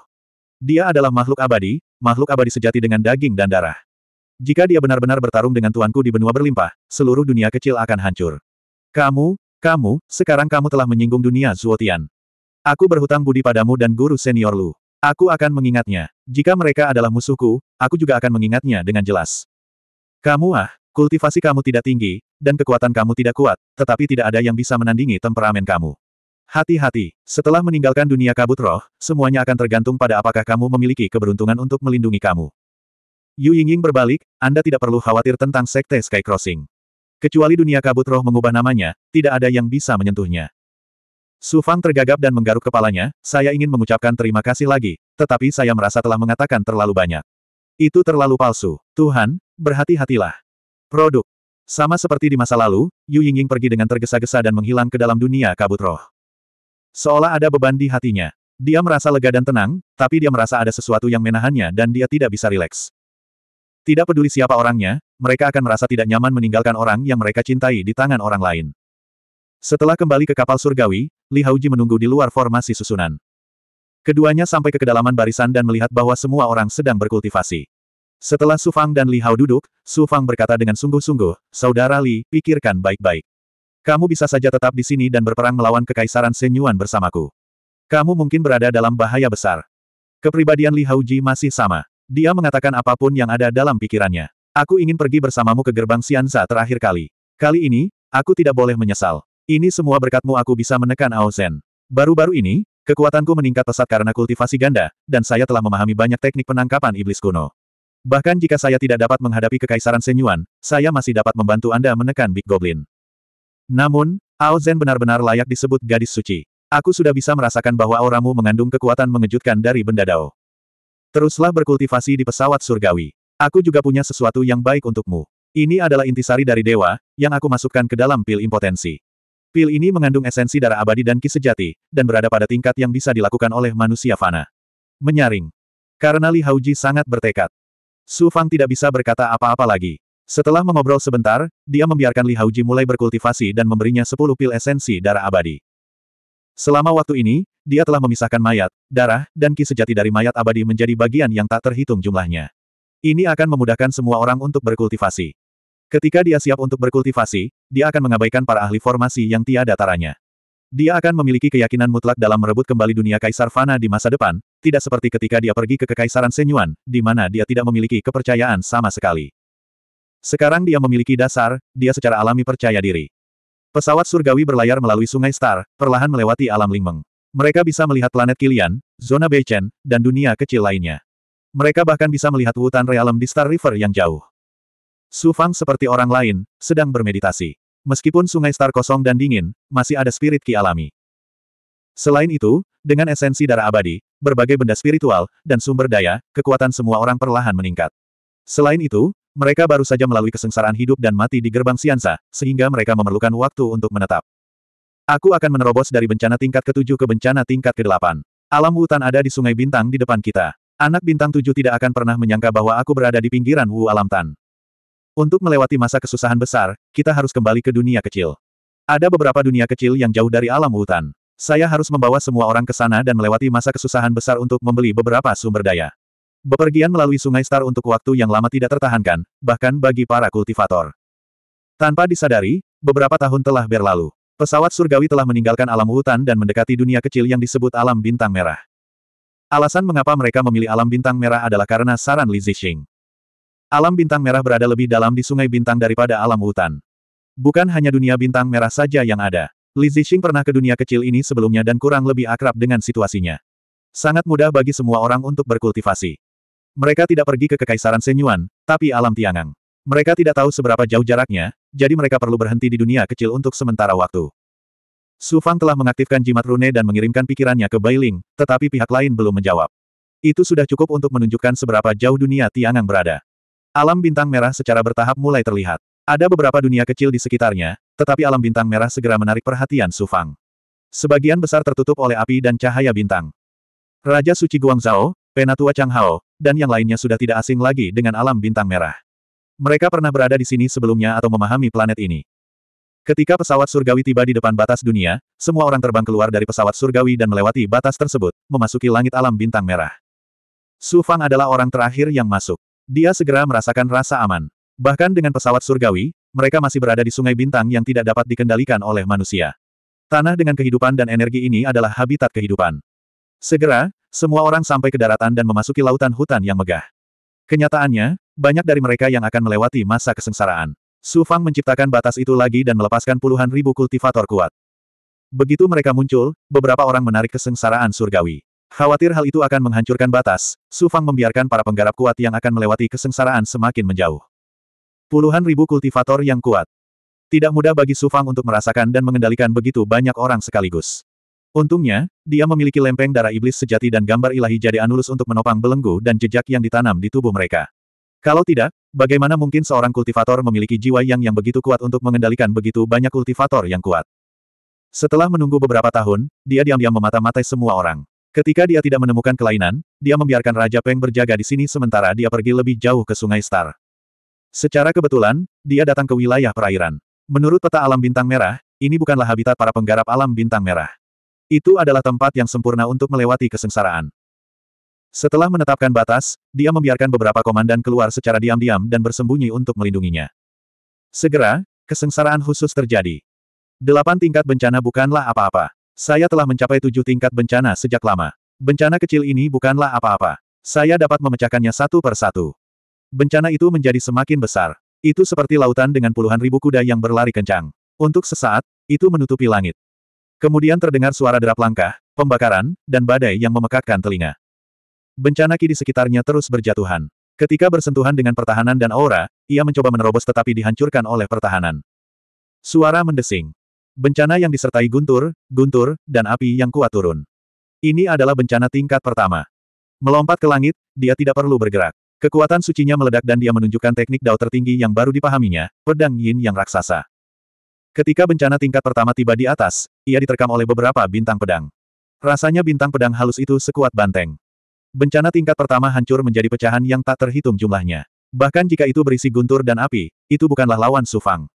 Dia adalah makhluk abadi, makhluk abadi sejati dengan daging dan darah. Jika dia benar-benar bertarung dengan tuanku di benua berlimpah, seluruh dunia kecil akan hancur. Kamu, kamu, sekarang kamu telah menyinggung dunia Zuotian. Aku berhutang budi padamu dan guru senior Lu. Aku akan mengingatnya. Jika mereka adalah musuhku, aku juga akan mengingatnya dengan jelas. Kamu ah, kultivasi kamu tidak tinggi, dan kekuatan kamu tidak kuat, tetapi tidak ada yang bisa menandingi temperamen kamu. Hati-hati, setelah meninggalkan dunia kabut roh, semuanya akan tergantung pada apakah kamu memiliki keberuntungan untuk melindungi kamu. Yu Yingying berbalik, Anda tidak perlu khawatir tentang Sekte Sky Crossing. Kecuali dunia kabut roh mengubah namanya, tidak ada yang bisa menyentuhnya. Su Fang tergagap dan menggaruk kepalanya, saya ingin mengucapkan terima kasih lagi, tetapi saya merasa telah mengatakan terlalu banyak. Itu terlalu palsu. Tuhan, berhati-hatilah. Produk. Sama seperti di masa lalu, Yu Yingying pergi dengan tergesa-gesa dan menghilang ke dalam dunia kabut roh. Seolah ada beban di hatinya. Dia merasa lega dan tenang, tapi dia merasa ada sesuatu yang menahannya dan dia tidak bisa rileks. Tidak peduli siapa orangnya, mereka akan merasa tidak nyaman meninggalkan orang yang mereka cintai di tangan orang lain. Setelah kembali ke kapal surgawi, Li Hauji menunggu di luar formasi susunan. Keduanya sampai ke kedalaman barisan dan melihat bahwa semua orang sedang berkultivasi. Setelah Su Fang dan Li Hao duduk, Su Fang berkata dengan sungguh-sungguh, Saudara Li, pikirkan baik-baik. Kamu bisa saja tetap di sini dan berperang melawan Kekaisaran Senyuan bersamaku. Kamu mungkin berada dalam bahaya besar. Kepribadian Li Ji masih sama. Dia mengatakan apapun yang ada dalam pikirannya. Aku ingin pergi bersamamu ke gerbang Xianza terakhir kali. Kali ini, aku tidak boleh menyesal. Ini semua berkatmu aku bisa menekan Ao Baru-baru ini, Kekuatanku meningkat pesat karena kultivasi ganda, dan saya telah memahami banyak teknik penangkapan iblis kuno. Bahkan jika saya tidak dapat menghadapi Kekaisaran Senyuan, saya masih dapat membantu Anda menekan Big Goblin. Namun, Ao Zen benar-benar layak disebut gadis suci. Aku sudah bisa merasakan bahwa auramu mengandung kekuatan mengejutkan dari benda Dao. Teruslah berkultivasi di pesawat surgawi. Aku juga punya sesuatu yang baik untukmu. Ini adalah intisari dari dewa, yang aku masukkan ke dalam pil impotensi. Pil ini mengandung esensi darah abadi dan ki sejati, dan berada pada tingkat yang bisa dilakukan oleh manusia fana. Menyaring. Karena Li Hauji sangat bertekad. Su Fang tidak bisa berkata apa-apa lagi. Setelah mengobrol sebentar, dia membiarkan Li Hauji mulai berkultivasi dan memberinya 10 pil esensi darah abadi. Selama waktu ini, dia telah memisahkan mayat, darah, dan ki sejati dari mayat abadi menjadi bagian yang tak terhitung jumlahnya. Ini akan memudahkan semua orang untuk berkultivasi. Ketika dia siap untuk berkultivasi, dia akan mengabaikan para ahli formasi yang tiada taranya. Dia akan memiliki keyakinan mutlak dalam merebut kembali dunia Kaisar Fana di masa depan, tidak seperti ketika dia pergi ke Kekaisaran Senyuan, di mana dia tidak memiliki kepercayaan sama sekali. Sekarang dia memiliki dasar, dia secara alami percaya diri. Pesawat surgawi berlayar melalui sungai Star, perlahan melewati alam Lingmeng. Mereka bisa melihat planet Kilian, zona Beichen, dan dunia kecil lainnya. Mereka bahkan bisa melihat hutan realem di Star River yang jauh. Su Fang seperti orang lain, sedang bermeditasi. Meskipun sungai star kosong dan dingin, masih ada spirit ki alami. Selain itu, dengan esensi darah abadi, berbagai benda spiritual, dan sumber daya, kekuatan semua orang perlahan meningkat. Selain itu, mereka baru saja melalui kesengsaraan hidup dan mati di gerbang Siansa, sehingga mereka memerlukan waktu untuk menetap. Aku akan menerobos dari bencana tingkat ke ketujuh ke bencana tingkat ke kedelapan. Alam hutan ada di sungai bintang di depan kita. Anak bintang tujuh tidak akan pernah menyangka bahwa aku berada di pinggiran Wu Alam Tan. Untuk melewati masa kesusahan besar, kita harus kembali ke dunia kecil. Ada beberapa dunia kecil yang jauh dari alam hutan. Saya harus membawa semua orang ke sana dan melewati masa kesusahan besar untuk membeli beberapa sumber daya. Bepergian melalui sungai Star untuk waktu yang lama tidak tertahankan, bahkan bagi para kultivator. Tanpa disadari, beberapa tahun telah berlalu. Pesawat surgawi telah meninggalkan alam hutan dan mendekati dunia kecil yang disebut alam bintang merah. Alasan mengapa mereka memilih alam bintang merah adalah karena saran Li Zixing. Alam bintang merah berada lebih dalam di sungai bintang daripada alam hutan. Bukan hanya dunia bintang merah saja yang ada. Li Zixing pernah ke dunia kecil ini sebelumnya dan kurang lebih akrab dengan situasinya. Sangat mudah bagi semua orang untuk berkultivasi. Mereka tidak pergi ke Kekaisaran Senyuan, tapi alam Tiangang. Mereka tidak tahu seberapa jauh jaraknya, jadi mereka perlu berhenti di dunia kecil untuk sementara waktu. Su Fang telah mengaktifkan jimat rune dan mengirimkan pikirannya ke Bailing, tetapi pihak lain belum menjawab. Itu sudah cukup untuk menunjukkan seberapa jauh dunia Tiangang berada. Alam bintang merah secara bertahap mulai terlihat. Ada beberapa dunia kecil di sekitarnya, tetapi alam bintang merah segera menarik perhatian Su Fang. Sebagian besar tertutup oleh api dan cahaya bintang. Raja Suci Guangzhou, Penatua Chang Hao, dan yang lainnya sudah tidak asing lagi dengan alam bintang merah. Mereka pernah berada di sini sebelumnya atau memahami planet ini. Ketika pesawat surgawi tiba di depan batas dunia, semua orang terbang keluar dari pesawat surgawi dan melewati batas tersebut, memasuki langit alam bintang merah. Su Fang adalah orang terakhir yang masuk. Dia segera merasakan rasa aman. Bahkan dengan pesawat surgawi, mereka masih berada di sungai bintang yang tidak dapat dikendalikan oleh manusia. Tanah dengan kehidupan dan energi ini adalah habitat kehidupan. Segera, semua orang sampai ke daratan dan memasuki lautan hutan yang megah. Kenyataannya, banyak dari mereka yang akan melewati masa kesengsaraan. Su Fang menciptakan batas itu lagi dan melepaskan puluhan ribu kultivator kuat. Begitu mereka muncul, beberapa orang menarik kesengsaraan surgawi. Khawatir hal itu akan menghancurkan batas, Su Fang membiarkan para penggarap kuat yang akan melewati kesengsaraan semakin menjauh. Puluhan ribu kultivator yang kuat. Tidak mudah bagi Su Fang untuk merasakan dan mengendalikan begitu banyak orang sekaligus. Untungnya, dia memiliki lempeng darah iblis sejati dan gambar ilahi jadi Anulus untuk menopang belenggu dan jejak yang ditanam di tubuh mereka. Kalau tidak, bagaimana mungkin seorang kultivator memiliki jiwa yang yang begitu kuat untuk mengendalikan begitu banyak kultivator yang kuat? Setelah menunggu beberapa tahun, dia diam-diam memata-matai semua orang. Ketika dia tidak menemukan kelainan, dia membiarkan Raja Peng berjaga di sini sementara dia pergi lebih jauh ke Sungai Star. Secara kebetulan, dia datang ke wilayah perairan. Menurut peta alam bintang merah, ini bukanlah habitat para penggarap alam bintang merah. Itu adalah tempat yang sempurna untuk melewati kesengsaraan. Setelah menetapkan batas, dia membiarkan beberapa komandan keluar secara diam-diam dan bersembunyi untuk melindunginya. Segera, kesengsaraan khusus terjadi. Delapan tingkat bencana bukanlah apa-apa. Saya telah mencapai tujuh tingkat bencana sejak lama. Bencana kecil ini bukanlah apa-apa. Saya dapat memecahkannya satu per satu. Bencana itu menjadi semakin besar. Itu seperti lautan dengan puluhan ribu kuda yang berlari kencang. Untuk sesaat, itu menutupi langit. Kemudian terdengar suara derap langkah, pembakaran, dan badai yang memekakkan telinga. Bencana ki di sekitarnya terus berjatuhan. Ketika bersentuhan dengan pertahanan dan aura, ia mencoba menerobos tetapi dihancurkan oleh pertahanan. Suara mendesing. Bencana yang disertai guntur, guntur, dan api yang kuat turun. Ini adalah bencana tingkat pertama. Melompat ke langit, dia tidak perlu bergerak. Kekuatan sucinya meledak dan dia menunjukkan teknik dao tertinggi yang baru dipahaminya, pedang yin yang raksasa. Ketika bencana tingkat pertama tiba di atas, ia diterkam oleh beberapa bintang pedang. Rasanya bintang pedang halus itu sekuat banteng. Bencana tingkat pertama hancur menjadi pecahan yang tak terhitung jumlahnya. Bahkan jika itu berisi guntur dan api, itu bukanlah lawan Sufang.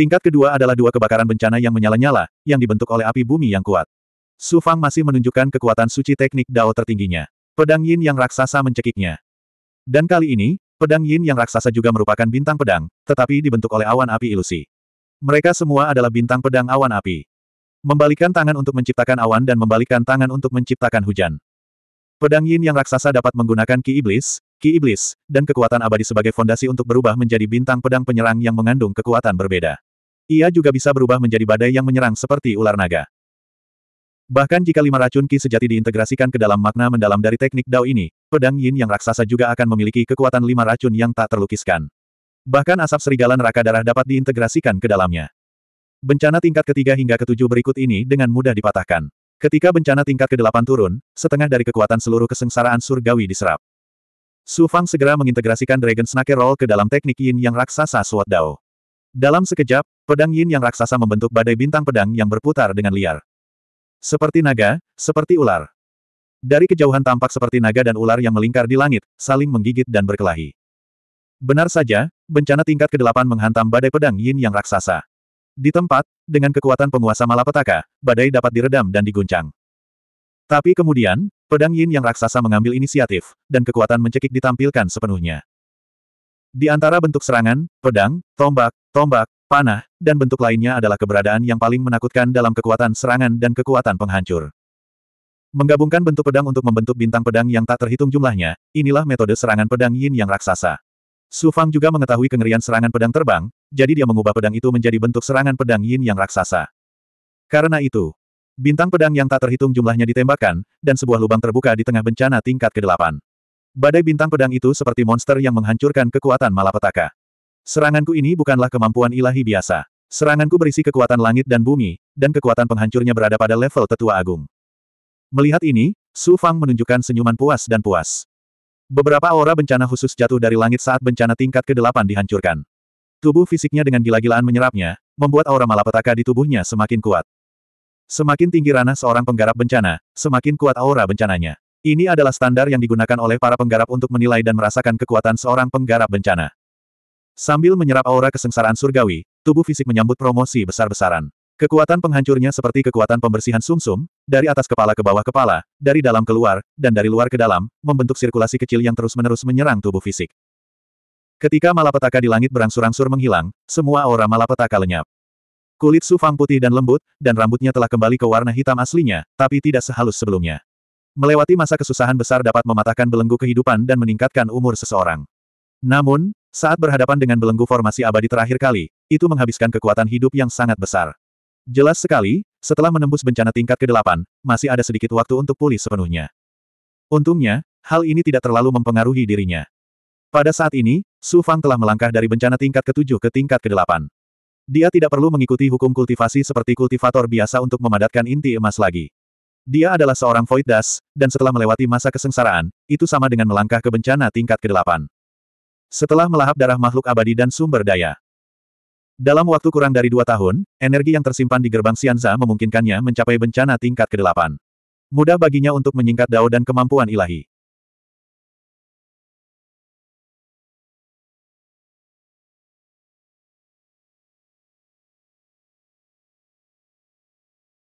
Tingkat kedua adalah dua kebakaran bencana yang menyala-nyala, yang dibentuk oleh api bumi yang kuat. Su Fang masih menunjukkan kekuatan suci teknik Dao tertingginya. Pedang Yin yang raksasa mencekiknya. Dan kali ini, pedang Yin yang raksasa juga merupakan bintang pedang, tetapi dibentuk oleh awan api ilusi. Mereka semua adalah bintang pedang awan api. Membalikan tangan untuk menciptakan awan dan membalikan tangan untuk menciptakan hujan. Pedang Yin yang raksasa dapat menggunakan ki iblis, ki iblis, dan kekuatan abadi sebagai fondasi untuk berubah menjadi bintang pedang penyerang yang mengandung kekuatan berbeda. Ia juga bisa berubah menjadi badai yang menyerang seperti ular naga. Bahkan jika lima racun ki sejati diintegrasikan ke dalam makna mendalam dari teknik Dao ini, pedang yin yang raksasa juga akan memiliki kekuatan lima racun yang tak terlukiskan. Bahkan asap serigala neraka darah dapat diintegrasikan ke dalamnya. Bencana tingkat ketiga hingga ketujuh berikut ini dengan mudah dipatahkan. Ketika bencana tingkat ke-8 turun, setengah dari kekuatan seluruh kesengsaraan surgawi diserap. Su Fang segera mengintegrasikan Dragon Snake Roll ke dalam teknik yin yang raksasa suat Dao. Dalam sekejap, pedang yin yang raksasa membentuk badai bintang pedang yang berputar dengan liar. Seperti naga, seperti ular. Dari kejauhan tampak seperti naga dan ular yang melingkar di langit, saling menggigit dan berkelahi. Benar saja, bencana tingkat ke-8 menghantam badai pedang yin yang raksasa. Di tempat, dengan kekuatan penguasa malapetaka, badai dapat diredam dan diguncang. Tapi kemudian, pedang yin yang raksasa mengambil inisiatif, dan kekuatan mencekik ditampilkan sepenuhnya. Di antara bentuk serangan, pedang, tombak, tombak, panah, dan bentuk lainnya adalah keberadaan yang paling menakutkan dalam kekuatan serangan dan kekuatan penghancur. Menggabungkan bentuk pedang untuk membentuk bintang pedang yang tak terhitung jumlahnya, inilah metode serangan pedang yin yang raksasa. Su Fang juga mengetahui kengerian serangan pedang terbang, jadi dia mengubah pedang itu menjadi bentuk serangan pedang yin yang raksasa. Karena itu, bintang pedang yang tak terhitung jumlahnya ditembakkan, dan sebuah lubang terbuka di tengah bencana tingkat ke-8. Badai bintang pedang itu seperti monster yang menghancurkan kekuatan malapetaka. Seranganku ini bukanlah kemampuan ilahi biasa. Seranganku berisi kekuatan langit dan bumi, dan kekuatan penghancurnya berada pada level tetua agung. Melihat ini, Su Fang menunjukkan senyuman puas dan puas. Beberapa aura bencana khusus jatuh dari langit saat bencana tingkat ke-8 dihancurkan. Tubuh fisiknya dengan gila-gilaan menyerapnya, membuat aura malapetaka di tubuhnya semakin kuat. Semakin tinggi ranah seorang penggarap bencana, semakin kuat aura bencananya. Ini adalah standar yang digunakan oleh para penggarap untuk menilai dan merasakan kekuatan seorang penggarap bencana. Sambil menyerap aura kesengsaraan surgawi, tubuh fisik menyambut promosi besar-besaran. Kekuatan penghancurnya seperti kekuatan pembersihan sumsum, -sum, dari atas kepala ke bawah kepala, dari dalam keluar, dan dari luar ke dalam, membentuk sirkulasi kecil yang terus-menerus menyerang tubuh fisik. Ketika malapetaka di langit berangsur-angsur menghilang, semua aura malapetaka lenyap. Kulit sufang putih dan lembut, dan rambutnya telah kembali ke warna hitam aslinya, tapi tidak sehalus sebelumnya. Melewati masa kesusahan besar dapat mematahkan belenggu kehidupan dan meningkatkan umur seseorang. Namun, saat berhadapan dengan belenggu formasi abadi terakhir kali, itu menghabiskan kekuatan hidup yang sangat besar. Jelas sekali, setelah menembus bencana tingkat ke-8, masih ada sedikit waktu untuk pulih sepenuhnya. Untungnya, hal ini tidak terlalu mempengaruhi dirinya. Pada saat ini, Su Fang telah melangkah dari bencana tingkat ke-7 ke tingkat ke-8. Dia tidak perlu mengikuti hukum kultivasi seperti kultivator biasa untuk memadatkan inti emas lagi. Dia adalah seorang Void Das, dan setelah melewati masa kesengsaraan, itu sama dengan melangkah ke bencana tingkat ke-8. Setelah melahap darah makhluk abadi dan sumber daya. Dalam waktu kurang dari dua tahun, energi yang tersimpan di gerbang Xianza memungkinkannya mencapai bencana tingkat ke-8. Mudah baginya untuk menyingkat Dao dan kemampuan ilahi.